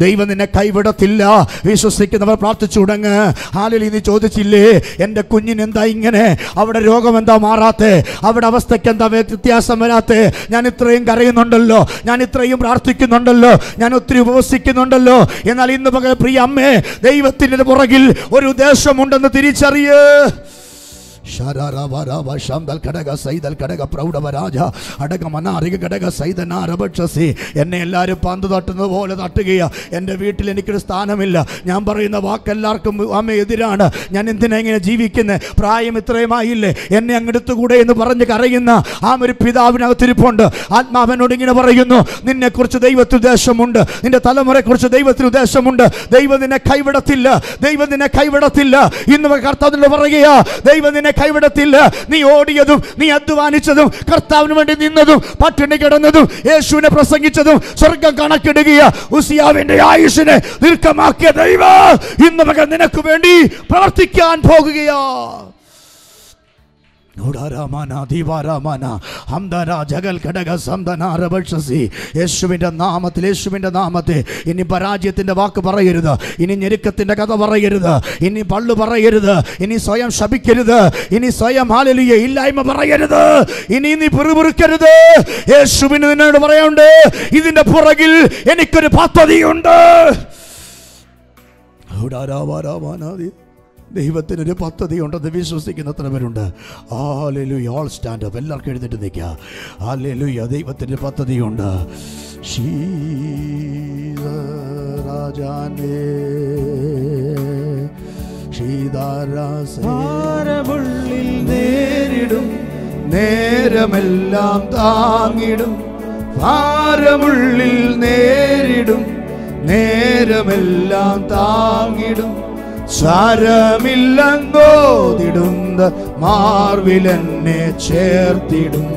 A: ദൈവം നിന്നെ കൈവിടത്തില്ല വിശ്വസിക്കുന്നവർ പ്രാർത്ഥിച്ചു തുടങ്ങ് ഹാലിൽ നീ ചോദിച്ചില്ലേ എൻ്റെ കുഞ്ഞിന് എന്താ ഇങ്ങനെ അവിടെ രോഗം എന്താ മാറാത്തെ അവിടെ അവസ്ഥയ്ക്ക് എന്താ വ്യത്യാസം വരാത്തെ ഞാൻ ഇത്രയും കരയുന്നുണ്ടല്ലോ ഞാൻ ഇത്രയും പ്രാർത്ഥിക്കുന്നുണ്ടല്ലോ ഞാൻ ഒത്തിരി ഉപവസിക്കുന്നുണ്ടല്ലോ എന്നാൽ ഇന്ന് പ്രിയ അമ്മേ ദൈവത്തിൻ്റെ പുറകിൽ ഒരു ഉദ്ദേശമുണ്ടെന്ന് തിരിച്ചറിയേ എന്നെ എല്ലാരും പന്ത് തട്ടുന്നത് പോലെ തട്ടുകയാ എൻ്റെ വീട്ടിൽ എനിക്കൊരു സ്ഥാനമില്ല ഞാൻ പറയുന്ന വാക്കെല്ലാവർക്കും അമ്മ എതിരാണ് ഞാൻ എന്തിനാ ഇങ്ങനെ ജീവിക്കുന്നത് പ്രായം ഇത്രയുമായില്ലേ എന്നെ അങ്ങെടുത്തുകൂടെ എന്ന് പറഞ്ഞ് കരയുന്ന ആ ഒരു പിതാവിനകത്തിരിപ്പുണ്ട് ആത്മാവനോട് ഇങ്ങനെ പറയുന്നു നിന്നെക്കുറിച്ച് ദൈവത്തിന് ഉദ്ദേശമുണ്ട് നിന്റെ തലമുറയെക്കുറിച്ച് ദൈവത്തിന് ഉദ്ദേശമുണ്ട് ദൈവം നിന്നെ കൈവിടത്തില്ല ദൈവം നിന്നെ കൈവിടത്തില്ല ഇന്ന് കർത്താവിനോട് പറയുക ദൈവം നിന്നെ കൈവിടത്തില്ല നീ ഓടിയതും നീ അധ്വാനിച്ചതും കർത്താവിന് വേണ്ടി നിന്നതും പട്ടിണി കിടന്നതും യേശുവിനെ പ്രസംഗിച്ചതും സ്വർഗം കണക്കിടുകയ ഉസിയാവിന്റെ ആയുഷിനെ ദീർഘമാക്കിയ ദൈവ ഇന്ന് മകൻ നിനക്ക് വേണ്ടി പ്രവർത്തിക്കാൻ പോകുകയാ യേശുവിൻ്റെ നാമത്തിൽ യേശുവിൻ്റെ നാമത്തെ ഇനി പരാജയത്തിൻ്റെ വാക്ക് പറയരുത് ഇനി ഞെരുക്കത്തിൻ്റെ കഥ പറയരുത് ഇനി പള്ളു പറയരുത് ഇനി സ്വയം ശപിക്കരുത് ഇനി സ്വയം ഹാലലിയ ഇല്ലായ്മ പറയരുത് ഇനി നീ പിറുപിറുക്കരുത് യേശുവിന് നിന്നോട് പറയാണ്ട് ഇതിൻ്റെ പുറകിൽ എനിക്കൊരു പദ്ധതിയുണ്ട് ൂടാരാവാരാവാനാദി ദൈവത്തിനൊരു ഉണ്ടെന്ന് വിശ്വസിക്കുന്ന എത്രവരുണ്ട് ആലു ഓൾ സ്റ്റാൻഡ് അപ്പ് എല്ലാവർക്കും എഴുന്നേറ്റ് നിൽക്കുക ആലു ദൈവത്തിൻ്റെ പദ്ധതിയുണ്ട് രാജാനേ ീതാരാസാരമുള്ളിൽ നേരിടും നേരമെല്ലാം താങ്ങിടും
B: ഭാരമുള്ളിൽ നേരിടും
A: നേരമെല്ലാം താങ്ങിടും സാരമില്ലെങ്കോതിടുന്ന മാർവിലെന്നെ ചേർത്തിടും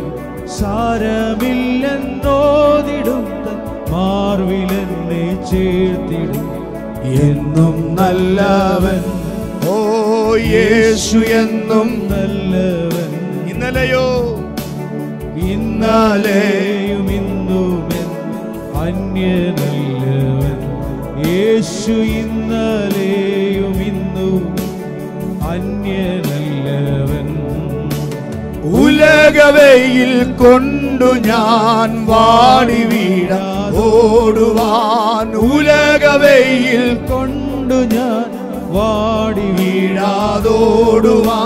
A: സാരമില്ലെന്നോതിടുന്ന മാർവിലെന്നെ ചേർത്തിടും എന്നും നല്ലവൻ ഓ യേശു എന്നും നല്ലവൻ ഇന്നലെയോ ഇന്നലെയും അന്യ നല്ലവൻ യേശു ഇന്നലേ ധന്യനല്ലവൻ
B: ഉലകവയിൽ
A: കൊണ്ടു ഞാൻ വാടി വീട ഓടുവാൻ ഉലകവയിൽ കൊണ്ടു ഞാൻ വാടി വീടാതോടുവാ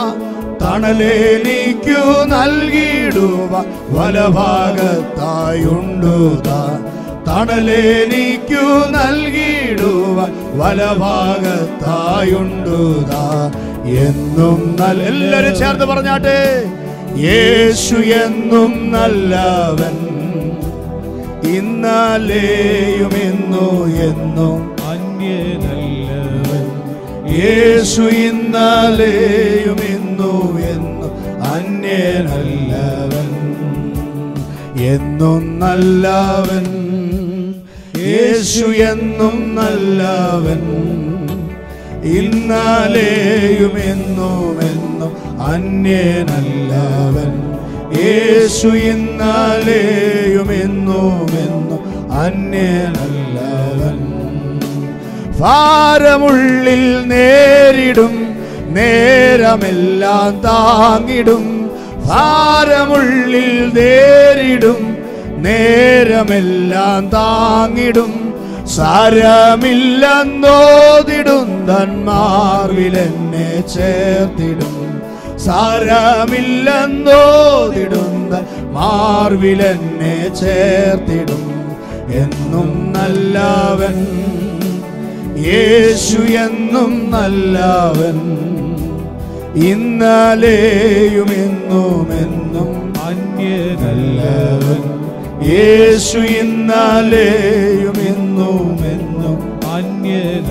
A: തണലേ നീക്കു നൽകിയിടുവ വലഭാഗത്തായുണ്ടു നീക്കു നൽകിയിടുവ വലഭാഗത്തായുണ്ടുതാ എന്നും
B: നല്ല എല്ലാവരും
A: ചേർന്ന് പറഞ്ഞാട്ടെ യേശു എന്നും നല്ലവൻ ഇന്നാലെയും എന്നു എന്നും അന്യനല്ലവൻ യേശു ഇന്നാലെയും എന്നു എന്നു അന്യനല്ലവൻ എന്നും നല്ലവൻ യേശു എന്നും നല്ലവൻ ഇന്നാലെയും എന്നുമെന്നും അന്യനല്ലവൻ യേശു ഇന്നാലെയും എന്നുമെന്നും അന്യനല്ലവൻ ഭാരമുള്ളിൽ നേരിടും നേരമെല്ലാം താങ്ങിടും ഭാരമുള്ളിൽ നേരിടും നേരമെല്ലാം താങ്ങിടും സാരമില്ലെന്നോതിടുന്തന്മാവിലെന്നെ ചേർത്തിടും
B: സാരമില്ലെന്നോതിടുന്ന
A: മാർവിലെന്നെ ചേർത്തിടും എന്നും നല്ലവൻ യേശു എന്നും നല്ലവൻ ഇന്നലെയും എന്നും അന്യനല്ലവൻ യേശു ഇന്നാലെയും എന്നും എന്നും അന്യനല്ലവൻ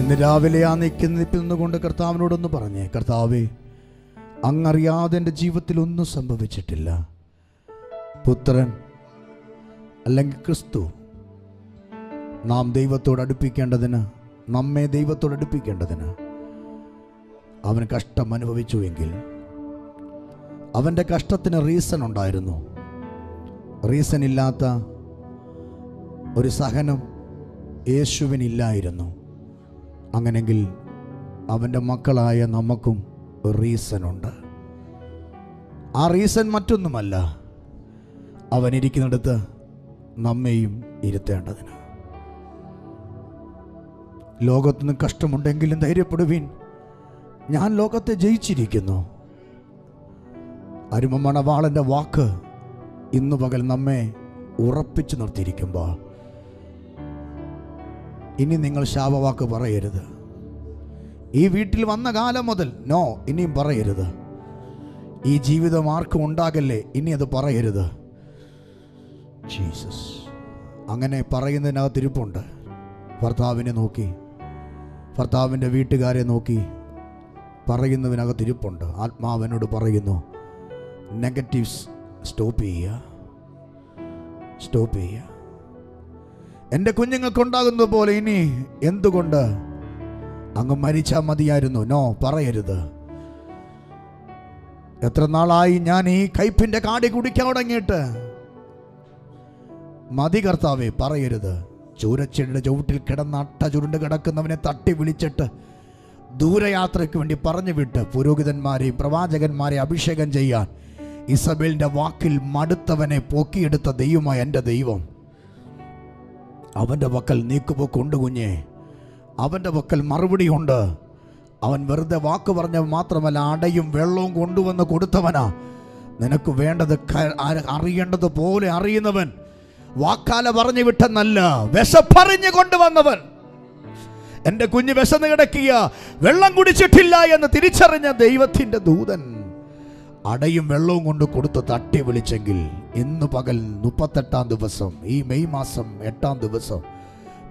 A: ഇന്ന് രാവിലെ ആ നിൽക്കുന്നതിൽ നിന്നുകൊണ്ട് കർത്താവിനോടൊന്ന് പറഞ്ഞേ കർത്താവേ അങ്ങറിയാതെ എൻ്റെ ജീവിതത്തിൽ ഒന്നും സംഭവിച്ചിട്ടില്ല പുത്രൻ അല്ലെങ്കിൽ ക്രിസ്തു നാം ദൈവത്തോട് അടുപ്പിക്കേണ്ടതിന് നമ്മെ ദൈവത്തോട് അടുപ്പിക്കേണ്ടതിന് അവൻ കഷ്ടം അനുഭവിച്ചുവെങ്കിൽ അവൻ്റെ കഷ്ടത്തിന് റീസൺ ഉണ്ടായിരുന്നു റീസൺ ഇല്ലാത്ത ഒരു സഹനം യേശുവിനില്ലായിരുന്നു അങ്ങനെങ്കിൽ അവൻ്റെ മക്കളായ നമുക്കും ഒരു ഉണ്ട് ആ റീസൺ മറ്റൊന്നുമല്ല അവനിരിക്കുന്നിടത്ത് നമ്മെയും ഇരുത്തേണ്ടതിന് ലോകത്തുനിന്ന് കഷ്ടമുണ്ടെങ്കിലും ധൈര്യപ്പെടുവീൻ ഞാൻ ലോകത്തെ ജയിച്ചിരിക്കുന്നു അരുമമണവാളൻ്റെ വാക്ക് ഇന്നു പകൽ നമ്മെ ഉറപ്പിച്ചു നിർത്തിയിരിക്കുമ്പോൾ ഇനി നിങ്ങൾ ശാപവാക്ക് പറയരുത് ഈ വീട്ടിൽ വന്ന കാലം മുതൽ നോ ഇനിയും പറയരുത് ഈ ജീവിതം ആർക്കും ഉണ്ടാകല്ലേ ഇനി അത് പറയരുത് ജീസസ് അങ്ങനെ പറയുന്നതിനകത്ത് ഇരിപ്പുണ്ട് ഭർത്താവിനെ നോക്കി ഭർത്താവിൻ്റെ വീട്ടുകാരെ നോക്കി പറയുന്നതിനകത്ത് ഇരിപ്പുണ്ട് ആത്മാവനോട് പറയുന്നു നെഗറ്റീവ്സ് സ്റ്റോപ്പ് ചെയ്യുക സ്റ്റോപ്പ് ചെയ്യുക എൻ്റെ കുഞ്ഞുങ്ങൾക്കുണ്ടാകുന്നത് പോലെ ഇനി എന്തുകൊണ്ട് അങ്ങ് മരിച്ചാൽ മതിയായിരുന്നു നോ പറയരുത് എത്ര നാളായി ഞാൻ ഈ കയ്പിൻ്റെ കാടി കുടിക്കാൻ തുടങ്ങിയിട്ട് മതി കർത്താവേ പറയരുത് ചൂരച്ചെടിയുടെ ചുവട്ടിൽ കിടന്ന അട്ട ചുരുണ്ട് കിടക്കുന്നവനെ തട്ടി വിളിച്ചിട്ട് ദൂരയാത്രയ്ക്ക് വേണ്ടി പറഞ്ഞു വിട്ട് പുരോഹിതന്മാരെയും പ്രവാചകന്മാരെയും അഭിഷേകം ചെയ്യാൻ ഇസബേലിൻ്റെ വാക്കിൽ മടുത്തവനെ പൊക്കിയെടുത്ത ദൈവമായ എൻ്റെ ദൈവം അവൻ്റെ വക്കൽ നീക്കുപോക്കുണ്ട് കുഞ്ഞേ അവൻ്റെ വക്കൽ മറുപടിയുണ്ട് അവൻ വെറുതെ വാക്ക് പറഞ്ഞ മാത്രമല്ല അടയും വെള്ളവും കൊണ്ടുവന്ന് കൊടുത്തവനാ നിനക്ക് വേണ്ടത് അറിയേണ്ടത് പോലെ അറിയുന്നവൻ വാക്കാല പറഞ്ഞു വിട്ടെന്നല്ല വിശപ്പറിഞ്ഞു കൊണ്ടുവന്നവൻ എൻ്റെ കുഞ്ഞ് വിശന്ന് കിടക്കിയ വെള്ളം കുടിച്ചിട്ടില്ല എന്ന് തിരിച്ചറിഞ്ഞ ദൈവത്തിൻ്റെ ദൂതൻ അടയും വെള്ളവും കൊണ്ട് കൊടുത്ത് തട്ടി വിളിച്ചെങ്കിൽ ഇന്ന് പകൽ മുപ്പത്തെട്ടാം ദിവസം ഈ മെയ് മാസം എട്ടാം ദിവസം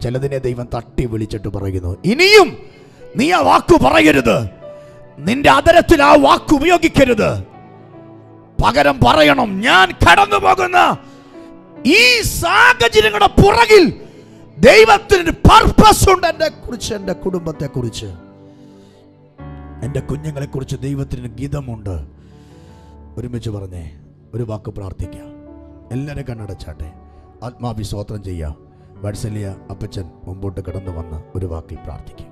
A: ചിലതിനെ ദൈവം തട്ടി വിളിച്ചിട്ട് പറയുന്നു ഇനിയും നീ ആ വാക്ക് പറയരുത് നിന്റെ അതരത്തിൽ ആ വാക്ക് ഉപയോഗിക്കരുത് പകരം പറയണം ഞാൻ കടന്നു പോകുന്ന ഈ സാഹചര്യങ്ങളുടെ പുറകിൽ ദൈവത്തിന് പർപ്പസ് ഉണ്ട് എന്റെ കുറിച്ച് എന്റെ കുടുംബത്തെ കുറിച്ച് എന്റെ കുഞ്ഞുങ്ങളെ കുറിച്ച് ദൈവത്തിന് ഗീതമുണ്ട് ഒരുമിച്ച് പറഞ്ഞേ ഒരു വാക്ക് പ്രാർത്ഥിക്കാം എല്ലാവരും കണ്ണടച്ചാട്ടെ ആത്മാഭിസ്തോത്രം ചെയ്യാം വാത്സല്യ അപ്പച്ചൻ മുമ്പോട്ട് കടന്നു വന്ന് ഒരു വാക്കിൽ പ്രാർത്ഥിക്കും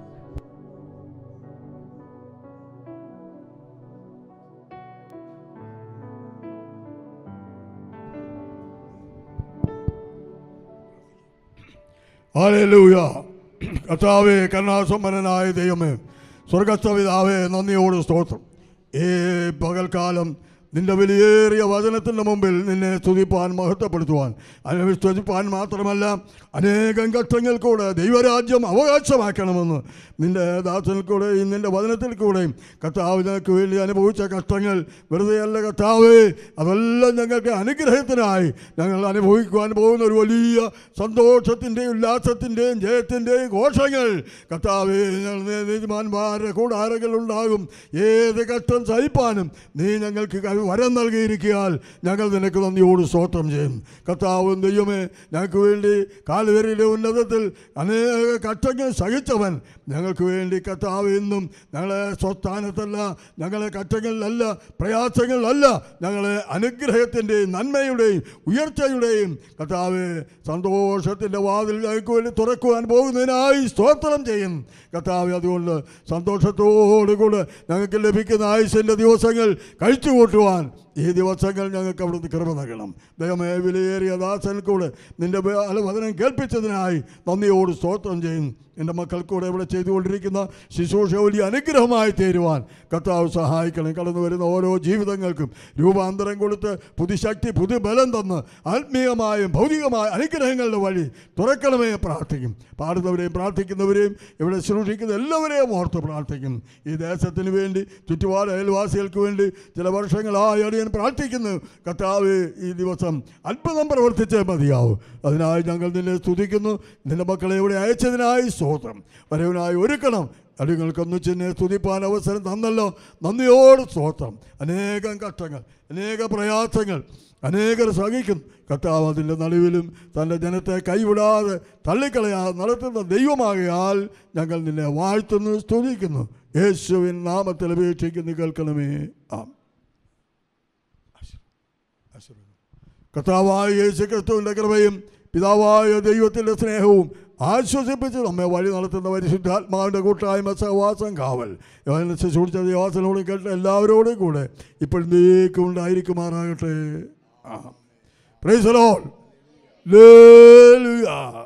B: കർത്താവേ കരുണാസമ്പന്നനായ ദൈവമേ സ്വർഗസ്ഥപിതാവേ നന്ദിയോട് സ്തോത്രം ഈ പകൽക്കാലം നിന്റെ വിലയേറിയ വചനത്തിൻ്റെ മുമ്പിൽ നിന്നെ സ്തുതിപ്പാൻ മഹത്വപ്പെടുത്തുവാൻ അതിനെ വിശ്വസിപ്പാൻ മാത്രമല്ല അനേകം ഘട്ടങ്ങൾ കൂടെ ദൈവരാജ്യം അവകാശമാക്കണമെന്ന് നിൻ്റെ ദാസനിൽ കൂടെയും നിൻ്റെ വചനത്തിൽ കൂടെയും കർത്താവ് വേണ്ടി അനുഭവിച്ച കഷ്ടങ്ങൾ വെറുതെയല്ല കർത്താവ് അതെല്ലാം ഞങ്ങൾക്ക് അനുഗ്രഹത്തിനായി ഞങ്ങൾ അനുഭവിക്കുവാൻ പോകുന്ന ഒരു വലിയ സന്തോഷത്തിൻ്റെയും ഉല്ലാസത്തിൻ്റെയും ജയത്തിൻ്റെയും ഘോഷങ്ങൾ കർത്താവ് ഞങ്ങൾ നീതിമാന്മാരുടെ കൂടാരങ്ങളുണ്ടാകും ഏത് കഷ്ടം സഹിപ്പാനും നീ ഞങ്ങൾക്ക് വരം നൽകിയിരിക്കാൻ ഞങ്ങൾ നിനക്ക് നന്ദിയോട് സ്തോത്രം ചെയ്യും കർത്താവും ദൈവമേ ഞങ്ങൾക്ക് വേണ്ടി കാലുവരിയിലെ ഉന്നതത്തിൽ അനേക കഷ്ടങ്ങൾ സഹിച്ചവൻ ഞങ്ങൾക്ക് വേണ്ടി കർത്താവ് എന്നും ഞങ്ങളെ സ്വസ്ഥാനത്തല്ല ഞങ്ങളെ കഷ്ടങ്ങളിലല്ല പ്രയാസങ്ങളിലല്ല ഞങ്ങളെ അനുഗ്രഹത്തിൻ്റെയും നന്മയുടെയും ഉയർച്ചയുടെയും കർത്താവ് സന്തോഷത്തിൻ്റെ വാതിൽ ഞങ്ങൾക്ക് വേണ്ടി തുറക്കുവാൻ പോകുന്നതിനായി സ്തോത്രം ചെയ്യും കർത്താവ് അതുകൊണ്ട് സന്തോഷത്തോടുകൂടെ ഞങ്ങൾക്ക് ലഭിക്കുന്ന ആയുസിൻ്റെ ദിവസങ്ങൾ കഴിച്ചു one ഈ ദിവസങ്ങൾ ഞങ്ങൾക്ക് അവിടുന്ന് കൃപ നൽകണം ദൈവമേ വിലയേറിയ ദാസൻ കൂടെ നിൻ്റെ വചനം കേൾപ്പിച്ചതിനായി നന്ദിയോട് സ്തോത്രം ചെയ്യും എൻ്റെ മക്കൾക്കൂടെ ഇവിടെ ചെയ്തുകൊണ്ടിരിക്കുന്ന ശുശ്രൂഷ വലിയ അനുഗ്രഹമായി തീരുവാൻ കർത്താവ് സഹായിക്കണം കടന്നു വരുന്ന ഓരോ ജീവിതങ്ങൾക്കും രൂപാന്തരം കൊടുത്ത് പുതുശക്തി പുതുബലം തന്ന് ആത്മീയമായും ഭൗതികമായ അനുഗ്രഹങ്ങളുടെ വഴി തുറക്കണമേ പ്രാർത്ഥിക്കും പാടുന്നവരെയും പ്രാർത്ഥിക്കുന്നവരെയും ഇവിടെ ശുശ്രൂഷിക്കുന്ന എല്ലാവരെയും ഓർത്ത് പ്രാർത്ഥിക്കും ഈ ദേശത്തിന് വേണ്ടി ചുറ്റുപാട് അയൽവാസികൾക്ക് വേണ്ടി ചില വർഷങ്ങളായി അടിയൻ ഞാൻ പ്രാർത്ഥിക്കുന്നു കർത്താവ് ഈ ദിവസം അത്ഭുതം പ്രവർത്തിച്ചേ മതിയാവും അതിനായി ഞങ്ങൾ നിന്നെ സ്തുതിക്കുന്നു നിന്റെ മക്കളെ ഇവിടെ അയച്ചതിനായി സ്തോത്രം വരവിനായി ഒരുക്കണം അടികൾക്കൊന്നു എന്നെ സ്തുതിപ്പാൻ അവസരം തന്നല്ലോ നന്ദിയോട് സ്തോത്രം അനേകം കഷ്ടങ്ങൾ അനേക പ്രയാസങ്ങൾ അനേകർ സഹിക്കും കർത്താവ് അതിൻ്റെ നടുവിലും തൻ്റെ ജനത്തെ കൈവിടാതെ തള്ളിക്കളയാതെ നടത്തുന്ന ദൈവമാകയാൽ ഞങ്ങൾ നിന്നെ വാഴ്ത്തുന്നു സ്തുതിക്കുന്നു യേശുവിൻ നാമത്തിൽ അപേക്ഷിക്കുന്നു കേൾക്കണമേ ആ കർത്താവായ യേശു ക്രിസ്തുവിൻ്റെ കൃപയും പിതാവായ ദൈവത്തിൻ്റെ സ്നേഹവും ആശ്വസിപ്പിച്ച് നമ്മെ വഴി നടത്തുന്ന പരിശുദ്ധാത്മാവിൻ്റെ കൂട്ടായ്മ സഹവാസം കാവൽ യോഹന ദേവാസനോടും കേട്ട എല്ലാവരോടും കൂടെ ഇപ്പോൾ നീക്കും ഉണ്ടായിരിക്കുമാറാകട്ടെ ആ പ്രൈസലോൾ ലേലുയാ